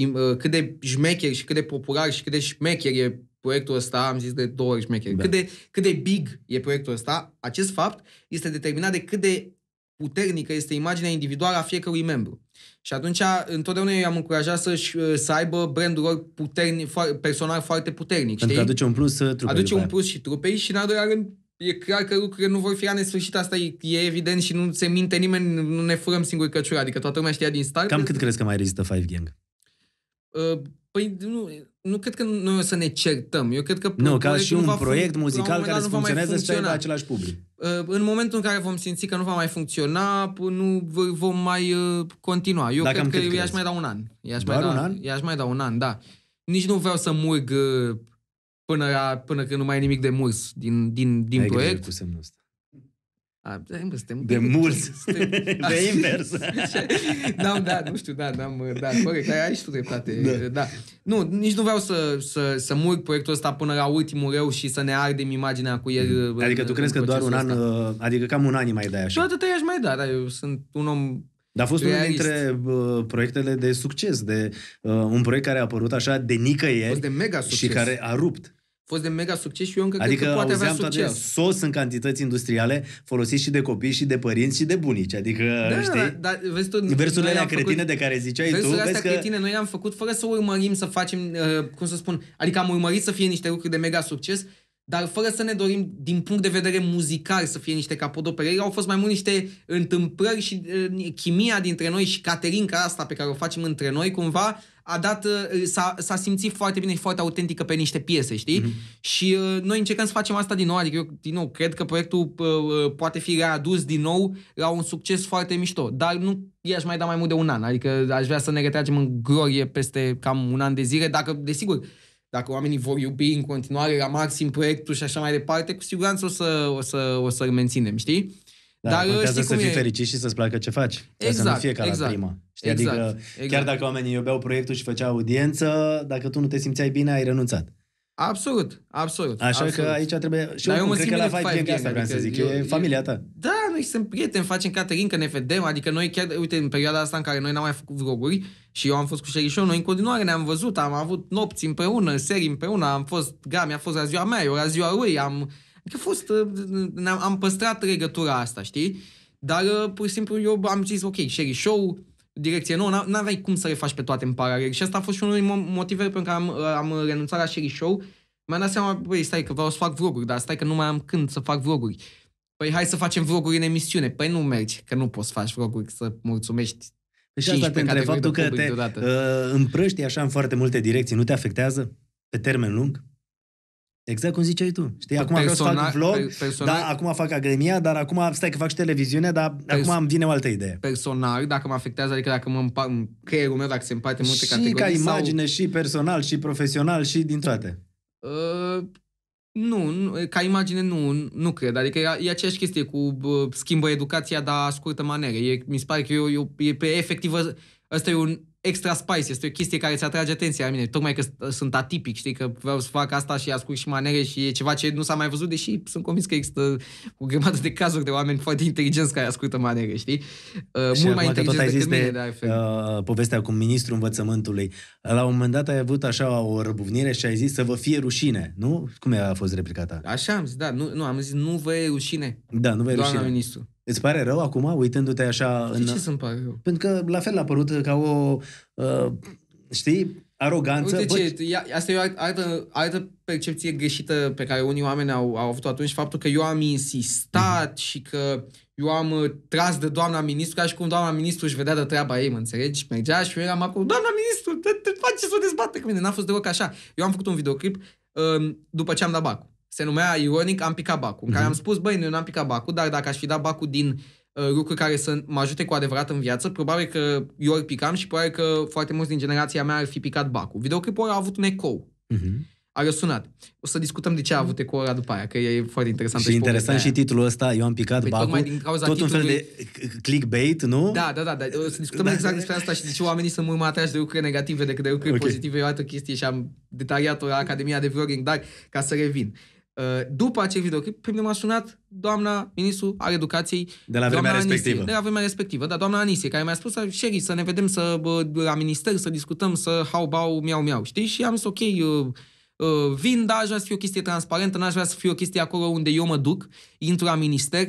uh, cât de șmecher și cât de popular și cât de șmecher e proiectul ăsta, am zis de două ori șmecher, da. cât, de, cât de big e proiectul ăsta, acest fapt este determinat de cât de puternică este imaginea individuală a fiecărui membru. Și atunci, întotdeauna eu am încurajat să-și, uh, să aibă brandul lor puternic, personal foarte puternic. Pentru știi? că aduce un plus uh, trupei. Aduce un plus și trupei și, în al doilea rând, e clar că lucrurile nu vor fi la nesfârșit, asta e, e evident și nu se minte nimeni, nu ne furăm singuri căciura, adică toată lumea știa din start. Cam cât crezi că mai rezistă Five Gang? Uh, păi, nu, nu cred că noi o să ne certăm. Eu cred că... Nu, ca și un proiect fun- muzical un care să funcționeze să același public. Uh, în momentul în care vom simți că nu va mai funcționa, nu vom mai uh, continua. Eu Dacă cred că i-aș mai da un an. I-aș Doar mai da, un an? I-aș mai da un an, da. Nici nu vreau să murg uh, până, la, până când nu mai e nimic de murs din, din, din Ai proiect. Cu semnul ăsta. A, de da, mă, suntem de mulți. Suntem, de invers. da, da, nu știu, da, da, mă, da, corect, ai, ai și tu dreptate. Da. da. Nu, nici nu vreau să, să, să murg proiectul ăsta până la ultimul reu și să ne ardem imaginea cu el. Mm. Adică în, tu crezi că doar un an, ăsta. Uh, adică cam un an mai dai așa? Toată păi i-aș mai da, dar eu sunt un om dar a fost realist. unul dintre uh, proiectele de succes, de uh, un proiect care a apărut așa de nicăieri de mega succes. și care a rupt fost de mega succes și eu încă adică cred că poate avea succes. Adică sos în cantități industriale folosit și de copii și de părinți și de bunici. Adică, da, știi? Da, da, vezi tu, versurile alea făcut, cretine de care ziceai tu, Versurile astea că... cretine noi am făcut fără să urmărim să facem, uh, cum să spun, adică am urmărit să fie niște lucruri de mega succes, dar fără să ne dorim din punct de vedere muzical să fie niște capodopere, au fost mai mult niște întâmplări și uh, chimia dintre noi și Caterinca asta pe care o facem între noi cumva a dat, uh, s-a, s-a simțit foarte bine și foarte autentică pe niște piese, știi? Mm-hmm. Și uh, noi încercăm să facem asta din nou, adică eu, din nou, cred că proiectul uh, uh, poate fi readus din nou la un succes foarte mișto, dar nu i-aș mai da mai mult de un an, adică aș vrea să ne retragem în glorie peste cam un an de zile, dacă, desigur, dacă oamenii vor iubi în continuare la maxim proiectul și așa mai departe, cu siguranță o să, o să, o să menținem, știi? Da, Dar contează știi să fii e? fericit și să-ți placă ce faci. Exact, să nu fie exact, ca exact, la prima. Știi? Exact, adică exact. chiar dacă oamenii iubeau proiectul și făceau audiență, dacă tu nu te simțeai bine, ai renunțat. Absolut, absolut. Așa absolut. că aici trebuie... Și Dar eu mă cred că la Five Gang, asta adică să zic, eu, e familia ta. Da, noi suntem prieteni, facem catering, că ne vedem, adică noi chiar, uite, în perioada asta în care noi n-am mai făcut vloguri și eu am fost cu Șerișon, noi în continuare ne-am văzut, am avut nopți împreună, serii împreună, am fost, gami, a fost la ziua mea, eu la ziua lui, am Adică a fost, uh, am am păstrat legătura asta, știi? Dar uh, pur și simplu eu am zis, ok, Sherry Show, direcție nouă, n-aveai cum să le faci pe toate în paralel. Și asta a fost și unul din motivele pentru care am, uh, am renunțat la Sherry Show. Mi-am dat seama, băi, stai că vreau să fac vloguri, dar stai că nu mai am când să fac vloguri. Păi hai să facem vloguri în emisiune. Păi nu mergi, că nu poți să faci vloguri să mulțumești păi și asta pentru faptul că te uh, împrăști așa în foarte multe direcții, nu te afectează pe termen lung? Exact cum ziceai tu. Știi, acum Persona- vreau să fac vlog, personal... dar acum fac agremia, dar acum stai că fac și televiziune, dar Pers- acum îmi vine o altă idee. Personal, dacă mă afectează, adică dacă mă în creierul meu, dacă se împarte multe și categorii. Și ca imagine, sau... și personal, și profesional, și din toate. Uh, nu, nu, ca imagine nu, nu cred. Adică e, e aceeași chestie cu uh, schimbă educația, dar scurtă manere. E, mi se pare că eu, eu, e pe efectivă, ăsta e un extra spice, este o chestie care îți atrage atenția la mine, tocmai că sunt atipic, știi, că vreau să fac asta și ascult și manere și e ceva ce nu s-a mai văzut, deși sunt convins că există o grămadă de cazuri de oameni foarte inteligenți care ascultă manere, știi? Uh, mult mai inteligenți decât zis mine, de, de Uh, povestea cu ministrul învățământului. La un moment dat ai avut așa o răbuvnire și ai zis să vă fie rușine, nu? Cum a fost replicata? Așa am zis, da, nu, nu am zis nu vă e rușine. Da, nu vă e rușine. Doamna ministru. Îți pare rău acum, uitându-te așa... De în... ce să-mi pare rău? Pentru că la fel a părut ca o, uh, știi, aroganță. Uite ce, bă... asta e o altă, altă percepție greșită pe care unii oameni au, au avut atunci, faptul că eu am insistat mm-hmm. și că eu am uh, tras de doamna ministru ca și cum doamna ministru își vedea de treaba ei, mă înțelegi? Mergea și eu eram acolo, doamna ministru, te, te face să o dezbate cu mine. N-a fost deloc așa. Eu am făcut un videoclip um, după ce am dat bacul se numea ironic Am picat bacul, în care mm-hmm. am mhm. spus, băi, nu, am picat bacul, dar dacă aș fi dat bacul din uh, lucruri care să mă ajute cu adevărat în viață, probabil că eu îl picam și probabil că foarte mulți din generația mea ar fi picat bacul. Videoclipul a avut un ecou. Mm-hmm a răsunat. O să discutăm de ce a avut ecou ăla după aia, că e foarte interesant. Și interesant și titlul ăsta, eu am picat păi, bacul, din cauza tot titlului... un fel de clickbait, nu? Da, da, da, da. o să discutăm da. exact despre asta și de ce oamenii sunt mult mai atrași de lucruri negative decât de lucruri okay. pozitive. E o altă chestie și am detaliat-o la Academia de Vlogging, dar ca să revin. Uh, Uh, după acel videoclip, pe mine m-a sunat doamna ministru al educației. De la vremea Anisie, respectivă. de la vremea respectivă, da, doamna Anisie, care mi-a spus, Sherry, să ne vedem să, la minister, să discutăm, să hau, bau, miau, miau, știi? Și am zis, ok, uh, uh, vin, dar aș vrea să fie o chestie transparentă, n-aș vrea să fie o chestie acolo unde eu mă duc, intru la minister,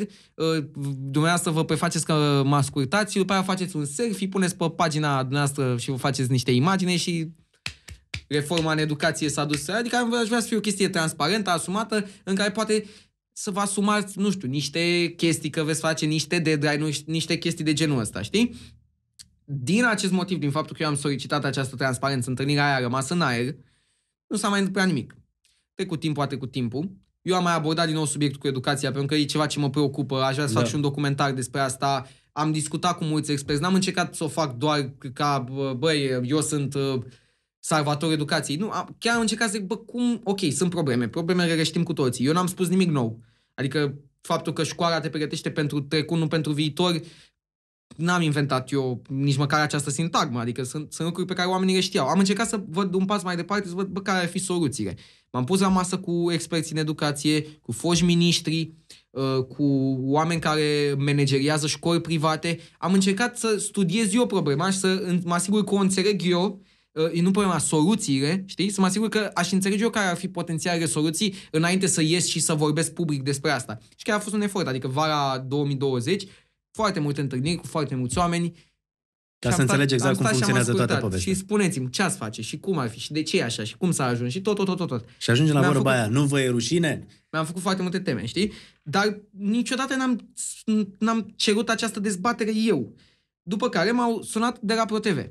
dumneavoastră vă prefaceți că mă ascultați și după aia faceți un selfie, puneți pe pagina dumneavoastră și vă faceți niște imagine și reforma în educație s-a dus. Adică aș vrea să fie o chestie transparentă, asumată, în care poate să vă asumați, nu știu, niște chestii, că veți face niște deadline, niște chestii de genul ăsta, știi? Din acest motiv, din faptul că eu am solicitat această transparență, întâlnirea aia a rămas în aer, nu s-a mai întâmplat nimic. Trecut timpul, a trecut timpul. Eu am mai abordat din nou subiectul cu educația, pentru că e ceva ce mă preocupă, aș vrea să da. fac și un documentar despre asta, am discutat cu mulți experți, n-am încercat să o fac doar ca, băi, eu sunt uh, salvator educației. Nu, am, chiar am încercat să zic, bă, cum, ok, sunt probleme, problemele le știm cu toții. Eu n-am spus nimic nou. Adică faptul că școala te pregătește pentru trecut, nu pentru viitor, n-am inventat eu nici măcar această sintagmă, adică sunt, sunt lucruri pe care oamenii le știau. Am încercat să văd un pas mai departe, să văd bă, care ar fi soluțiile. M-am pus la masă cu experți în educație, cu foști miniștri, uh, cu oameni care manageriază școli private. Am încercat să studiez eu problema și să mă asigur că o înțeleg eu Ă, nu problema, soluțiile, știi? Să mă asigur că aș înțelege eu care ar fi potențialele soluții înainte să ies și să vorbesc public despre asta. Și chiar a fost un efort, adică vara 2020, foarte multe întâlniri cu foarte mulți oameni. Ca să înțelegi exact cum funcționează toată povestea. Și spuneți-mi ce ați face și cum ar fi și de ce e așa și cum s-a ajuns și tot, tot, tot, tot. tot. Și ajungem la vorba făcut, aia, nu vă e rușine? Mi-am făcut foarte multe teme, știi? Dar niciodată n-am, n-am cerut această dezbatere eu. După care m-au sunat de la ProTV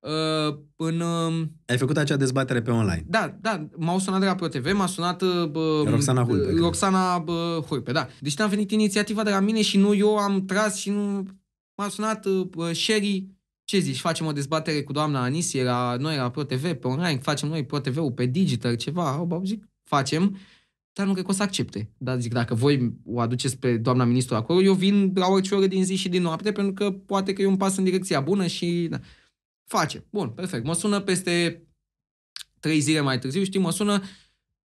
Uh, în, uh, Ai făcut acea dezbatere pe online. Da, da, m-au sunat de la ProTV, m-a sunat uh, Roxana Hulpe. Uh, Roxana uh, Hulpe, da. Deci n-a venit inițiativa de la mine și nu eu am tras și nu... M-a sunat uh, Sherry, ce zici, facem o dezbatere cu doamna Anisie la noi la ProTV, pe online, facem noi ProTV-ul pe digital, ceva, au zic, facem, dar nu cred că o să accepte. Dar zic, dacă voi o aduceți pe doamna ministru acolo, eu vin la orice oră din zi și din noapte, pentru că poate că e un pas în direcția bună și... Da. Face. Bun, perfect. Mă sună peste trei zile mai târziu, știi, mă sună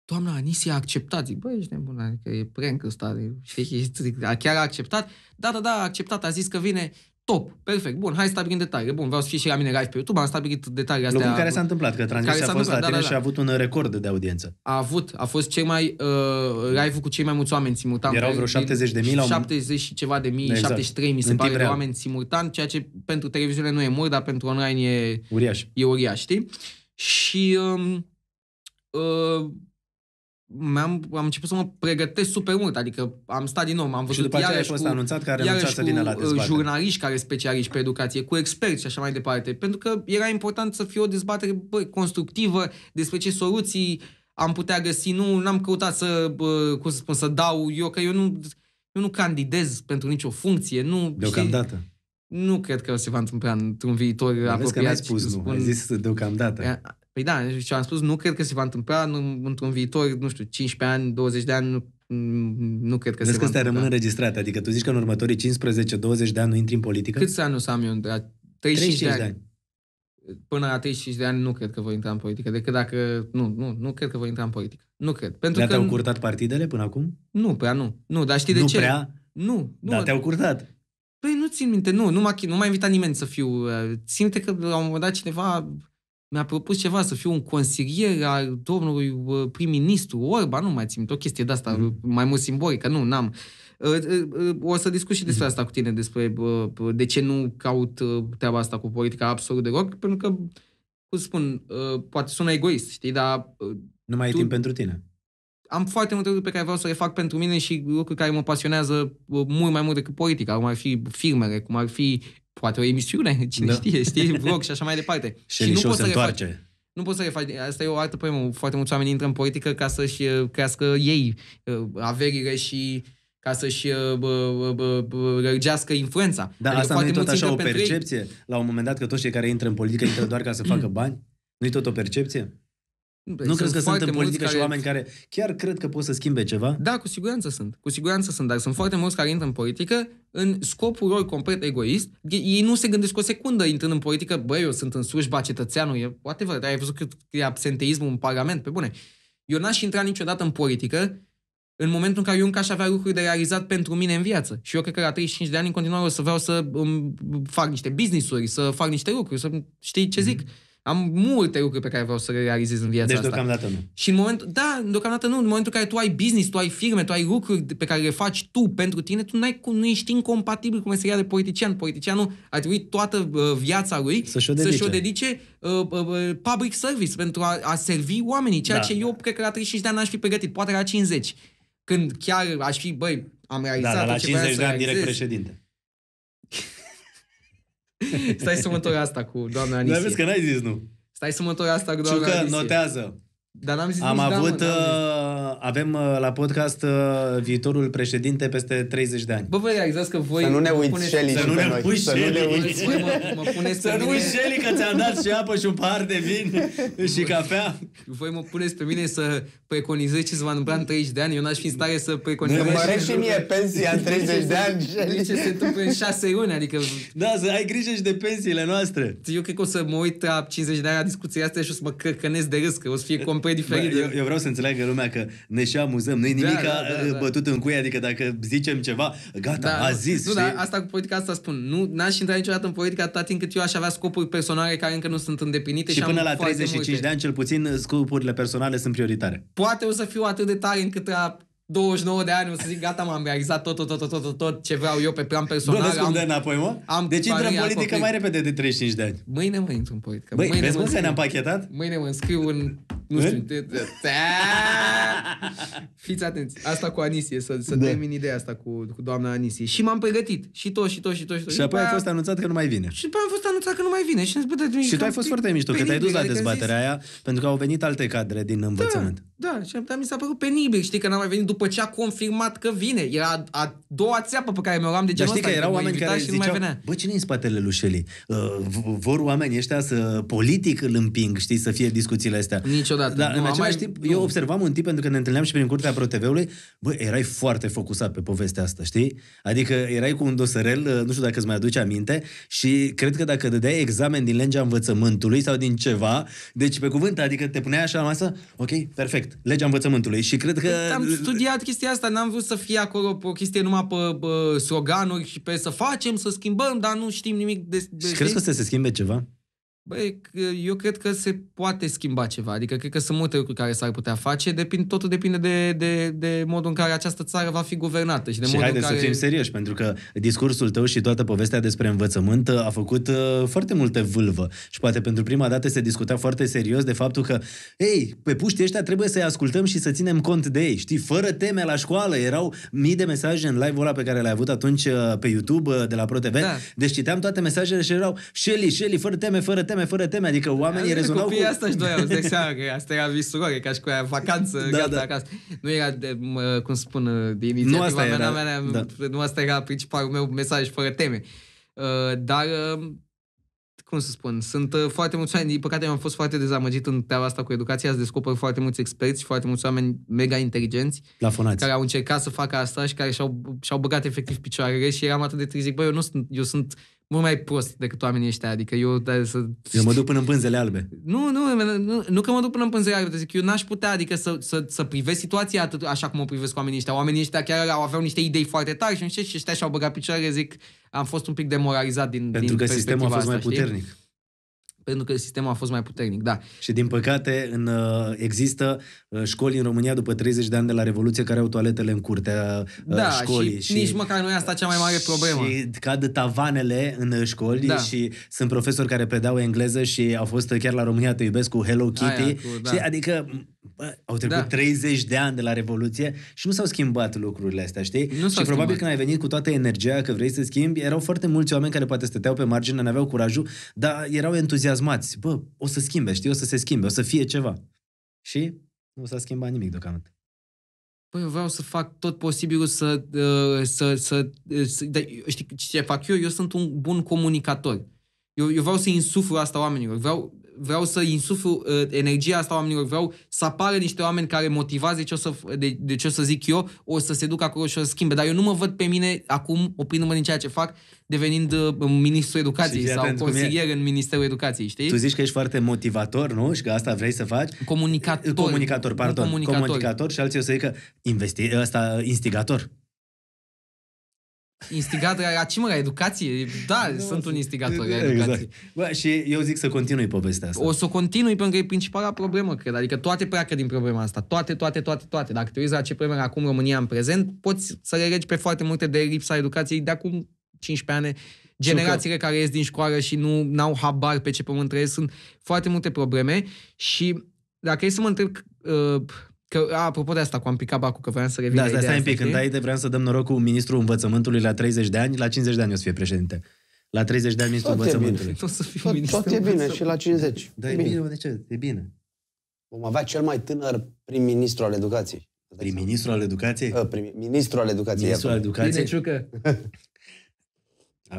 doamna Anisie a acceptat. Zic, băi, ești nebun, adică e prank ăsta, știi, chiar a acceptat. Da, da, da, a acceptat, a zis că vine. Top, perfect. Bun, hai să stabilim detaliile. Bun, vreau să fie și la mine live pe YouTube, am stabilit detaliile astea. Lucru care s-a întâmplat, că transmisia a fost la da, da, da. și da. a avut un record de audiență. A avut, a fost cel mai uh, live cu cei mai mulți oameni simultan. Erau vreo 70 de mii la un... 70 și ceva de mii, exact. 73 mii se în pare de oameni simultan, ceea ce pentru televiziune nu e mult, dar pentru online e uriaș. E uriaș, știi? Și um, uh, am am început să mă pregătesc super mult, adică am stat din nou, am văzut și după iarăși a fost cu, anunțat că a cu din la uh, jurnaliști care specialiști pe educație, cu experți și așa mai departe, pentru că era important să fie o dezbatere bă, constructivă despre ce soluții am putea găsi, nu am căutat să, bă, cum să spun, să dau eu, că eu nu, eu nu candidez pentru nicio funcție, nu... Deocamdată. Știi, nu cred că se va întâmpla într-un viitor apropiat. Vezi că n-ai spus nu, spun, ai zis deocamdată. Păi da, și am spus, nu cred că se va întâmpla nu, într-un viitor, nu știu, 15 ani, 20 de ani, nu, nu cred că Vezi se că va astea rămân înregistrate, adică tu zici că în următorii 15-20 de ani nu intri în politică? Câți ani o să am eu? 35, 35 de ani. De ani până la 35 de ani nu cred că voi intra în politică, decât dacă... Nu, nu, nu cred că voi intra în politică. Nu cred. Pentru dar că te-au curtat partidele până acum? Nu, prea nu. Nu, dar știi nu de ce? Prea? Nu, nu. Dar te-au curtat. Păi nu țin minte, nu, nu m-a, nu m-a invitat nimeni să fiu... Uh, țin minte că la un moment dat cineva mi-a propus ceva, să fiu un consilier al domnului uh, prim-ministru Orba, nu mai țin o chestie de asta, mm. Uh, mai mult simbolică, nu, n-am. Uh, o să discut și despre mhm. asta cu tine, despre de ce nu caut treaba asta cu politica absolut deloc, pentru că, cum spun, poate sună egoist, știi, dar... Nu mai tu... e timp pentru tine. Am foarte multe lucruri pe care vreau să le fac pentru mine și lucruri care mă pasionează mult mai mult decât politica, cum ar fi firmele, cum ar fi poate o emisiune, cine da. știe, știi, vlog și așa mai departe. și, și nu poți să întoarce. nu poți să refaci. Asta e o altă problemă. Foarte mulți oameni intră în politică ca să-și uh, crească ei uh, averile și ca să-și uh, răgească influența. Da, adică asta nu e tot așa o percepție? Ei... La un moment dat că toți cei care intră în politică intră doar ca să facă bani? nu e tot o percepție? Bă, păi nu crezi că sunt în politică și oameni care chiar cred că pot să schimbe ceva? Da, cu siguranță sunt. Cu siguranță sunt, dar sunt foarte mulți care intră în politică în scopul lor complet egoist. Ei nu se gândesc o secundă intrând în politică, băi, eu sunt în slujba cetățeanului, whatever, dar ai văzut cât e absenteismul în parlament, pe bune. Eu n-aș intra niciodată în politică în momentul în care eu încă aș avea lucruri de realizat pentru mine în viață. Și eu cred că la 35 de ani în continuare o să vreau să fac niște business-uri, să fac niște lucruri, să știi ce zic. Mm-hmm am multe lucruri pe care vreau să le realizez în viața deci, asta. Deci deocamdată nu. Și în momentul, da, deocamdată nu. În momentul în care tu ai business, tu ai firme, tu ai lucruri pe care le faci tu pentru tine, tu n-ai, nu ești incompatibil cu meseria de politician. Politicianul a trebuit toată uh, viața lui să-și o dedice, să-și o dedice uh, uh, uh, public service pentru a, a servi oamenii, ceea da. ce eu cred că la 35 de ani n-aș fi pregătit, poate la 50. Când chiar aș fi, băi, am da, realizat da, da, la 50 de ani direct președinte. Stai să mă întorc asta cu doamna Anisie. Dar vezi că n-ai zis nu. Stai să mă întorc asta cu doamna Ciucă, Anisie. notează. Dar n-am zis Am nici da, avut, da, mă, uh, zis. avem uh, la podcast uh, viitorul președinte peste 30 de ani. Bă, vă exact că voi... Să nu ne uiți pune... Shelly Să nu ne pui Să nu ne uiți. Mă, mă puneți să nu uiți Shelly că ți-am dat și apă și un pahar de vin și cafea. Voi mă puneți pe mine să preconizez ce se va întâmpla în 30 de ani. Eu n-aș fi în stare să preconizez. Îmi și mie pensia în 30 de ani, Shelly. ce se întâmplă în 6 luni, adică... Da, să ai grijă și de pensiile noastre. Eu cred că o să mă uit la 50 de ani la discuția asta și o să mă căcănesc de râs, că o să fie Bă, păi, e diferit. Bă, eu, eu vreau să înțeleagă lumea că ne și amuzăm. nu e da, nimic da, da, da, da. bătut în cuie, adică dacă zicem ceva, gata, da, a zis. Nu, știi? asta cu politica asta spun. Nu, n-aș intra niciodată în politica atât timp cât eu aș avea scopuri personale care încă nu sunt îndeplinite. Și, și până la 35 multe. de ani, cel puțin, scopurile personale sunt prioritare. Poate o să fiu atât de tare încât la 29 de ani o să zic gata, m-am realizat tot, tot, tot, tot, tot, tot ce vreau eu pe plan personal. Bă, am, de înapoi, mă? Am deci intră în politică mai repede de 35 de ani. Mâine mă intru în politică. Băi, mâine vezi mă, mă ne-am pachetat? Mâine mă înscriu în nu știu, te, te, te, Fiți atenți. Asta cu Anisie, să, să da. termin ideea asta cu, cu doamna Anisie. Și m-am pregătit. Și tot, și tot, și tot. Și, și, apoi a fost anunțat că nu mai vine. Și apoi a fost anunțat că nu mai vine. Și, bă, și tu ai fost foarte mișto, că te-ai dus la adică dezbaterea aia, pentru că au venit alte cadre din da, învățământ. Da, și am mi s-a părut penibil, știi, că n-am mai venit după ce a confirmat că vine. Era a doua țeapă pe care mi-o luam de genul Dar știi că erau adică oameni care și ziceau, bă, cine în spatele lui Shelley? Uh, vor oamenii ăștia să politic îl împing, știi, să fie discuțiile astea. Nici niciodată. Dar nu, în același mai... timp, nu. eu observam un tip, pentru că ne întâlneam și prin curtea ProTV-ului, bă, erai foarte focusat pe povestea asta, știi? Adică erai cu un dosărel, uh, nu știu dacă îți mai aduce aminte, și cred că dacă dădeai examen din legea învățământului sau din ceva, deci pe cuvânt, adică te puneai așa la masă, ok, perfect, legea învățământului. Și cred că... Am studiat chestia asta, n-am vrut să fie acolo o chestie numai pe bă, sloganuri și pe să facem, să schimbăm, dar nu știm nimic de... de și crezi că să se schimbe ceva? Băi, eu cred că se poate schimba ceva, adică cred că sunt multe lucruri care s-ar putea face, depind, totul depinde de, de, de modul în care această țară va fi guvernată. Și, de și modul haideți în care... să fim serioși, pentru că discursul tău și toată povestea despre învățământ uh, a făcut uh, foarte multe vâlvă și poate pentru prima dată se discuta foarte serios de faptul că, ei, pe puști ăștia trebuie să-i ascultăm și să ținem cont de ei, știi, fără teme la școală, erau mii de mesaje în live-ul ăla pe care l-ai avut atunci uh, pe YouTube uh, de la ProTV, da. deci citeam toate mesajele și erau Shelly, Shelly, fără teme, fără teme, teme, fără teme, adică oamenii Azi, rezonau cu... asta și doi îți seama că asta era visuroare, ca și cu aia vacanță, da, gata, da. acasă. Nu era, de, mă, cum spun, uh, de inițiativa nu asta mea, era, mea, da. nu asta era principalul meu mesaj, fără teme. Uh, dar, uh, cum să spun, sunt uh, foarte mulți oameni, din păcate am fost foarte dezamăgit în treaba asta cu educația, ați descoperit foarte mulți experți și foarte mulți oameni mega inteligenți Plafonați. care au încercat să facă asta și care și-au, și-au băgat efectiv picioarele și eram atât de trist, zic, bă, eu nu sunt, eu sunt sunt mult mai prost decât oamenii ăștia, adică eu... Da, să... Eu mă duc până în pânzele albe. Nu, nu, nu, nu că mă duc până în pânzele albe, zic, eu n-aș putea, adică să, să, să privesc situația atât, așa cum o privesc oamenii ăștia. Oamenii ăștia chiar au aveau niște idei foarte tari și nu știu, și ăștia și-au băgat picioare, zic, am fost un pic demoralizat din Pentru din că sistemul a fost asta, mai puternic. Știi? pentru că sistemul a fost mai puternic, da. Și din păcate în, uh, există uh, școli în România după 30 de ani de la Revoluție care au toaletele în curtea uh, da, școlii. Și, și nici măcar nu e asta cea mai mare problemă. Și cad tavanele în școli da. și sunt profesori care predau engleză și au fost chiar la România Te iubesc cu Hello Kitty. Aia, cu, da. și, adică bă, au trecut da. 30 de ani de la Revoluție și nu s-au schimbat lucrurile astea, știi? Nu s-au și schimbat. probabil când ai venit cu toată energia că vrei să schimbi, erau foarte mulți oameni care poate stăteau pe margine, nu aveau curajul, dar erau entuziasmați. Bă, o să schimbe, știi? O să se schimbe, o să fie ceva. Și nu s-a schimbat nimic deocamdată. Păi eu vreau să fac tot posibilul să... Uh, să, să, uh, să dar știi ce fac eu? Eu sunt un bun comunicator. Eu, eu vreau să insuflu asta oamenilor. Vreau, vreau să insuflu uh, energia asta oamenilor, vreau să apară niște oameni care motivați de ce, o să, de, de ce o să zic eu, o să se duc acolo și o să schimbe. Dar eu nu mă văd pe mine acum, oprindu-mă din ceea ce fac, devenind uh, ministru educației sau consilier în Ministerul Educației, știi? Tu zici că ești foarte motivator, nu? Și că asta vrei să faci? Comunicator. Comunicator, pardon. Comunicator. comunicator și alții o să zică investi... ăsta instigator. Instigator a ce mă, la educație? Da, nu, sunt un instigator la exact. educație. Exact. Bă, și eu zic să continui povestea asta. O să o continui pentru că e principala problemă, cred. Adică toate pleacă din problema asta. Toate, toate, toate, toate. Dacă te uiți la ce probleme acum România în prezent, poți să le pe foarte multe de lipsa educației de acum 15 ani. Generațiile care ies din școală și nu au habar pe ce pământ trăiesc, sunt foarte multe probleme și dacă e să mă întreb uh, Că, a, apropo de asta, cu am picat bacul, că vreau să revin da, la ideea stai un pic, când ai de vreau să dăm noroc cu ministrul învățământului la 30 de ani, la 50 de ani o să fie președinte. La 30 de ani ministrul învățământului. tot să fiu tot, ministru tot e bine și la 50. Da, e bine, de ce? E bine. Vom avea cel mai tânăr prim-ministru al educației. Prim-ministru al educației? Uh, prim ministru al educației. Ministru al educației. Bine,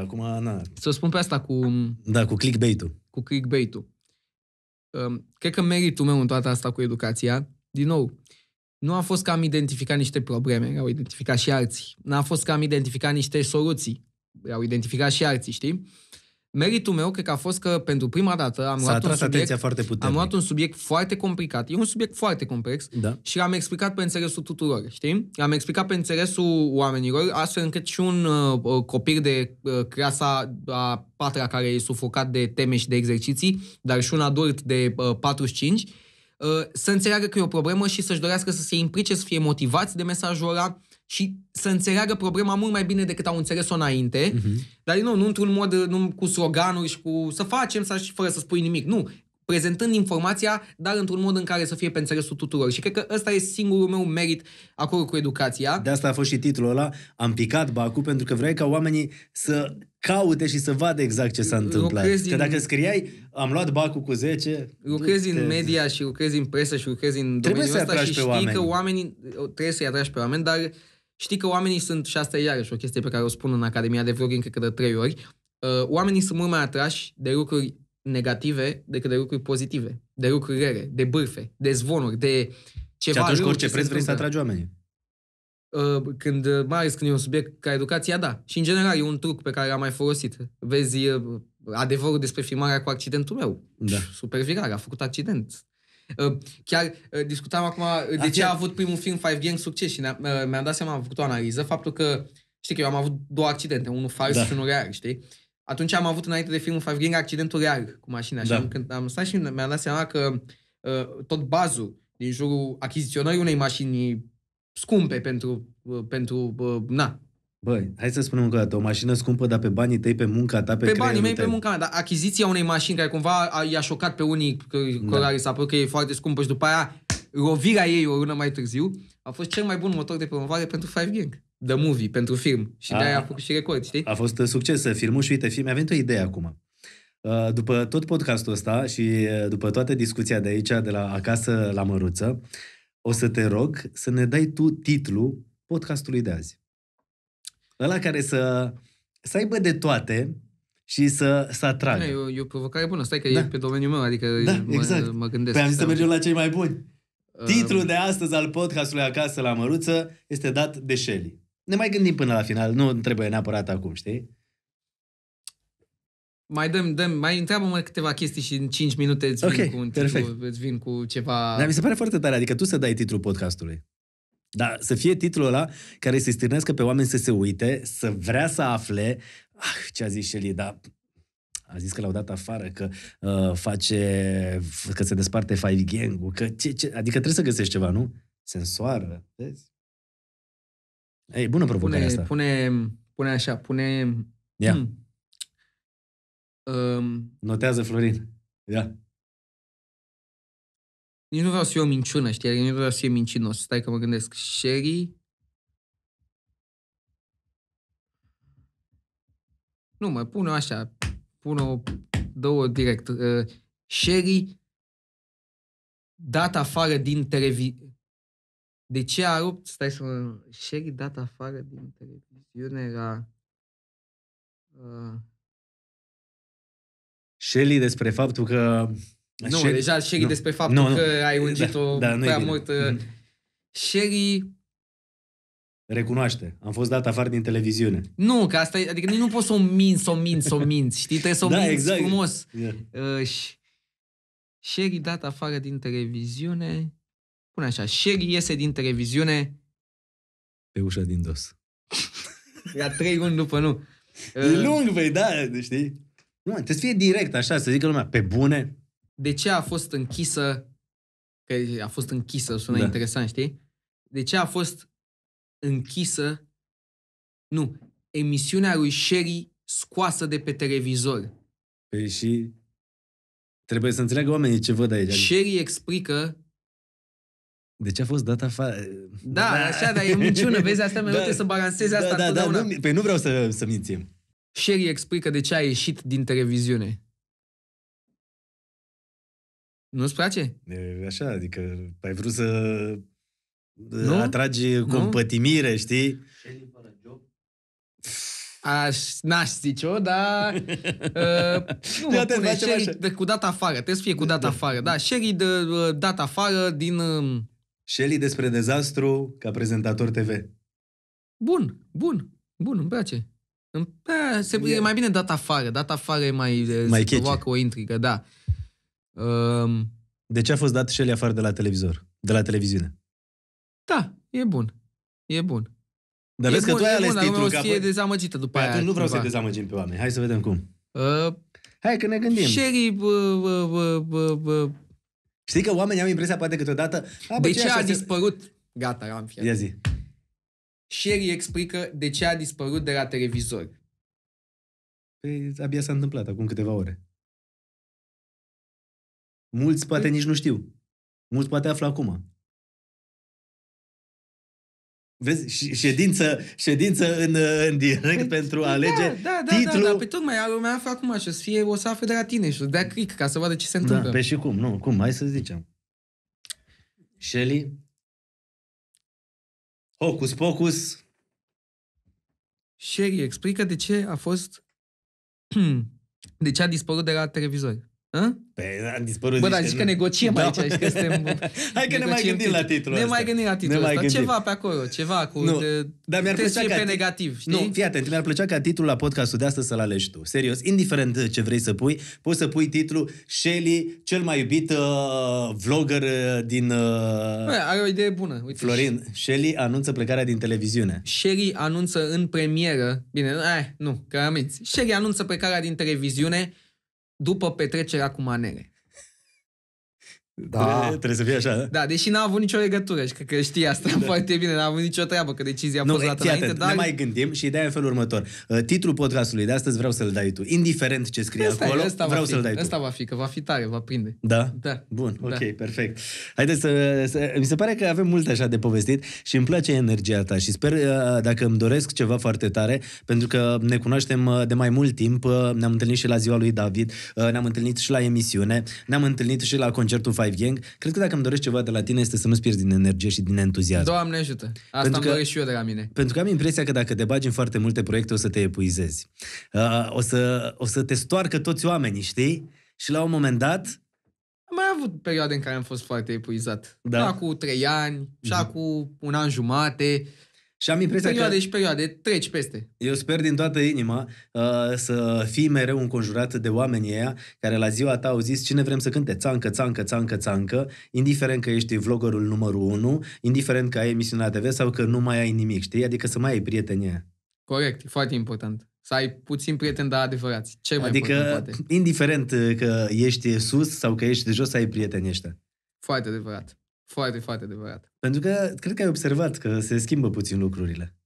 Acum, na. Să spun pe asta cu... Da, cu clickbait-ul. Cu clickbait-ul. Um, cred că meritul meu în toată asta cu educația din nou, nu a fost că am identificat niște probleme, au identificat și alții. N-a fost că am identificat niște soluții, au identificat și alții, știi? Meritul meu cred că a fost că pentru prima dată am S-a luat, un subiect, foarte puternic. am luat un subiect foarte complicat. E un subiect foarte complex da. și l-am explicat pe înțelesul tuturor, știi? L-am explicat pe înțelesul oamenilor, astfel încât și un uh, uh copil de uh, clasa a patra care e sufocat de teme și de exerciții, dar și un adult de uh, 45 Ă, să înțeleagă că e o problemă și să-și dorească să se implice, să fie motivați de mesajul ăla și să înțeleagă problema mult mai bine decât au înțeles-o înainte, uh-huh. dar din nou, nu într-un mod nu cu sloganuri și cu să facem să și fără să spui nimic, nu, prezentând informația, dar într-un mod în care să fie pe înțelesul tuturor. Și cred că ăsta e singurul meu merit acolo cu educația. De asta a fost și titlul ăla, am picat bacul, pentru că vrei ca oamenii să caute și să vadă exact ce s-a întâmplat. Lucrezi că dacă scriai, am luat bacul cu 10... Lucrezi în media și lucrezi în presă și lucrezi în domeniul trebuie ăsta și știi oameni. că oamenii... Trebuie să-i atragi pe oameni, dar știi că oamenii sunt, și asta e iarăși o chestie pe care o spun în Academia de Vlogging, cred că de trei ori, uh, oamenii sunt mult mai atrași de lucruri negative decât de lucruri pozitive, de lucruri rele, de bârfe, de zvonuri, de ceva Și atunci cu orice preț vrei să atragi oamenii. Uh, când, uh, mai ales când e un subiect ca educația, da. Și în general e un truc pe care l-am mai folosit. Vezi uh, adevărul despre filmarea cu accidentul meu. Da. Super viral, a făcut accident. Chiar discutam acum de ce a avut primul film Five Gang succes și mi-am dat seama, am făcut o analiză, faptul că, știi că eu am avut două accidente, unul fals da. și unul real, știi? Atunci am avut înainte de filmul Five Gang accidentul real cu mașina da. și am, când am stat și mi-am dat seama că tot bazul din jurul achiziționării unei mașini scumpe pentru, uh, pentru uh, na, Băi, hai să spunem încă o dată, o mașină scumpă, dar pe banii tăi, pe munca ta, pe Pe banii mei, pe munca mea, dar achiziția unei mașini care cumva a, i-a șocat pe unii că, da. care s-a părut că e foarte scumpă și după aia rovirea ei o lună mai târziu, a fost cel mai bun motor de promovare pentru Five Gang. The movie, pentru film. Și a, de-aia ah. a făcut și record, știi? A fost succes filmul și uite, film, mi-a venit o idee acum. Uh, după tot podcastul ăsta și după toată discuția de aici, de la acasă la Măruță, uh, o să te rog să ne dai tu titlul podcastului de azi. Ăla care să, să aibă de toate și să, să atragă. Da, e, o, e o provocare bună. Stai că da. e pe domeniul meu, adică da, mă, exact. mă gândesc. Păi am zis să da. mergem la cei mai buni. Uh, Titlul de astăzi al podcastului Acasă la Măruță este dat de Shelly. Ne mai gândim până la final, nu trebuie neapărat acum, știi? Mai dăm, dăm, mai întreabă-mă câteva chestii și în 5 minute îți vin, cu, un perfect. titlu, îți vin cu ceva... Dar mi se pare foarte tare, adică tu să dai titlul podcastului. Dar să fie titlul ăla care să-i stârnească pe oameni să se uite, să vrea să afle, ah, ce a zis Shelly, dar a zis că l-au dat afară, că uh, face, că se desparte Five gang că ce, ce, adică trebuie să găsești ceva, nu? Sensoară, vezi? Ei, bună provocarea pune, asta. Pune, pune așa, pune... Yeah. Hmm, Um, Notează Florin. Ia. Nici nu vreau să fie o minciună, știi? Adică nu vreau să fie mincinos. Stai că mă gândesc. Sherry... Nu, mă, pun așa. Pun-o, două direct. Uh, Sherry dat afară din televiziune. De ce a rupt? Stai să mă... Sherry dat afară din televiziune era... Uh, Shelly despre faptul că... Nu, Shelly... deja Shelly nu. despre faptul nu, nu. că ai ungit-o da, da, prea mult. Mm. Shelly... Recunoaște. Am fost dat afară din televiziune. Nu, că asta e... Adică nu poți să o minți, să o minți, să o minți. Știi? Trebuie să o da, minți exact. frumos. Yeah. Uh, și... Sherry dat afară din televiziune... Pune așa. Sherry iese din televiziune... Pe ușa din dos. La trei luni după nu. E uh, lung, vei da, știi? Nu, trebuie să fie direct, așa, să zică lumea, pe bune. De ce a fost închisă, că a fost închisă, sună da. interesant, știi? De ce a fost închisă, nu, emisiunea lui Sherry scoasă de pe televizor. Păi și trebuie să înțeleagă oamenii ce văd aici. Sherry explică de ce a fost dat afară? Da, da, așa, dar e minciună, vezi, asta mai da, să balanceze da, asta da, da, da, nu, Păi nu vreau să, să mințim. Sherry explică de ce a ieșit din televiziune. Nu-ți place? E așa, adică ai vrut să nu? atragi nu? compătimire, știi? Aș, n-aș zice-o, dar uh, nu mă pune Sherry de, cu data afară. Trebuie să fie cu data da. afară. Da, Sherry de uh, data afară din... Uh... Ă, Shelly despre dezastru ca prezentator TV. Bun, bun, bun, îmi place. Da, se, e mai bine dat afară. Dat afară e mai... Mai se provoacă o intrigă, da. Um, de ce a fost dat el afară de la televizor? De la televiziune? Da, e bun. E bun. Dar e vezi bun, că tu ai ales bun, titlul ca... e dezamăgită după păi aia. nu vreau să dezamăgim pe oameni. Hai să vedem cum. Uh, Hai că ne gândim. Sherry... Uh, uh, Știi că oamenii au impresia poate câteodată... A, de ce, a dispărut? Gata, am fiat. Ia zi. Sherry explică de ce a dispărut de la televizor. Păi, abia s-a întâmplat acum câteva ore. Mulți poate păi- nici nu știu. Mulți poate află acum. Vezi, ședință, ședință în, în direct păi, pentru a da, alege da, da, da, titlul. Da, da, pe tocmai lumea află acum și o să, fie, o să afle de la tine și o să dea click ca să vadă ce se da, întâmplă. Da, pe și cum, nu, cum, hai să zicem. Shelly Hocus pocus. Sherry, explică de ce a fost... de ce a dispărut de la televizor. Ă? Păi, a? Păi, am dispărut Bă, dar zici că negociem da. aici, zici că suntem... Hai că ne mai gândim la titlul Ne mai gândim la titlul ăsta. Ceva pe acolo, ceva cu... Nu, de, dar mi-ar plăcea ca pe negativ, știi? Nu, fii atent, mi-ar plăcea ca titlul la podcastul de astăzi să-l alegi tu. Serios, indiferent ce vrei să pui, poți să pui titlul Shelly, cel mai iubit uh, vlogger uh, din... Uh, Bă, are o idee bună. Uite, Florin, Shelly anunță plecarea din televiziune. Shelly anunță în premieră... Bine, eh, nu, că aminți. Shelly anunță plecarea din televiziune după petrecerea cu manele. Da. Trebuie să fie așa, da? Da, deși n-a avut nicio legătură și că, că știi asta da. foarte bine, n-a avut nicio treabă, că decizia a fost luată înainte, dar... Ne mai gândim și ideea e în felul următor. Uh, titlul podcastului de astăzi vreau să-l dai tu. Indiferent ce scrie asta acolo, e, asta vreau fi, să-l dai asta tu. Asta va fi, că va fi tare, va prinde. Da? Da. Bun, da. ok, perfect. Haideți să, să... Mi se pare că avem multe așa de povestit și îmi place energia ta și sper, uh, dacă îmi doresc ceva foarte tare, pentru că ne cunoaștem uh, de mai mult timp, ne-am întâlnit și la ziua lui David, ne-am întâlnit și la emisiune, ne-am întâlnit și la concertul Five Gang, cred că dacă îmi doresc ceva de la tine este să nu-ți pierzi din energie și din entuziasm. Doamne ajută! Asta pentru că, îmi doresc și eu de la mine. Pentru că am impresia că dacă te bagi în foarte multe proiecte o să te epuizezi. Uh, o, să, o să te stoarcă toți oamenii, știi? Și la un moment dat am mai avut perioade în care am fost foarte epuizat. Da. Acum cu trei ani, și mm-hmm. cu un an jumate. Și am impresia perioade că... și perioade, treci peste. Eu sper din toată inima uh, să fii mereu înconjurat de oamenii ăia care la ziua ta au zis cine vrem să cânte țancă, țancă, țancă, țancă, indiferent că ești vloggerul numărul 1, indiferent că ai emisiunea TV sau că nu mai ai nimic, știi? Adică să mai ai prietenie. Corect, foarte important. Să ai puțin prieteni, dar adevărați. Ce mai adică, poate. indiferent că ești sus sau că ești de jos, să ai prieteni ăștia. Foarte adevărat. Foarte, foarte adevărat. Pentru că cred că ai observat că se schimbă puțin lucrurile.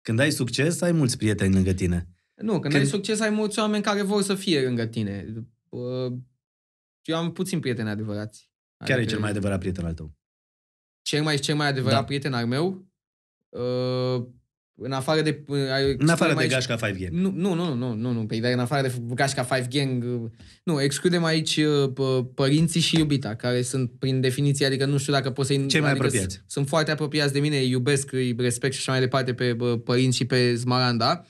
Când ai succes, ai mulți prieteni lângă tine. Nu, când, când... ai succes, ai mulți oameni care vor să fie lângă tine. Eu am puțin prieteni adevărați. Care adică... e cel mai adevărat prieten al tău? Cel mai cel mai adevărat da. prieten al meu? Uh în afară de... În afară de aici, Gașca 5 Gang. Nu, nu, nu, nu, nu, nu, pe păi ideea, în afară de Gașca 5 Gang, nu, excludem aici uh, pă, părinții și iubita, care sunt prin definiție, adică nu știu dacă pot să-i... Cei mai adică apropiați. Sunt foarte apropiați de mine, îi iubesc, îi respect și așa mai departe pe părinți și pe Smaranda.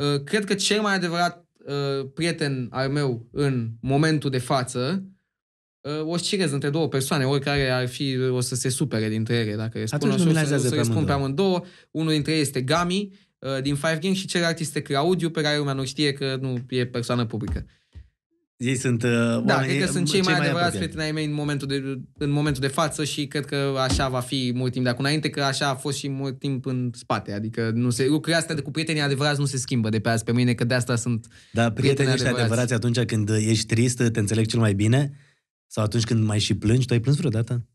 Uh, cred că cel mai adevărat uh, prieten al meu în momentul de față Uh, o cirez între două persoane, oricare ar fi, o să se supere dintre ele. Dacă răspund, Atunci o să, o să pe răspund pe amândouă. Unul dintre ei este Gami, uh, din Five Gang și celălalt este Claudiu, pe care lumea nu știe că nu e persoană publică. Ei sunt... Uh, da, cred că sunt cei, cei mai adevărați prieteni ai mei în momentul, de, în momentul de față și cred că așa va fi mult timp de acum înainte, că așa a fost și mult timp în spate. Adică nu se, lucrurile astea de cu prietenii adevărați nu se schimbă de pe azi pe mâine, că de asta sunt Da, prietenii, prietenii adevărați. adevărați atunci când ești trist, te înțeleg cel mai bine sau atunci când mai și plângi, tu ai plâns vreodată?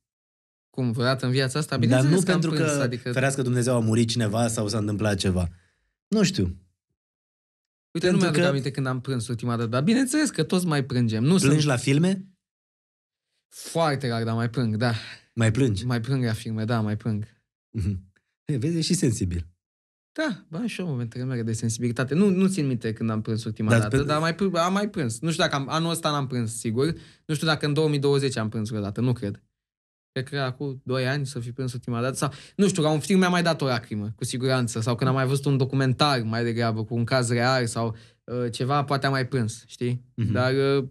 Cum, vreodată în viața asta? Bine Dar nu că pentru plâns, că, adică... ferească Dumnezeu, a murit cineva sau s-a întâmplat ceva. Nu știu. Uite, pentru nu mi-aduc că... aminte când am prins ultima dată, dar bineînțeles că toți mai plângem. Nu Plângi sunt... la filme? Foarte rar, dar mai plâng, da. Mai plângi? Mai plâng la filme, da, mai plâng. Mhm. vezi, e și sensibil. Da, bă, și eu momentele mele de sensibilitate. Nu, nu țin minte când am prins ultima dar dată, pe... dar mai, am mai prins. Nu știu dacă am, anul ăsta n-am prins, sigur. Nu știu dacă în 2020 am prins vreodată, nu cred. Cred că acum 2 ani să fi prins ultima dată sau, nu știu, ca un film mi-a mai dat o lacrimă, cu siguranță, sau când am mai văzut un documentar mai degrabă, cu un caz real sau uh, ceva, poate am mai prins, știi? Mm-hmm. Dar, uh,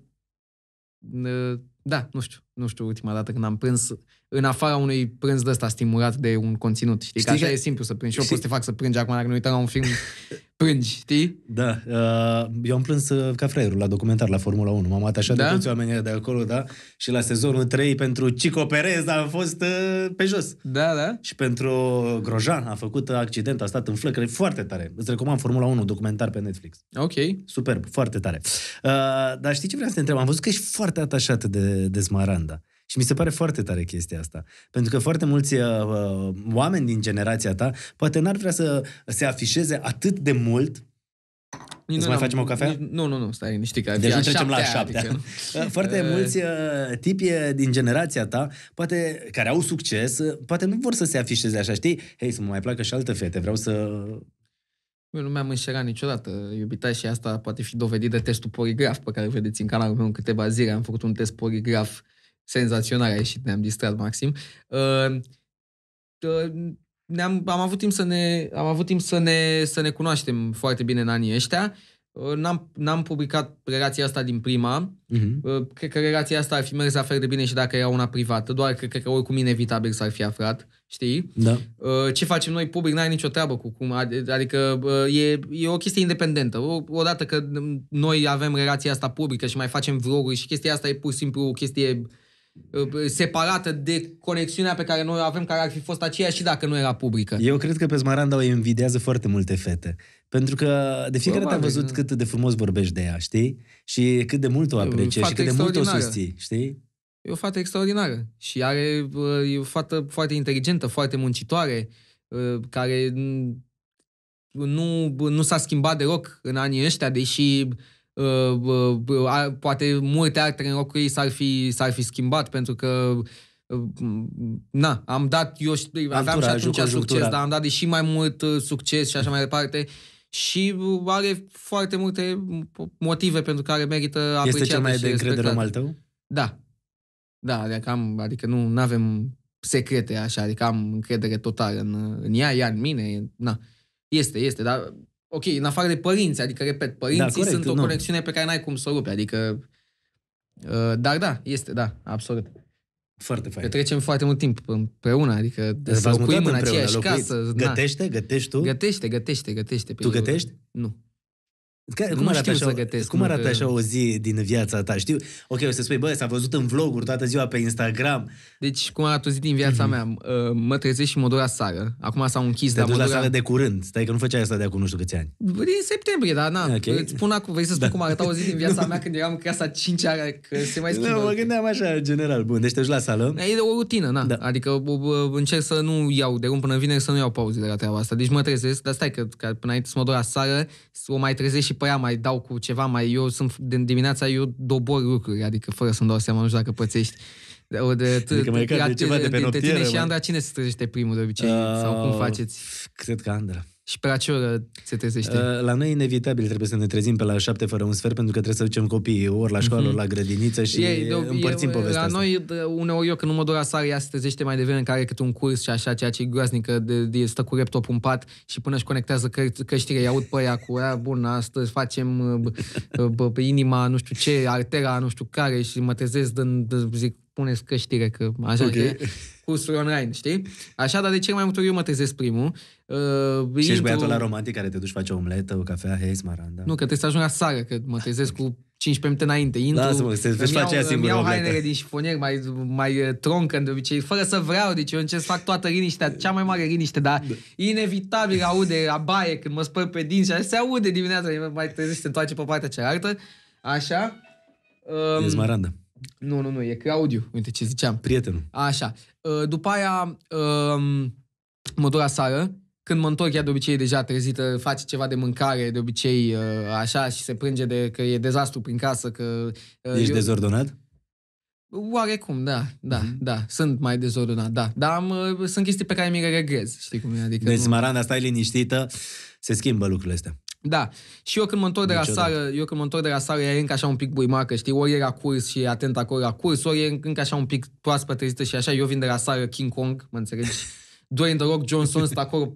uh, da, nu știu nu știu, ultima dată când am prins, în afara unui prânz de ăsta stimulat de un conținut, știi? știi că așa că... e simplu să prângi. Și eu pot să te fac să prângi acum dacă ne uităm la un film, prângi, știi? Da, uh, eu am plâns uh, ca fraierul la documentar la Formula 1. M-am atașat da? de toți oamenii de acolo, da? Și la sezonul 3 pentru Cico Perez am fost uh, pe jos. Da, da. Și pentru Grojan a făcut accident, a stat în flăcări foarte tare. Îți recomand Formula 1, documentar pe Netflix. Ok. Superb, foarte tare. Dar știi ce vreau să te întreb? Am văzut că ești foarte atașat de, de Smarand. Olanda. Și mi se pare foarte tare chestia asta. Pentru că foarte mulți uh, uh, oameni din generația ta poate n-ar vrea să se afișeze atât de mult Nu mai facem o cafea? nu, nu, nu, stai niște că Deci nu trecem la șaptea. Adică, nu? Uh, foarte eh. mulți uh, tipi din generația ta, poate, care au succes, poate nu vor să se afișeze așa, știi? Hei, să mă mai placă și alte fete, vreau să... Eu nu mi-am înșerat niciodată iubita și asta poate fi dovedit de testul poligraf pe care vedeți în canalul meu în câteva zile. Am făcut un test poligraf uh, Senzațional a ieșit, ne-am distrat maxim. Uh, uh, ne-am, am avut timp să ne, am avut timp să ne, să ne cunoaștem foarte bine în anii ăștia. Ă, n-am, n-am publicat relația asta din prima. Uh-huh. Cred că relația asta ar fi mers la fel de bine și dacă era una privată, doar că cred că oricum inevitabil s-ar fi aflat, știi? Da. Ce facem noi public n-are nicio treabă cu cum, adică e, e o chestie independentă. Odată că noi avem relația asta publică și mai facem vloguri și chestia asta e pur și simplu o chestie Uh, separată de conexiunea pe care noi o avem, care ar fi fost aceea și dacă nu era publică. Eu cred că pe Smaranda o invidează foarte multe fete. Pentru că de fiecare dată am văzut da. cât de frumos vorbești de ea, știi? Și cât de mult o apreciezi și cât de mult o susții, știi? E o fată extraordinară și are, uh, e o fată foarte inteligentă, foarte muncitoare, uh, care nu, nu s-a schimbat deloc în anii ăștia, deși Uh, uh, uh, poate multe alte în locul ei s-ar fi, s-ar fi schimbat pentru că na, am dat, eu aveam Altura, și atunci succes, jucura. dar am dat și mai mult succes și așa mai departe și are foarte multe motive pentru care merită apreciat. Este cel mai de încredere om al tău? Da. Da, adică, am, adică nu avem secrete așa, adică am încredere totală în, în ea, ea în mine, na. Este, este, dar ok, în afară de părinți, adică, repet, da, părinții da, corect, sunt o nu. conexiune pe care n-ai cum să o rupi, adică... Uh, dar da, este, da, absolut. Foarte fain. Petrecem foarte mult timp împreună, adică deci de să locuim în aceeași casă. Gătește? Gătești tu? Gătește, gătește, gătește. Pe tu gătești? Nu cum, nu arată așa, să gătesc, cum arată că... așa o zi din viața ta? Știu, ok, o să spui, bă, s-a văzut în vloguri toată ziua pe Instagram. Deci, cum arată o zi din viața mhm. mea? Mă trezesc și mă duc la sală. Acum s-au închis, dar mă la sală de curând. Stai că nu făceai asta de acum nu știu câți ani. Din septembrie, dar na. Okay. Îți spun acum, vrei să spun da. cum arăta o zi din viața mea când eram în casa 5 că se mai schimbă. Nu, mă gândeam așa, general. Bun, deci te duci la sală. E o rutină, na. Da. Adică încerc să nu iau de rând până vine, să nu iau pauze de la treaba asta. Deci mă trezesc, dar stai că, că până înainte să mă duc la sală, o mai trezesc și pe ea mai dau cu ceva mai... Eu sunt, din dimineața eu dobor lucruri, adică fără să-mi dau seama, nu știu dacă pățești. De, adică mai ceva de pe noptieră. și Andra, cine se trezește primul de obicei? Sau cum uh, faceți? Cred că Andra. Și pe la ce oră se trezește? Uh, la noi inevitabil trebuie să ne trezim pe la șapte fără un sfert pentru că trebuie să ducem copiii ori la școală, mhm. ori la grădiniță și e, de, împărțim e, uh, povestea La asta. noi, uneori eu când nu mă duc la sară, ea se trezește mai devreme care câte un curs și așa, ceea ce e groaznic, că de, de, stă cu laptop în pat și până își conectează că, căștile, Iau aud pe ea cu ea, bun, astăzi facem uh, b- b- inima, nu știu ce, artera, nu știu care și mă trezesc, dând, zic, puneți căștire, că așa okay. că cursuri online, știi? Așa, dar de ce mai multe ori eu mă trezesc primul. Uh, și intru... ești băiatul la romantic care te duci, faci o omletă, o cafea, hei, smaranda. Nu, că trebuie să ajung la sară, că mă trezesc cu 15 minute înainte. Intru, Lasă-mă, se îmi faci aia singură iau hainele din șifonier, mai, mai uh, troncă de obicei, fără să vreau, deci eu încerc să fac toată liniștea, cea mai mare liniște, dar da. inevitabil aude la baie când mă spăr pe dinți și se aude dimineața, mai trezește, se întoarce pe partea cealaltă. Așa. Um, e smaranda. Nu, nu, nu, e Claudiu. Uite ce ziceam. Prietenul. Așa. Uh, după aia um, mă duc la sală. Când mă întorc, ea de obicei deja trezită, face ceva de mâncare, de obicei uh, așa, și se plânge de că e dezastru prin casă, că... Uh, Ești eu... dezordonat? Oarecum, da, da, mm-hmm. da. Sunt mai dezordonat, da. Dar am, sunt chestii pe care mi le regrez, știi cum e. Adică deci, nu... Maranda, stai liniștită, se schimbă lucrurile astea. Da. Și eu când mă întorc de la sară, eu când mă întorc de la sară, e încă așa un pic buimacă, știi? Ori era curs și atent acolo la curs, ori e încă așa un pic proaspăt trezită și așa. Eu vin de la sară King Kong, mă înțelegi? Dwayne The Rock Johnson stă acolo,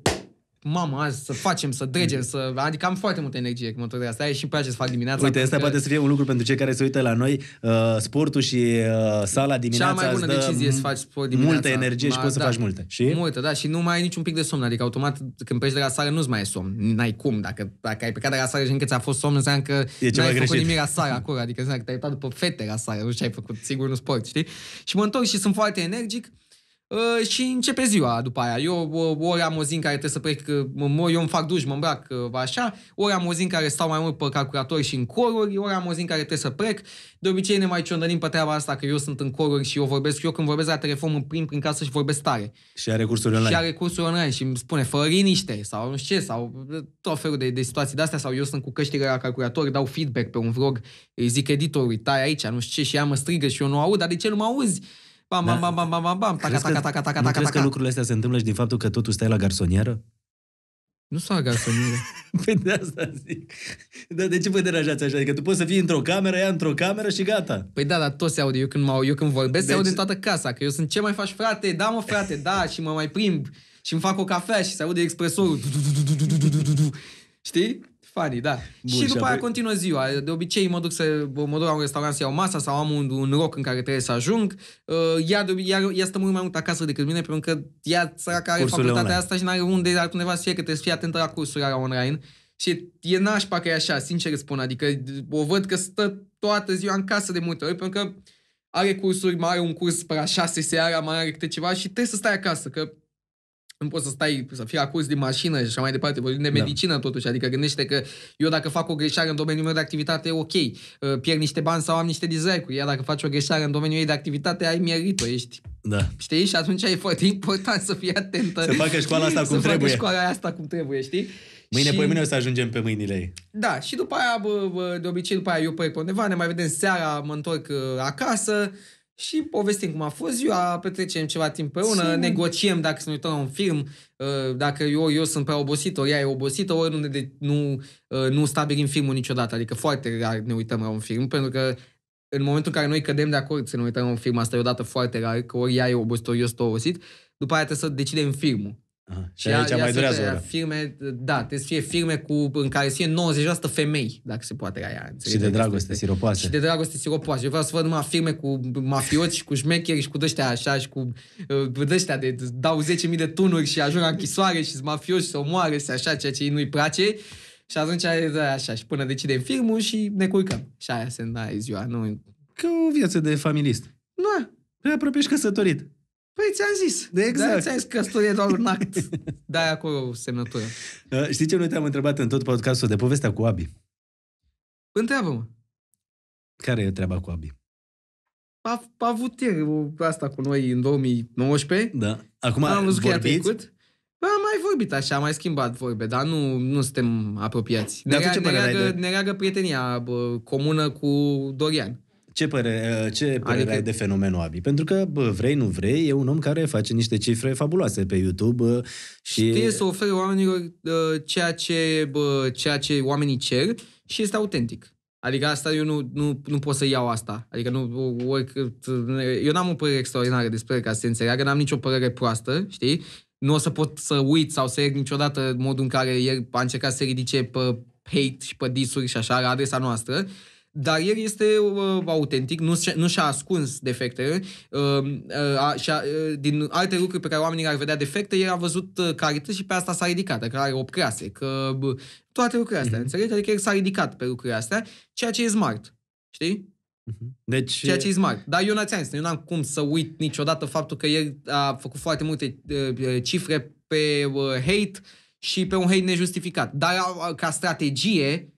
mamă, azi să facem, să dregem, să... Adică am foarte multă energie cu motorul întorc asta. și îmi place să fac dimineața. Uite, asta că... Adică poate să fie un lucru pentru cei care se uită la noi. Uh, sportul și uh, sala dimineața Cea mai bună decizie să faci sport dimineața. Multă energie și da, poți să da. faci multe. Și? Multă, da. Și nu mai ai niciun pic de somn. Adică automat când pleci de la sală nu-ți mai e somn. N-ai cum. Dacă, dacă ai plecat de la sală și încă ți-a fost somn, înseamnă că e n-ai făcut nimic la sală acolo. Adică înseamnă că te-ai uitat după fete la sală. Nu ce ai făcut sigur nu sport, știi? Și mă întorc și sunt foarte energic. Uh, și începe ziua după aia. Eu ori am o zi în care trebuie să plec, că mă, eu îmi fac duș, mă îmbrac uh, așa, ori am o zi în care stau mai mult pe calculator și în coruri, ori am o zi în care trebuie să plec. De obicei ne mai ciondănim pe treaba asta că eu sunt în coruri și eu vorbesc, eu când vorbesc la telefon îmi prim prin casă și vorbesc tare. Și are cursuri online. Și are cursuri online și îmi spune fără liniște sau nu știu ce, sau uh, tot felul de, de situații de astea, sau eu sunt cu căștile la calculator, dau feedback pe un vlog, îi zic editorului, tai aici, nu știu ce, și ea mă strigă și eu nu aud, dar de ce nu mă auzi? Bam, bam, bam, da. bam, bam, bam, bam, taca, taca, taca, taca, taca, taca. că lucrurile astea se întâmplă și din faptul că totul stai la garsonieră? Nu sunt la garsonieră. păi de asta zic. Dar de ce vă deranjați așa? Adică tu poți să fii într-o cameră, ea într-o cameră și gata. Păi da, dar tot se aude. Eu când, mă, eu când vorbesc, deci... se aude în toată casa. Că eu sunt ce mai faci, frate? Da, mă, frate, da, și mă mai plimb. Și îmi fac o cafea și se aude expresorul. Știi? Funny, da. Bun, și după aia continuă ziua. De obicei mă duc să mă duc la un restaurant să iau masa sau am un, un loc în care trebuie să ajung. Uh, ea, de, ea, ea stă mult mai mult acasă decât mine pentru că ea săraca are Cursurile facultatea online. asta și n-are unde altundeva să fie, că trebuie să fie atentă la cursurile la online. Și e nașpa că e așa, sincer îți spun. Adică o văd că stă toată ziua în casă de multe ori pentru că are cursuri, mai are un curs pe la șase seara, mai are câte ceva și trebuie să stai acasă, că nu poți să stai, să fii acuz din mașină și așa mai departe, vorbim de da. medicină da. totuși, adică gândește că eu dacă fac o greșeală în domeniul meu de activitate, ok, uh, pierd niște bani sau am niște dizercuri, iar dacă faci o greșeală în domeniul ei de activitate, ai mierit-o, ești da. Știi? Și atunci e foarte important să fii atentă. Să facă școala asta cum să trebuie. Să facă școala asta cum trebuie, știi? Mâine, și... mâine o să ajungem pe mâinile ei. Da, și după aia, de obicei, după aia eu pe undeva, ne mai vedem seara, mă întorc uh, acasă, și povestim cum a fost ziua, petrecem ceva timp pe una, Sim. negociem dacă să ne uităm la un film, ă, dacă eu, eu sunt prea obosit, ori ea e obosită, ori nu, de, nu, ă, nu stabilim filmul niciodată. Adică foarte rar ne uităm la un film, pentru că în momentul în care noi cădem de acord să ne uităm la un film, asta e o dată foarte rar, că ori ea e obosit, ori eu sunt obosit, după aia trebuie să decidem filmul. Aha. Și, aici a, mai durează o oră. Firme, da, trebuie să fie firme cu, în care să fie 90% femei, dacă se poate aia. Și de adică dragoste siropoase. Și de dragoste siropoase. Eu vreau să văd numai firme cu mafioți și cu șmecheri și cu dăștea așa și cu uh, dăștea de dau 10.000 de tunuri și ajung la închisoare și sunt mafioși și se și așa, ceea ce ei nu-i place. Și atunci așa, și până decidem filmul și ne curcăm. Și aia se da, ziua, nu... Că o viață de familist. Nu, te apropiești căsătorit. Păi ți-am zis. De da. exact. Da, ți-am zis că e doar un act. da, acolo semnătură. Uh, știi ce noi te-am întrebat în tot podcastul de povestea cu Abi? Întreabă-mă. Care e treaba cu Abi? A, a avut asta cu noi în 2019. Da. Acum am văzut vorbiți? că a am mai vorbit așa, am mai schimbat vorbe, dar nu, nu suntem apropiați. Ne, rea, ne, ne, de... ne reagă prietenia bă, comună cu Dorian. Ce părere, uh, ce părere adică... ai de fenomenul Abi? Pentru că, bă, vrei, nu vrei, e un om care face niște cifre fabuloase pe YouTube bă, și... Știe să ofere oamenilor bă, uh, ceea, ce, bă, ceea ce oamenii cer și este autentic. Adică asta eu nu, nu, nu pot să iau asta. Adică nu, oricât, eu n-am o părere extraordinară despre ca să se înțeleagă, n-am nicio părere proastă, știi? Nu o să pot să uit sau să iert niciodată modul în care el a încercat să se ridice pe hate și pe disuri și așa la adresa noastră dar el este uh, autentic, nu, nu și-a ascuns defectele um, uh, uh, și-a, uh, din alte lucruri pe care oamenii ar vedea defecte, el a văzut uh, și pe asta s-a ridicat, că are 8 clase, că uh, toate lucrurile astea, mm-hmm. înțelegi? Adică el s-a ridicat pe lucrurile astea, ceea ce e smart, știi? Mhm. Deci... Ceea ce e smart. Dar eu n-ați eu n-am cum să uit niciodată faptul că el a făcut foarte multe uh, uh, cifre pe uh, hate și pe un hate nejustificat. Dar uh, ca strategie,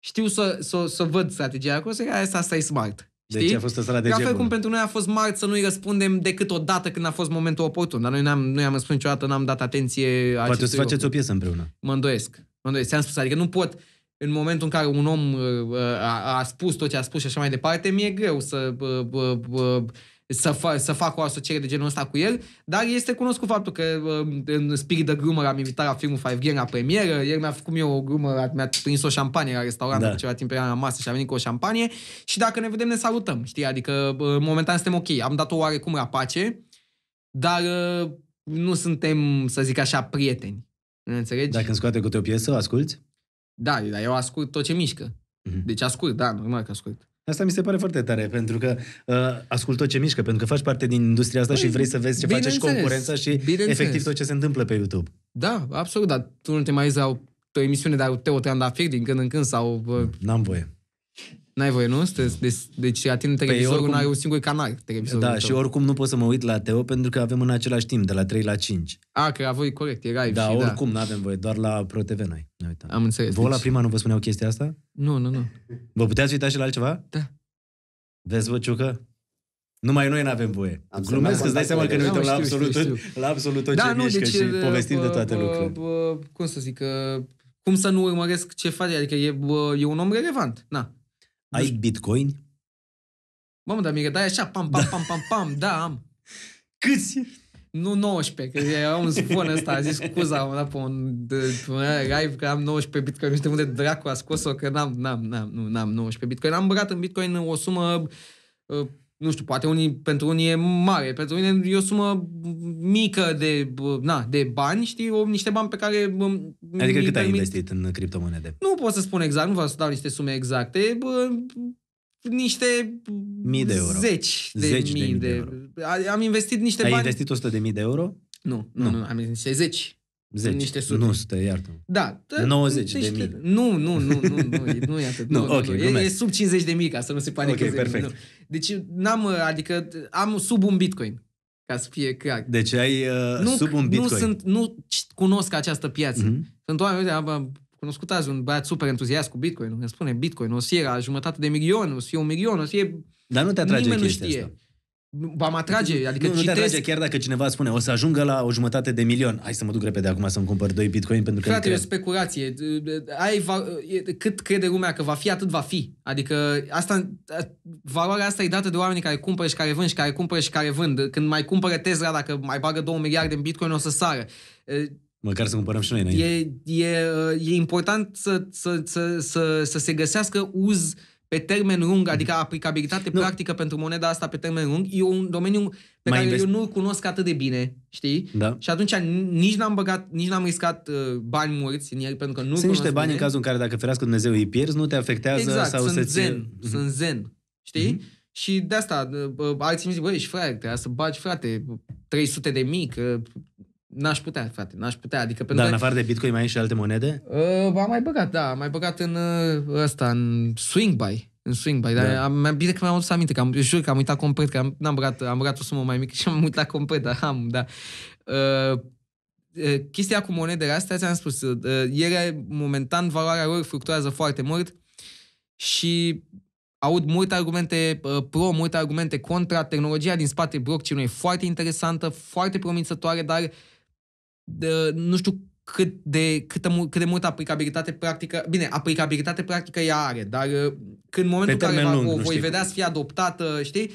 știu să, să, să văd strategia acolo, să asta, asta e smart. Deci Știi? Deci a fost o strategie La fel cum pentru noi a fost smart să nu-i răspundem decât o dată când a fost momentul oportun. Dar noi n-am, nu am răspuns niciodată, n-am dat atenție Poate o să faceți loc. o piesă împreună. Mă îndoiesc. Mă îndoiesc. Ți-am spus, adică nu pot în momentul în care un om uh, uh a, a spus tot ce a spus și așa mai departe, mi-e greu să uh, uh, uh, să, fa- să fac o asociere de genul ăsta cu el, dar este cunoscut faptul că uh, în spirit de Grumă am invitat la filmul Five Gang la premieră, el mi-a făcut eu o grumă, mi-a prins o șampanie la restaurant da. ceva timp la masă și a venit cu o șampanie și dacă ne vedem ne salutăm, știi, adică uh, momentan suntem ok, am dat-o oarecum la pace, dar uh, nu suntem, să zic așa, prieteni, înțelegi? Dacă îmi scoate cu o piesă, asculți? Da, dar eu ascult tot ce mișcă. Mm-hmm. Deci ascult, da, normal că ascult. Asta mi se pare foarte tare, pentru că uh, tot ce mișcă, pentru că faci parte din industria asta păi, și vrei să vezi ce face înțeles, și concurența și efectiv înțeles. tot ce se întâmplă pe YouTube. Da, absolut, dar tu nu te mai iei o emisiune de Teo Teandafic din când în când sau... Uh... N-am voie. N-ai voie, nu? Deci, deci ating televizorul, păi oricum... n-ai un singur canal Da, și oricum nu pot să mă uit la Teo pentru că avem în același timp, de la 3 la 5. A, că a voi corect, live. Da, și, da. oricum da. nu avem voie, doar la ProTV noi. Ne Am înțeles. Vă deci... la prima nu vă spuneau chestia asta? Nu, nu, nu. Vă puteați uita și la altceva? Da. Vezi, vă, Ciucă? Numai noi nu avem voie. Am Glumesc, îți dai seama că ne uităm la da, absolut, știu, știu. la absolut tot da, ce nu, mișcă deci, și povestim de toate lucrurile. Cum să zic, cum să nu urmăresc ce face? Adică e, e un om relevant. Na, ai nu deci- bitcoin? Mamă, dar mică, dai așa, pam, pam, da. pam, pam, pam, da, am. Câți? Nu 19, că am un zvon ăsta, a zis cuza, am dat pe un, live că am 19 bitcoin, nu știu unde dracu a scos-o, că n-am, n-am, n-am, nu, n-am 19 bitcoin. Am băgat în bitcoin o sumă uh, nu știu, poate unii, pentru unii e mare, pentru unii e o sumă mică de, na, de bani, știi, o, niște bani pe care... Adică cât permit... ai investit în criptomonede? Nu pot să spun exact, nu vreau să dau niște sume exacte, bă, niște mii de euro. Zeci de zeci mii de, mii de, de euro. Am investit niște ai bani... Ai investit 100 de mii de euro? Nu, nu, nu, nu am investit niște zeci 10. Niște sute. Nu sute, iartă Da. T- 90 niște, de mii. Nu, nu, nu, nu, nu, nu e atât. nu, nu, okay, nu, nu. E, e, sub 50 de mii, ca să nu se pare okay, că perfect. Nu. Deci n-am, uh, adică am sub un bitcoin. Ca să fie clar. Deci ai uh, nu, sub un bitcoin. Nu, sunt, nu cunosc această piață. Mm-hmm. Sunt oameni, uite, am cunoscut azi un băiat super entuziast cu bitcoin. Îmi spune bitcoin, o să fie jumătate de milion, o să fie un milion, o să fie... Dar nu te atrage Nimeni chestia nu știe. asta. V-am atrage, adică nu, citesc... nu te atrage, chiar dacă cineva spune o să ajungă la o jumătate de milion, hai să mă duc repede acum să-mi cumpăr 2 bitcoin pentru că... Frate, e o speculație. Ai va... Cât crede lumea că va fi, atât va fi. Adică asta, valoarea asta e dată de oamenii care cumpără și care vând și care cumpără și care vând. Când mai cumpără Tesla, dacă mai bagă 2 miliarde în bitcoin, o să sară. Măcar să cumpărăm și noi înainte. E, e, e important să, să, să, să, să se găsească uz pe termen lung, mm. adică aplicabilitate nu. practică pentru moneda asta pe termen lung, e un domeniu pe Mai care invest... eu nu-l cunosc atât de bine, știi? Da. Și atunci nici n-am băgat, nici n-am riscat uh, bani mulți în el, pentru că nu Sunt niște bani bine. în cazul în care dacă ferească Dumnezeu îi pierzi, nu te afectează exact, sau sunt să-ți... zen, mm-hmm. sunt zen, știi? Mm-hmm. Și de asta, uh, uh, alții mi zic, băi, ești frate, trebuie să bagi, frate, 300 de mii, că N-aș putea, frate, n-aș putea. Adică pentru Dar în afară de Bitcoin mai ai și alte monede? Uh, am mai băgat, da. Am mai băgat în uh, ăsta, în swing buy. În swing buy. Dar da. am, am, bine că mi-am adus aminte, că am, jur că am uitat complet, că am, n-am băgat, am băgat o sumă mai mică și am uitat complet, dar am, da. Uh, uh, chestia cu monedele astea, ți-am spus, uh, ele, momentan, valoarea lor fluctuează foarte mult și aud multe argumente uh, pro, multe argumente contra. Tehnologia din spate blockchain e foarte interesantă, foarte promițătoare, dar uh, nu știu cât de, cât de, cât de multă aplicabilitate practică, bine, aplicabilitate practică ea are, dar uh, când în momentul în care va, lung, o voi vedea să fie adoptată, știi,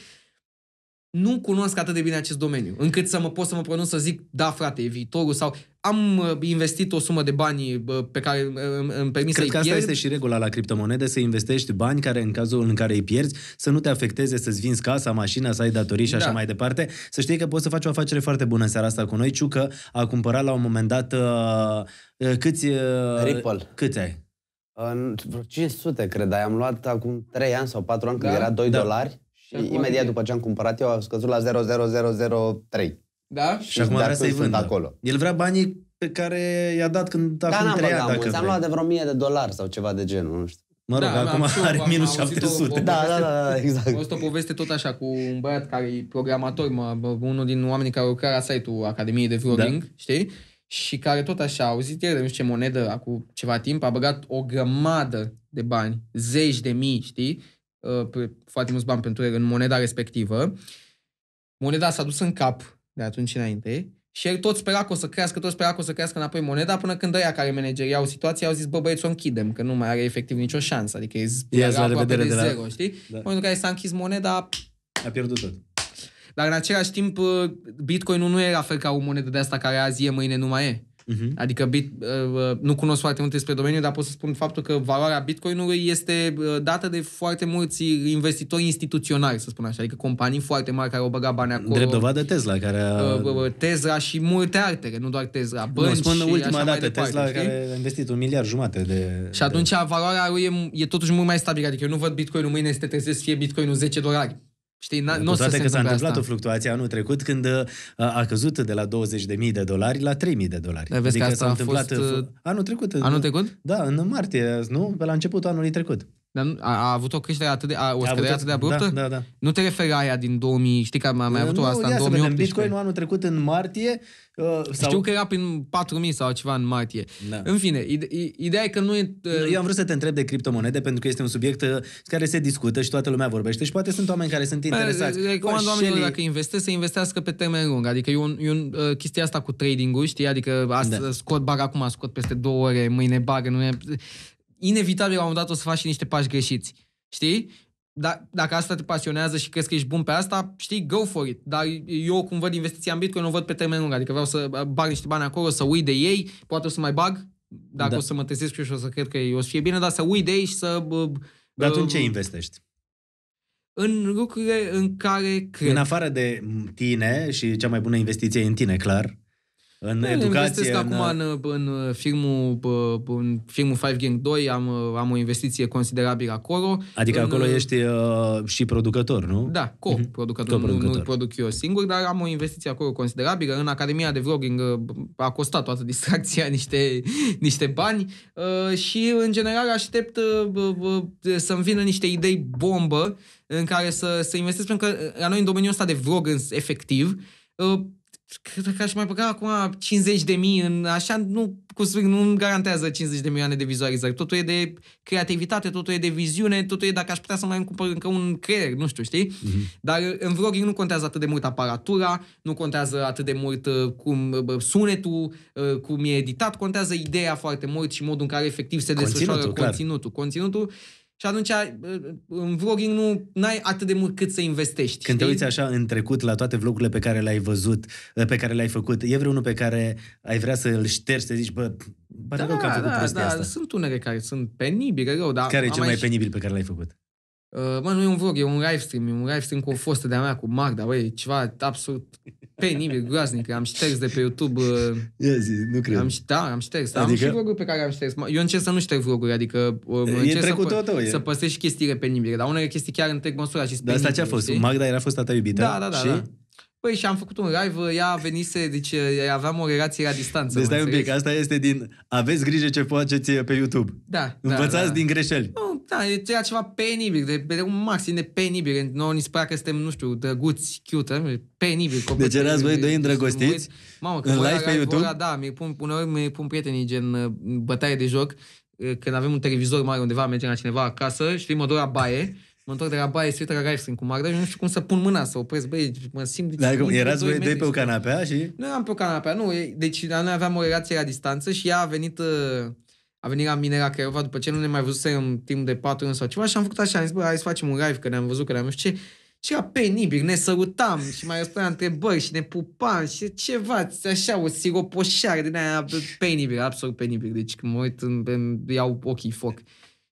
nu cunosc atât de bine acest domeniu, încât să mă pot să mă pronunț să zic, da frate, e viitorul sau am uh, investit o sumă de bani uh, pe care uh, îmi permis Cred să-i că asta pierd. este și regula la criptomonede, să investești bani care în cazul în care îi pierzi, să nu te afecteze, să-ți vinzi casa, mașina, să ai datorii și da. așa mai departe. Să știi că poți să faci o afacere foarte bună în seara asta cu noi. Ciucă a cumpărat la un moment dat uh, câți... Uh, Ripple. Câți ai? Uh, 500, cred, ai. Am luat acum 3 ani sau 4 ani, da? când era 2 da. dolari și imediat adică- după ce am cumpărat eu, a scăzut la 0003. Da? Și, și acum vrea să-i vândă. Acolo. El vrea banii pe care i-a dat când da, acum trei ani, da, dacă am luat de vreo 1000 de dolari sau ceva de genul, nu știu. Mă rog, da, acum am are am minus 700. Da, da, da, da, exact. Am o poveste tot așa cu un băiat care e programator, mă, unul din oamenii care lucra la site-ul Academiei de Vlogging, da. știi? Și care tot așa a auzit el, nu știu ce monedă, acum ceva timp, a băgat o grămadă de bani, zeci de mii, știi? Uh, foarte mulți bani pentru el în moneda respectivă. Moneda s-a dus în cap de atunci înainte și el tot spera că o să crească, tot spera că o să crească înapoi moneda, până când ăia care manageriau situația au zis, bă băieți, o închidem, că nu mai are efectiv nicio șansă. Adică e la revedere de, de la... zero, știi? Da. În momentul în care s-a închis moneda... A pierdut tot. Dar în același timp, uh, Bitcoin nu era fel ca o monedă de asta care azi e, mâine nu mai e. Uh-huh. Adică bit, uh, uh, nu cunosc foarte multe despre domeniu, dar pot să spun faptul că valoarea bitcoinului este uh, dată de foarte mulți investitori instituționali, să spun așa, adică companii foarte mari care au băgat bani acolo. Drept dovadă Tesla, care a... Uh, uh Tesla și multe altele, nu doar Tesla, bănci nu, spun și ultima așa dată, mai departe, Tesla știi? care a investit un miliard jumate de... Și atunci de... valoarea lui e, e totuși mult mai stabilă, adică eu nu văd bitcoinul mâine să te trezesc fie bitcoinul 10 dolari. Știi, n- nu toate să se că s-a întâmplat asta. o fluctuație anul trecut când uh, a căzut de la 20.000 de dolari la 3.000 de dolari. Vezi adică că asta s-a întâmplat fost... Uh, anul trecut. Anul da. trecut? Da, în martie, nu? Pe la începutul anului trecut. Dar nu, a, a avut o creștere atât de, a, o a scădere atât de abruptă? Da, da, da. Nu te referi la aia din 2000, știi că am mai păi avut-o nu, asta în 2018? Bitcoin anul trecut în martie. Uh, sau... Știu că era prin 4000 sau ceva în martie. Da. În fine, ide- ideea e că nu e... Uh... Eu am vrut să te întreb de criptomonede pentru că este un subiect uh, care se discută și toată lumea vorbește și poate sunt oameni care sunt interesați. Recomand Pașelii... oamenilor dacă investesc să investească pe termen lung. Adică eu, eu uh, chestia asta cu trading-ul, știi? Adică da. scot, bag acum, scot peste două ore, mâine bag, nu e inevitabil la un moment dat o să faci și niște pași greșiți. Știi? Da, dacă asta te pasionează și crezi că ești bun pe asta, știi, go for it. Dar eu cum văd investiția în Bitcoin, o văd pe termen lung. Adică vreau să bag niște bani acolo, să uit de ei, poate o să mai bag, dacă da. o să mă trezesc și o să cred că o să fie bine, dar să uit de ei și să... Dar atunci uh, ce investești? În lucrurile în care cred. În afară de tine și cea mai bună investiție e în tine, clar, în nu, educație. Investesc în... acum în, în, filmul, în filmul Five Gang 2, am, am o investiție considerabilă acolo. Adică în, acolo ești uh, și producător, nu? Da, co-producător, mhm. mm-hmm. nu, nu produc eu singur, dar am o investiție acolo considerabilă. În Academia de Vlogging uh, a costat toată distracția niște, niște bani uh, și, în general, aștept uh, uh, să-mi vină niște idei bombă în care să, să investesc, pentru că uh, la noi în domeniul ăsta de vlog, efectiv, uh, cred că aș mai băga acum 50 de mii în așa, nu, cu swing nu îmi garantează 50 de milioane de vizualizări. Exact. Totul e de creativitate, totul e de viziune, totul e dacă aș putea să mai cumpăr încă un creier, nu știu, știi? Mm-hmm. Dar în vlogging nu contează atât de mult aparatura, nu contează atât de mult uh, cum sunetul, uh, cum e editat, contează ideea foarte mult și modul în care efectiv se conținutul, desfășoară clar. conținutul. Conținutul și atunci, uh, uh, în vlogging nu ai atât de mult cât să investești. Când știi? te uiți așa în trecut la toate vlogurile pe care le-ai văzut, uh, pe care le-ai făcut, e vreunul pe care ai vrea să îl ștergi, să zici, bă, pare da, rău că am da, făcut da, da, asta. Sunt unele care sunt penibile, rău, dar... Care e cel mai și... penibil pe care l-ai făcut? Uh, mă, nu e un vlog, e un live stream, e un live stream cu o fostă de-a mea, cu Magda, băi, ceva absolut penibil, groaznic. Am și text de pe YouTube. Ia zi, nu cred. Am și, da, am și text. Adică... Am și vloguri pe care am și text. Eu încerc să nu șterg vloguri, adică uh, e trecutul să, tău, să păstrez și chestii penibile, dar unele chestii chiar întreg măsura și Dar asta ce a fost? Știi? Magda era fost ta iubită? Da, da, da. Și? da. Păi și am făcut un live, ea venise, deci aveam o relație la distanță. Deci stai un pic, asta este din aveți grijă ce faceți eh, pe YouTube. Da. da Învățați da, da. din greșeli. Nu, da, ceea ceva penibil, de, de un maxim de penibil. Noi ni se că suntem, nu știu, drăguți, cute, penibil. Copii, deci erați voi doi deci, îndrăgostiți Mamă, că în live pe YouTube? Ora, da, mi pun, uneori mi pun prietenii gen eh, bătaie de joc, eh, când avem un televizor mare undeva, mergem la cineva acasă, știi, mă doar baie Mă întorc de la baie, se uită la Lifestream cu Magda și nu știu cum să pun mâna să opresc, băi, mă simt... Dar cum, erați voi doi pe o canapea și... Nu eram pe o canapea, nu, deci noi aveam o relație la distanță și ea a venit, uh, a venit la mine la Craiova după ce nu ne mai văzusem în timp de patru luni sau ceva și am făcut așa, am zis, bă, hai să facem un live, că ne-am văzut, că ne-am văzut ce... Și era penibil, ne sărutam și mai răspundeam întrebări și ne pupam și ceva, așa, o siropoșare din aia penibil, absolut penibil. Deci când mă uit, îmi, îmi iau ochii foc.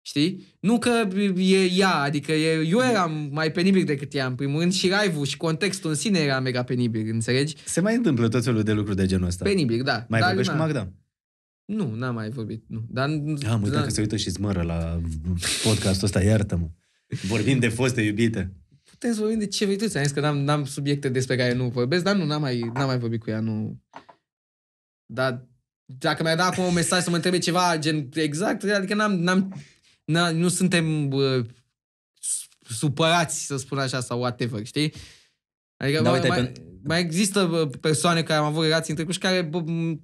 Știi? Nu că e ea, adică e, eu eram mai penibil decât ea în primul rând și live și contextul în sine era mega penibil, înțelegi? Se mai întâmplă tot felul de lucruri de genul ăsta. Penibil, da. Mai dar vorbești na. cu Magda? Nu, n-am mai vorbit, nu. Dar, Am uitat că se uită și zmără la podcastul ăsta, iartă-mă. Vorbim de foste iubite. Putem să vorbim de ce vrei tu, ți-am zis că n-am, n-am subiecte despre care nu vorbesc, dar nu, n-am mai, n-am mai vorbit cu ea, nu. Dar dacă mi-a dat acum un mesaj să mă întrebe ceva gen exact, adică n-am, n-am na, nu suntem uh, supărați, să spun așa, sau whatever, știi? Adică da, mai, uite, mai, pe... mai există persoane care am avut relații în trecut și care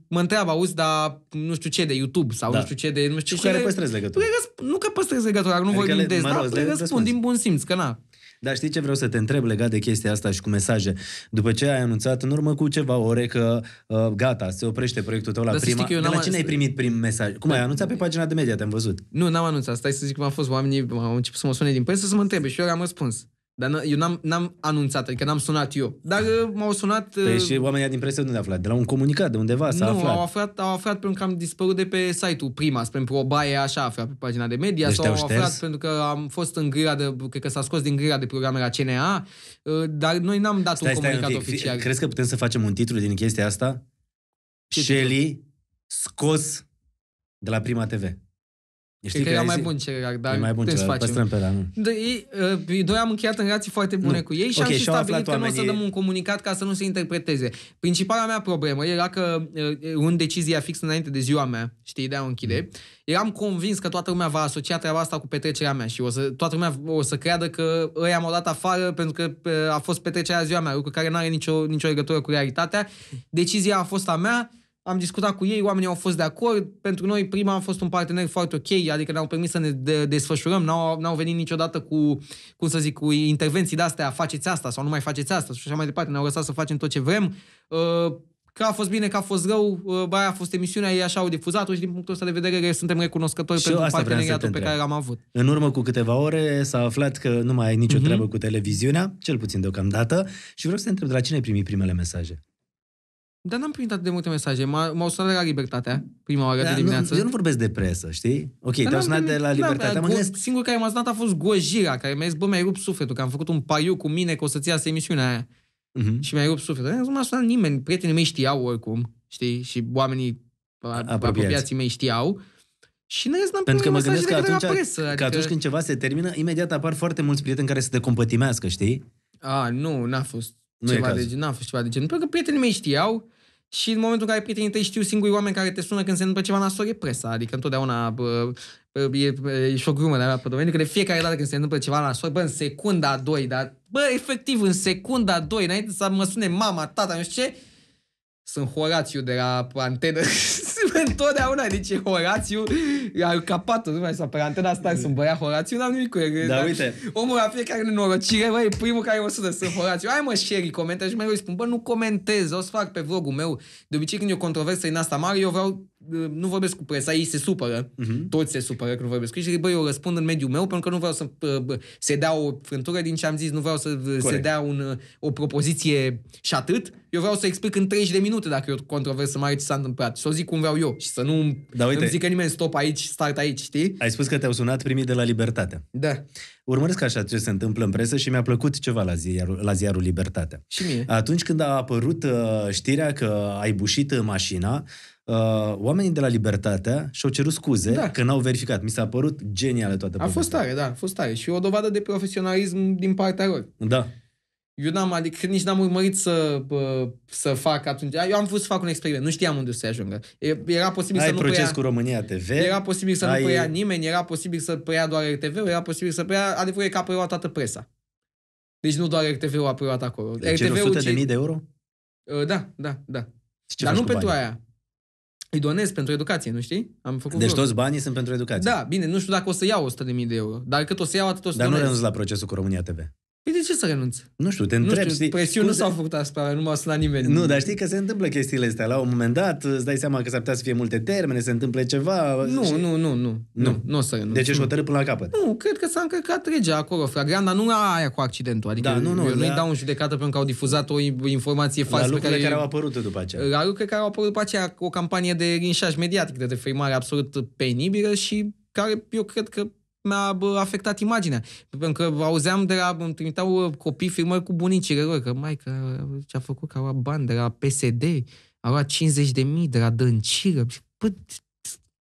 mă întreabă, auzi, dar nu știu ce de YouTube sau da. nu știu ce de... Nu știu și ce care păstrezi păstrez legătura. nu că păstrez legătura, nu adică vorbim des, mă dar le răspund din bun simț, că na, dar știi ce vreau să te întreb legat de chestia asta și cu mesaje? După ce ai anunțat în urmă cu ceva ore că uh, gata, se oprește proiectul tău la Dar prima... De la cine ai primit prim mesaj? Cum ai păi- anunțat pe pagina de media, te-am văzut. Nu, n-am anunțat. Stai să zic cum a fost oamenii, au început să mă sune din presă să mă întrebe și eu am răspuns. Dar eu n-am, n-am anunțat, adică n-am sunat eu. Dar ah. uh, m-au sunat... Păi uh, și oamenii din presă unde au aflat? De la un comunicat, de undeva s-a nu, aflat? au aflat, au aflat pentru că am dispărut de pe site-ul prima, spre o baie așa aflat pe pagina de media, deci sau au șters? aflat pentru că am fost în grila de, cred că s-a scos din grila de programe la CNA, uh, dar noi n-am dat stai, un stai, comunicat un oficial. Crezi că putem să facem un titlu din chestia asta? Ce Shelly scos de la Prima TV. Știi că, că era mai bun Cererar, dar e mai bun Cererar, păstrăm pe ăla, nu? De, ei, doi am încheiat în relații foarte bune nu. cu ei și okay, am și stabilit că nu o să dăm un comunicat ca să nu se interpreteze. Principala mea problemă era că un decizia fix înainte de ziua mea, știi, de a închide, mm. eram convins că toată lumea va asocia treaba asta cu petrecerea mea și o să, toată lumea o să creadă că ăia am o dat afară pentru că a fost petrecerea ziua mea, lucru care nu are nicio, nicio legătură cu realitatea. Decizia a fost a mea, am discutat cu ei, oamenii au fost de acord. Pentru noi, prima a fost un partener foarte ok, adică ne-au permis să ne de- desfășurăm, n-au, n-au venit niciodată cu, cum să zic, cu intervenții de astea, faceți asta sau nu mai faceți asta și așa mai departe. Ne-au lăsat să facem tot ce vrem. Uh, că a fost bine, că a fost rău, bă, uh, a fost emisiunea, ei așa au difuzat-o și din punctul ăsta de vedere suntem recunoscători și pentru parteneriatul pe care l-am avut. În urmă cu câteva ore s-a aflat că nu mai ai nicio uh-huh. treabă cu televiziunea, cel puțin deocamdată, și vreau să te întreb de la cine ai primit primele mesaje? Dar n-am primit atât de multe mesaje. M-au sunat de la Libertatea, prima oară da, de dimineață. Nu, eu nu vorbesc de presă, știi? Ok, dar te-au sunat de la Libertatea. Da, gândesc... Singurul care m-a sunat a fost Gojira, care mi-a zis, bă, mi-ai rupt sufletul, că am făcut un pariu cu mine că o să-ți iasă emisiunea aia. Uh-huh. Și mi-ai rupt sufletul. Nu m-a sunat nimeni, prietenii mei știau oricum, știi? Și oamenii apropiați. apropiații mei știau. Și noi n-am Pentru că mă gândesc că atunci, presă, adică... că atunci când ceva se termină, imediat apar foarte mulți prieteni care să te compătimească, știi? A, nu, n-a fost nu ceva e de gen, n-am fost ceva de gen. Pentru că prietenii mei știau și în momentul în care prietenii tăi știu singurii oameni care te sună când se întâmplă ceva nasol, e presa. Adică întotdeauna bă, e, e și o grumă de pe domeniu, că de fiecare dată când se întâmplă ceva nasol, bă, în secunda a doi, dar bă, efectiv, în secunda a doi, înainte să mă sune mama, tata, nu știu ce, sunt Horațiu de la antenă întotdeauna. Deci Horațiu, a capat nu mai s-a pe antena asta, sunt băia Horațiu, n-am nimic cu el. Da, dar uite. Omul la fiecare nenorocire, bă, e primul care mă sună, sunt Horațiu. Hai mă, Sherry, comentează și mereu îi spun, bă, nu comentez, o să fac pe vlogul meu. De obicei când e o controversă în asta mare, eu vreau nu vorbesc cu presa, ei se supără, uh-huh. toți se supără când vorbesc cu ei și zic, băi, eu răspund în mediul meu pentru că nu vreau să se dea o frântură din ce am zis, nu vreau să Corect. se dea un, uh, o propoziție și atât. Eu vreau să explic în 30 de minute dacă e o controversă mare ce s-a întâmplat să o zic cum vreau eu și să nu da, uite, îmi zică nimeni stop aici, start aici, știi? Ai spus că te-au sunat primii de la Libertate. Da. Urmăresc așa ce se întâmplă în presă și mi-a plăcut ceva la ziarul, la ziarul Libertatea. Și mie. Atunci când a apărut uh, știrea că ai bușit mașina, uh, oamenii de la Libertatea și-au cerut scuze da. că n-au verificat. Mi s-a părut genială toată A fost tare, da, a fost tare. Și o dovadă de profesionalism din partea lor. Da. Eu n-am, adică nici n-am urmărit să, să fac atunci. Eu am vrut să fac un experiment, nu știam unde să ajungă. Era posibil ai să nu proces preia, cu România TV. Era posibil să ai... nu preia nimeni, era posibil să preia doar RTV, era posibil să preia, adevărul e că a preluat toată presa. Deci nu doar RTV-ul a preluat acolo. Deci RTV-ul 100 de mii de euro? Uh, da, da, da. Dar nu pentru aia. aia îi donez pentru educație, nu știi? Am făcut deci vreo. toți banii sunt pentru educație. Da, bine, nu știu dacă o să iau 100.000 de euro, dar cât o să iau, atât o să Dar donez. nu renunți la procesul cu România TV. Păi de ce să renunți? Nu știu, te întreb. Nu știu, nu s a făcut asta, nu m-a sunat nimeni. Nu, dar știi că se întâmplă chestiile astea. La un moment dat îți dai seama că s-ar putea să fie multe termene, se întâmplă ceva. Nu, și... nu, nu, nu. Nu, nu o să renunț. Deci ești hotărât până la capăt. Nu, cred că s-a încărcat regea acolo, fragrant, dar nu la aia cu accidentul. Adică da, nu, nu, eu nu-i la... dau în judecată pentru că au difuzat o informație falsă. La lucrurile care, care au apărut după aceea. La lucrurile care au apărut după aceea, o campanie de linșaj mediatic, de defăimare absolut penibilă și care eu cred că mi-a afectat imaginea. Pentru că auzeam de la, îmi trimiteau uh, copii filmări cu bunicile lor, că mai că ce-a făcut, că a luat bani de la PSD, a luat 50 de mii de la Dăncilă. Bă,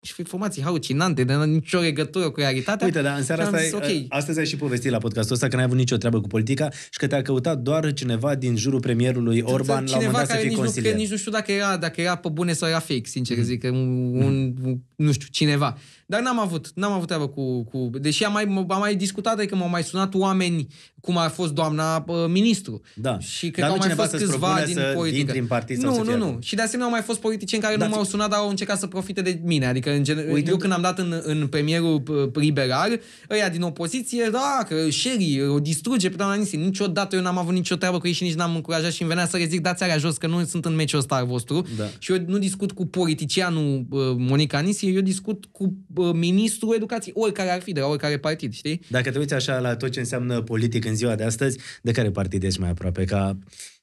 și informații halucinante, de nicio legătură cu realitatea. Uite, dar în seara asta, zis, ai, okay. Uh, astăzi ai și povestit la podcastul ăsta că n-ai avut nicio treabă cu politica și că te-a căutat doar cineva din jurul premierului exact, Orban la un moment dat să fie consilier. Nici nu știu dacă era, dacă era pe bune sau era fake, sincer mhm. zic, că un, nu știu, cineva. Dar n-am avut, n-am avut treabă cu... cu deși am mai, am mai discutat, adică m-au mai sunat oameni, cum a fost doamna uh, ministru. Da. Și cred dar că au mai fost câțiva din politică. Din partid nu, nu, nu. Și de asemenea au mai fost politicieni care da, nu m-au sunat, dar au încercat să profite de mine. Adică, în gen... Uite... eu când am dat în, în premierul liberal, ăia din opoziție, da, că Sherry o distruge pe doamna Nisi. Niciodată eu n-am avut nicio treabă cu ei și nici n-am încurajat și îmi venea să le zic, dați aia jos, că nu sunt în meciul ăsta al vostru. Da. Și eu nu discut cu politicianul uh, Monica Nisi, eu discut cu ministrul educației, oricare ar fi, de la oricare partid, știi? Dacă te uiți așa la tot ce înseamnă politic în ziua de astăzi, de care partid ești mai aproape? Ca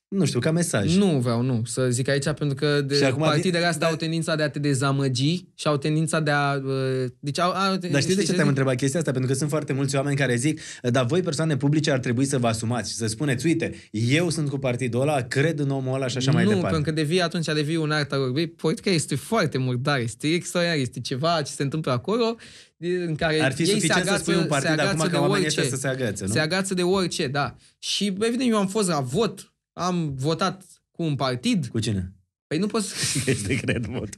nu știu, ca mesaj. Nu vreau, nu, să zic aici, pentru că de și acum partidele astea da. au tendința de a te dezamăgi și au tendința de a... Uh, deci au, au, Dar știi de ce te-am întrebat chestia asta? Pentru că sunt foarte mulți oameni care zic, dar voi, persoane publice, ar trebui să vă asumați și să spuneți, uite, eu sunt cu partidul ăla, cred în omul ăla și așa nu, mai departe. Nu, pentru că devii atunci, devii un art al poate că este foarte murdar, este extraordinar, este ceva ce se întâmplă acolo în care Ar fi ei suficient se agață, să spui un partid acum ca oamenii să se agață, nu? Se agață de orice, da. Și, evident, eu am fost la vot am votat cu un partid. Cu cine? Păi nu poți să... de cred vot.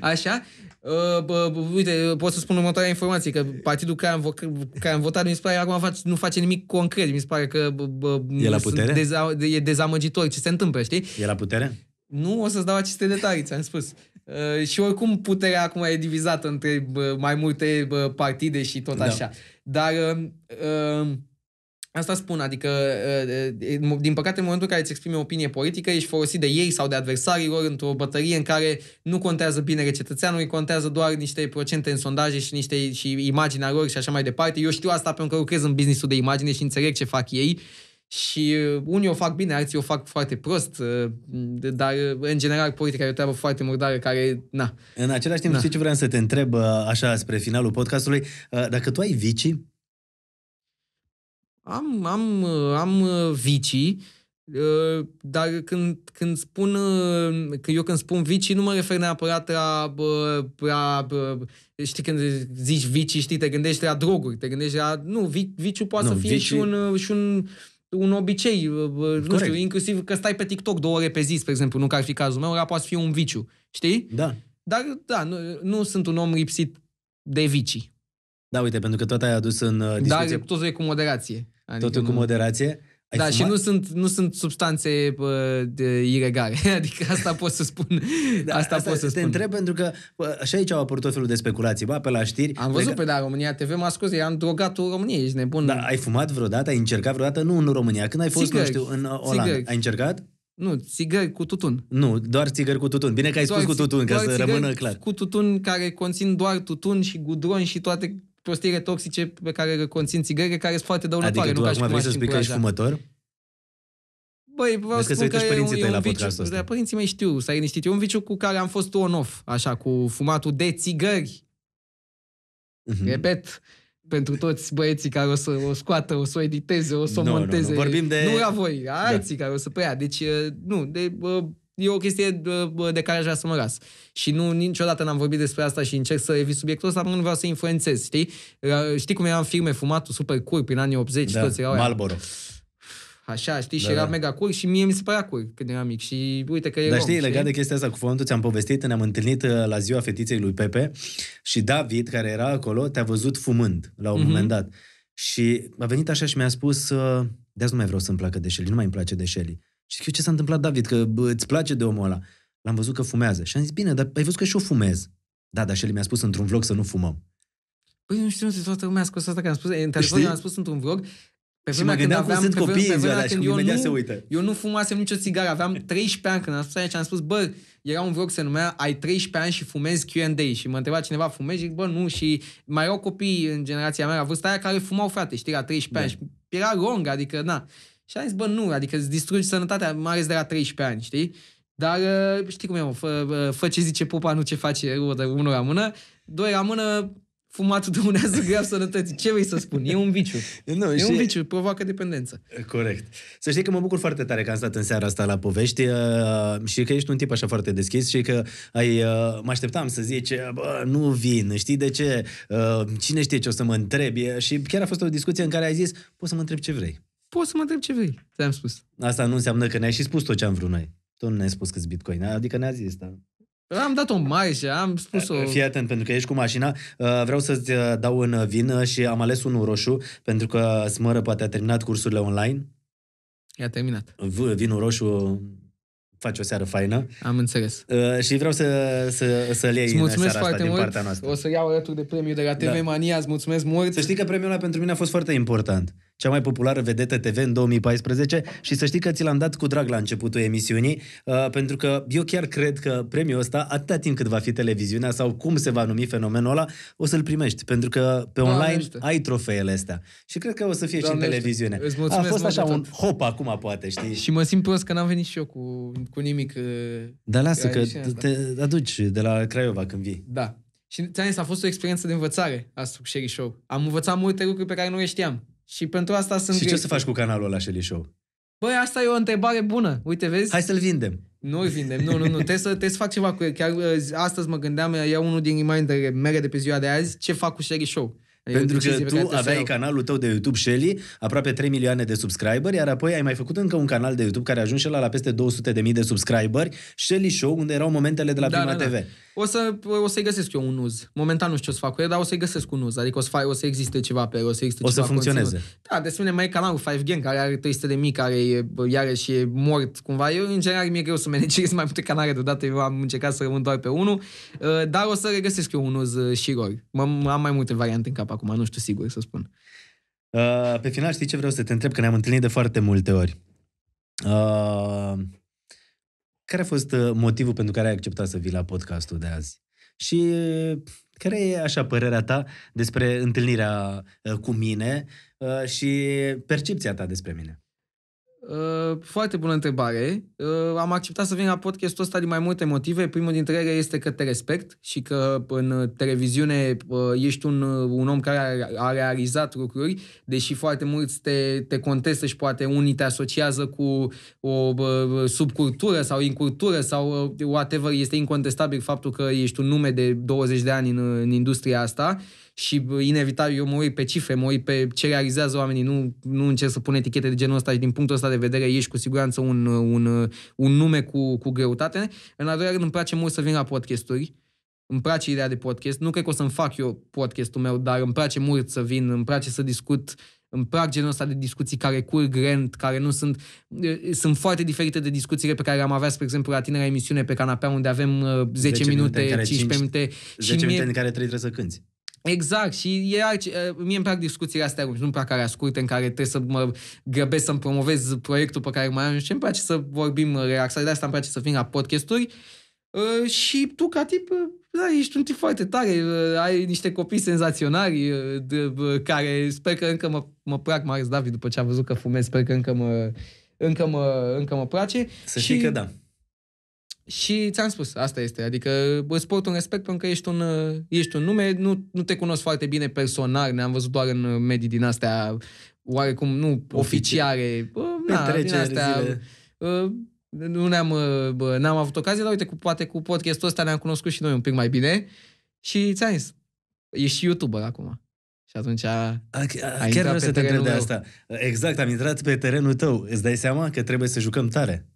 Așa? Uh, uh, uite, pot să spun următoarea informație, că partidul care am, vo- care am votat, mi se pare, acum fac, nu face nimic concret. Mi se pare că Uh, e, la putere? Deza- e dezamăgitor ce se întâmplă, știi? E la putere? Nu o să-ți dau aceste detalii, ți-am spus. Uh, și oricum puterea acum e divizată între uh, mai multe uh, partide și tot da. așa. Dar uh, uh, Asta spun, adică, uh, uh, din păcate, în momentul în care îți exprimi o opinie politică, ești folosit de ei sau de adversarii lor într-o bătărie în care nu contează bine cetățeanul, îi contează doar niște procente în sondaje și niște și imaginea lor și așa mai departe. Eu știu asta pentru că lucrez în businessul de imagine și înțeleg ce fac ei și uh, unii o fac bine, alții o fac foarte prost, dar în general politica e o treabă foarte murdară care, na. În același timp, na. știi ce vreau să te întreb așa spre finalul podcastului? Dacă tu ai vicii, am, am, uh, am uh, vicii, uh, dar când, când spun, că eu când spun vicii, nu mă refer neapărat la, la, știi, când zici vicii, știi, te gândești la droguri, te gândești la, nu, viciu poate nu, să fie vicii... și un, și un un obicei, Corect. nu știu, inclusiv că stai pe TikTok două ore pe zi, spre exemplu, nu că ar fi cazul meu, ăla poate fi un viciu, știi? Da. Dar, da, nu, nu sunt un om lipsit de vicii. Da, uite, pentru că tot ai adus în discuție... Dar tot e cu moderație. Adică Totul nu... cu moderație? Ai da, fumat? și nu sunt, nu sunt substanțe uh, de, ilegale. Adică asta pot să spun. da, asta, asta pot să te spun. întreb pentru că bă, și aici au apărut tot felul de speculații. Ba, pe la știri... Am văzut lega... pe da, România TV, m-a scos, am drogatul României, ești nebun. Da, ai fumat vreodată, ai încercat vreodată? Nu în România, când ai fost, Sigur. nu știu, în Olanda. Sigur. Ai încercat? Nu, țigări cu tutun. Nu, doar țigări cu tutun. Bine că ai doar spus cu tutun, ca să rămână clar. cu tutun care conțin doar tutun și gudron și toate prostiile toxice pe care le conțin țigările, care sunt foarte dăunătoare. Adică tu nu acum vrei să spui că ești fumător? Băi, vreau să spun că, e un, un viciu. Ăsta. Da, părinții mei știu, s-a liniștit. E un viciu cu care am fost on-off, așa, cu fumatul de țigări. Mm-hmm. Repet, pentru toți băieții care o să o scoată, o să o editeze, o să o no, monteze. No, no. Vorbim de... Nu la voi, da. alții da. care o să preia. Deci, nu, de e o chestie de care aș vrea să mă las. Și nu, niciodată n-am vorbit despre asta și încerc să evit subiectul ăsta, nu vreau să influențez, știi? Uh, știi cum eram firme fumatul super cool prin anii 80, da, toți erau Marlboro. Așa, știi, da, și era da. mega cool și mie mi se părea cool când eram mic și uite că e Dar știi, rom, legat știi? de chestia asta cu fondul, ți-am povestit, ne-am întâlnit uh, la ziua fetiței lui Pepe și David, care era acolo, te-a văzut fumând la un mm-hmm. moment dat. Și a venit așa și mi-a spus, uh, de nu mai vreau să-mi placă de Shelly, nu mai îmi place de Shelly. Și zic eu, ce s-a întâmplat, David, că bă, îți place de omul ăla? L-am văzut că fumează. Și am zis, bine, dar ai văzut că și eu fumez. Da, dar și el mi-a spus într-un vlog să nu fumăm. Păi nu știu, toată lumea a scos asta că am spus, într-adevăl am spus într-un vlog, pe și mă gândeam aveam, cum sunt copiii în ziua și când eu nu, se uită. Eu nu fumasem nicio țigară, aveam 13 ani când am spus aici, am spus, bă, era un vlog se numea Ai 13 ani și fumezi Q&A și mă întreba cineva, fumezi? Zic, bă, nu și mai erau copii în generația mea, A vârsta aia, care fumau, frate, știi, la 13 da. ani și era long, adică, na. Și am zis, bă, nu, adică îți distrugi sănătatea, mai ales de la 13 ani, știi? Dar uh, știi cum e, mă, fă, uh, fă ce zice popa, nu ce face de unul la mână. Doi la mână, fumatul dăunează grav sănătății. Ce vrei să spun? E un viciu. Nu, e și... un viciu, provoacă dependență. Corect. Să știi că mă bucur foarte tare că am stat în seara asta la povești uh, și că ești un tip așa foarte deschis și că ai, uh, mă așteptam să zici, uh, bă, nu vin, știi de ce? Uh, cine știe ce o să mă întreb? Și chiar a fost o discuție în care ai zis, poți să mă întreb ce vrei. Poți să mă întreb ce vrei, ți-am spus. Asta nu înseamnă că ne-ai și spus tot ce am vrut noi. Tu nu ne-ai spus câți bitcoin, adică ne-a zis, da. Am dat-o mai și am spus-o... Fii atent, pentru că ești cu mașina. Uh, vreau să-ți uh, dau în vin și am ales unul roșu, pentru că Smără poate a terminat cursurile online. I-a terminat. Vinul roșu faci o seară faină. Am înțeles. Uh, și vreau să, să, să le iei îți mulțumesc seara foarte asta mult. din partea noastră. O să iau alături de premiu de la TV da. Mania. Îți mulțumesc mult. Să știi că premiul ăla pentru mine a fost foarte important cea mai populară vedetă TV în 2014 și să știi că ți l-am dat cu drag la începutul emisiunii, uh, pentru că eu chiar cred că premiul ăsta, atâta timp cât va fi televiziunea sau cum se va numi fenomenul ăla, o să-l primești, pentru că pe online Doamnește. ai trofeele astea. Și cred că o să fie Doamnește. și în televiziune. A fost așa un tot. hop acum, poate, știi? Și mă simt prost că n-am venit și eu cu, cu nimic. Uh, Dar lasă că te aduci de la Craiova când vii. Da. Și ți-am zis, a fost o experiență de învățare asta cu Sherry Show. Am învățat multe lucruri pe care nu le știam. Și pentru asta sunt... Și ce o să faci cu canalul ăla, Shelly Show? Băi, asta e o întrebare bună. Uite, vezi? Hai să-l vindem. Nu îl vindem, nu, nu, nu. Trebuie să, trebuie să fac ceva cu el. Chiar uh, astăzi mă gândeam, uh, ia unul din reminder mele de pe ziua de azi, ce fac cu Shelly Show. Pentru că tu aveai canalul tău de YouTube Shelly, aproape 3 milioane de subscriberi, iar apoi ai mai făcut încă un canal de YouTube care a ajuns la, la peste 200 de mii de subscriberi, Shelly Show, unde erau momentele de la da, Prima da, TV. Da. O, să, o să-i găsesc eu un uz. Momentan nu știu ce o să fac cu el, dar o să-i găsesc un uz. Adică o să, fac, o să existe ceva pe el, o să existe o ceva să funcționeze. Conținut. Da, de asemenea, mai e canalul 5 Gang, care are 300 de mii, care e, iarăși e mort cumva. Eu, în general, mi-e greu să menegerez mai multe canale deodată. Eu am încercat să rămân doar pe unul, uh, dar o să regăsesc eu un uz uh, și rog. Am mai multe variante în cap acum, nu știu sigur să spun. Uh, pe final, știi ce vreau să te întreb? Că ne-am întâlnit de foarte multe ori. Uh, care a fost uh, motivul pentru care ai acceptat să vii la podcastul de azi? Și uh, care e așa părerea ta despre întâlnirea uh, cu mine și percepția ta despre mine? Uh, foarte bună întrebare. Uh, am acceptat să vin la podcastul ăsta din mai multe motive. Primul dintre ele este că te respect și că în televiziune uh, ești un, un om care a, a realizat lucruri, deși foarte mulți te, te contestă și poate unii te asociază cu o subcultură sau incultură sau whatever. Este incontestabil faptul că ești un nume de 20 de ani în, în industria asta. Uh, și inevitabil eu mă uit pe cifre, mă uit pe ce realizează oamenii, nu, nu încerc să pun etichete de genul ăsta și din punctul ăsta de vedere ești cu siguranță un, un, un nume cu, cu greutate. În al doilea rând îmi place mult să vin la podcasturi, îmi place ideea de podcast, nu cred că o să-mi fac eu podcastul meu, dar îmi place mult să vin, îmi place să discut îmi plac genul ăsta de discuții care curg rent, care nu sunt... Sunt foarte diferite de discuțiile pe care am avea, spre exemplu, la tinerea emisiune pe canapea, unde avem 10, uh, 10 minute, minute 15 minute... 10 minute mie... în care trebuie să cânti. Exact, și era, mie îmi plac discuțiile astea lungi, nu-mi plac care scurte în care trebuie să mă grăbesc să-mi promovez proiectul pe care mai am și îmi place să vorbim uh, relaxat, de asta îmi place să fim la podcasturi uh, și tu ca tip, uh, da, ești un tip foarte tare, ai niște copii senzaționari care sper că încă mă, mă plac, mai ales David, după ce am văzut că fumez, sper că încă mă, încă mă, încă mă place. Să și, știi că da. Și ți-am spus, asta este. Adică îți port un respect pentru că ești un, uh, ești un nume, nu, nu te cunosc foarte bine personal, ne-am văzut doar în uh, medii din astea oarecum, nu oficiare, bă, na, din astea, uh, nu ne-am, bă, n-am avut ocazie, dar uite, cu, poate cu podcastul ăsta ne-am cunoscut și noi un pic mai bine și ți-am zis, ești YouTuber acum. Și atunci a, a, chiar vreau să te de asta. Exact, am intrat pe terenul tău. Îți dai seama că trebuie să jucăm tare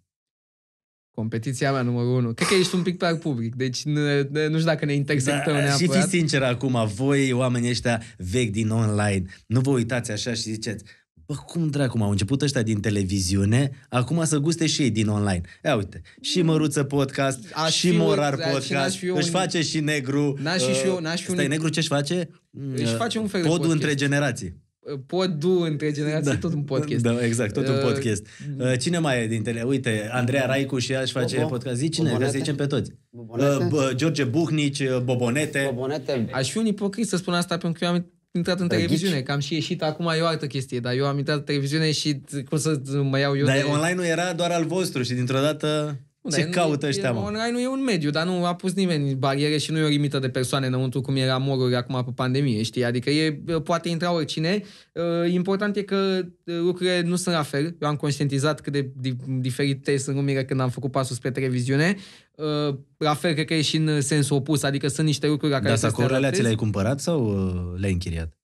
competiția mea numărul unu. Cred că ești un pic prea public, deci nu, nu știu dacă ne intersectăm da, neapărat. Și fiți sincer acum, voi, oamenii ăștia vechi din online, nu vă uitați așa și ziceți, bă, cum dracu, au început ăștia din televiziune, acum să guste și ei din online. Ia uite, și mm. Măruță Podcast, aș și fi, Morar da, aș, Podcast, fi își un... face și negru. N-aș fi uh, și eu, n-aș fi un... negru ce-și face? Își face un fel Podul de între generații podul între generații, da, tot un podcast. Da, exact, tot un uh, podcast. Mm. Uh, Cine mai e tele? uite, Andreea Raicu și ea își face Bobo, podcast. Zici cine, Bobonete? că să zicem pe toți. Bobonete? Uh, George Buhnici, uh, Bobonete. Bobonete. Aș fi un ipocrit să spun asta pentru că eu am intrat în televiziune, că am și ieșit acum, e o altă chestie, dar eu am intrat în televiziune și cum să mă iau eu Dar de... online nu era doar al vostru și dintr-o dată... Bun, Ce caută ăștia, mă? Online nu e un mediu, dar nu a pus nimeni bariere și nu e o limită de persoane înăuntru cum era moruri acum pe pandemie, știi? Adică e, poate intra oricine. Important e că lucrurile nu sunt la fel. Eu am conștientizat cât de diferite sunt lumile când am făcut pasul spre televiziune. La fel, cred că e și în sensul opus, adică sunt niște lucruri la da, care Dar să acolo ți le-ai cumpărat sau uh, le-ai închiriat?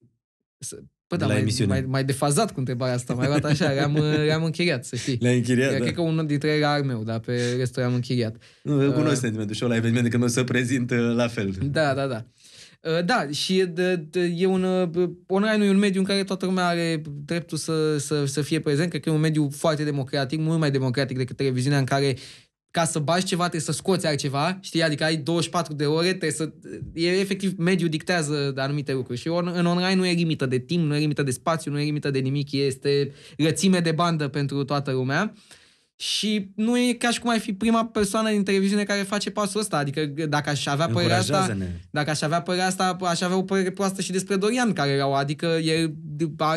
Bă, dar mai, mai, mai defazat cu întrebarea asta, mai luat așa, le-am, le-am uh, închiriat, să știi. Le-ai închiriat, Cred da. că unul dintre ele era al meu, dar pe restul le-am închiriat. Nu, eu cunosc uh, sentimentul și eu la evenimente când o să prezint uh, la fel. Da, da, da. Uh, da, și de, de, e un, uh, online e un mediu în care toată lumea are dreptul să, să, să fie prezent. Cred că e un mediu foarte democratic, mult mai democratic decât televiziunea în care uh, ca să bagi ceva, trebuie să scoți altceva, știi? Adică ai 24 de ore, trebuie să... E, efectiv, mediul dictează anumite lucruri și on, în online nu e limită de timp, nu e limită de spațiu, nu e limită de nimic, este rățime de bandă pentru toată lumea. Și nu e ca și cum ai fi prima persoană din televiziune care face pasul ăsta. Adică dacă aș avea părerea asta, dacă aș avea părerea asta, aș avea o părere proastă și despre Dorian care erau. Adică el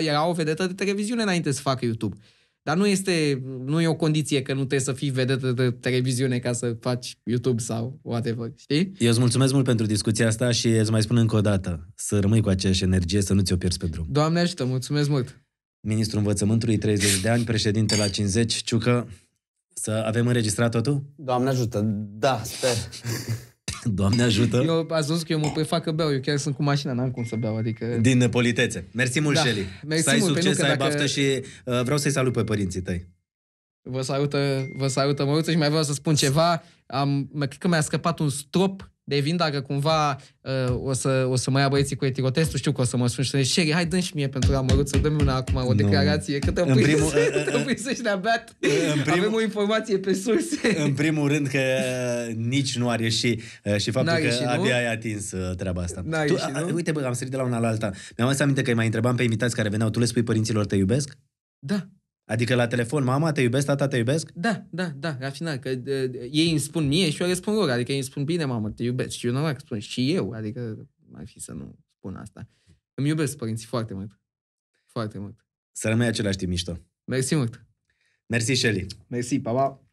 era o vedetă de televiziune înainte să facă YouTube. Dar nu este, nu e o condiție că nu trebuie să fii vedetă de televiziune ca să faci YouTube sau whatever, știi? Eu îți mulțumesc mult pentru discuția asta și îți mai spun încă o dată, să rămâi cu aceeași energie, să nu ți-o pierzi pe drum. Doamne ajută, mulțumesc mult! Ministrul învățământului, 30 de ani, președinte la 50, Ciucă, să avem înregistrat totul? Doamne ajută, da, sper. Doamne ajută! Eu a zis că eu mă păi fac că beau, eu chiar sunt cu mașina, n-am cum să beau, adică... Din nepolitețe. Mersi mult, da. Shelly! Mersi să ai mult, succes, să ai dacă... baftă și uh, vreau să-i salut pe părinții tăi. Vă salută, vă salută, măruță și mai vreau să spun ceva. Am, cred că mi-a scăpat un strop Devin, dacă cumva uh, o, să, o să mă ia băieții cu eticotestul, știu că o să mă sun și să zic, Sherry, hai dă-mi și mie pentru că amăruță, dă-mi una acum o declarație, no. că te-am pui, primul, să, te să-și ne primul, Avem o informație pe surse. În primul rând că uh, nici nu a reușit uh, și faptul că ieșit, abia ai atins uh, treaba asta. N-a tu, ieși, nu? Uite, bă, am sărit de la una la alta. Mi-am adus aminte că îi mai întrebam pe invitați care veneau, tu le spui părinților te iubesc? Da. Adică la telefon, mama, te iubesc, tata, te iubesc? Da, da, da, la final. Că, de, ei îmi spun mie și eu răspund lor. Adică ei îmi spun, bine, mamă, te iubesc. Și eu nu spun și eu. Adică mai fi să nu spun asta. Îmi iubesc părinții foarte mult. Foarte mult. Să rămâi același timp mișto. Mersi mult. Mersi, Shelly. Mersi, pa, pa.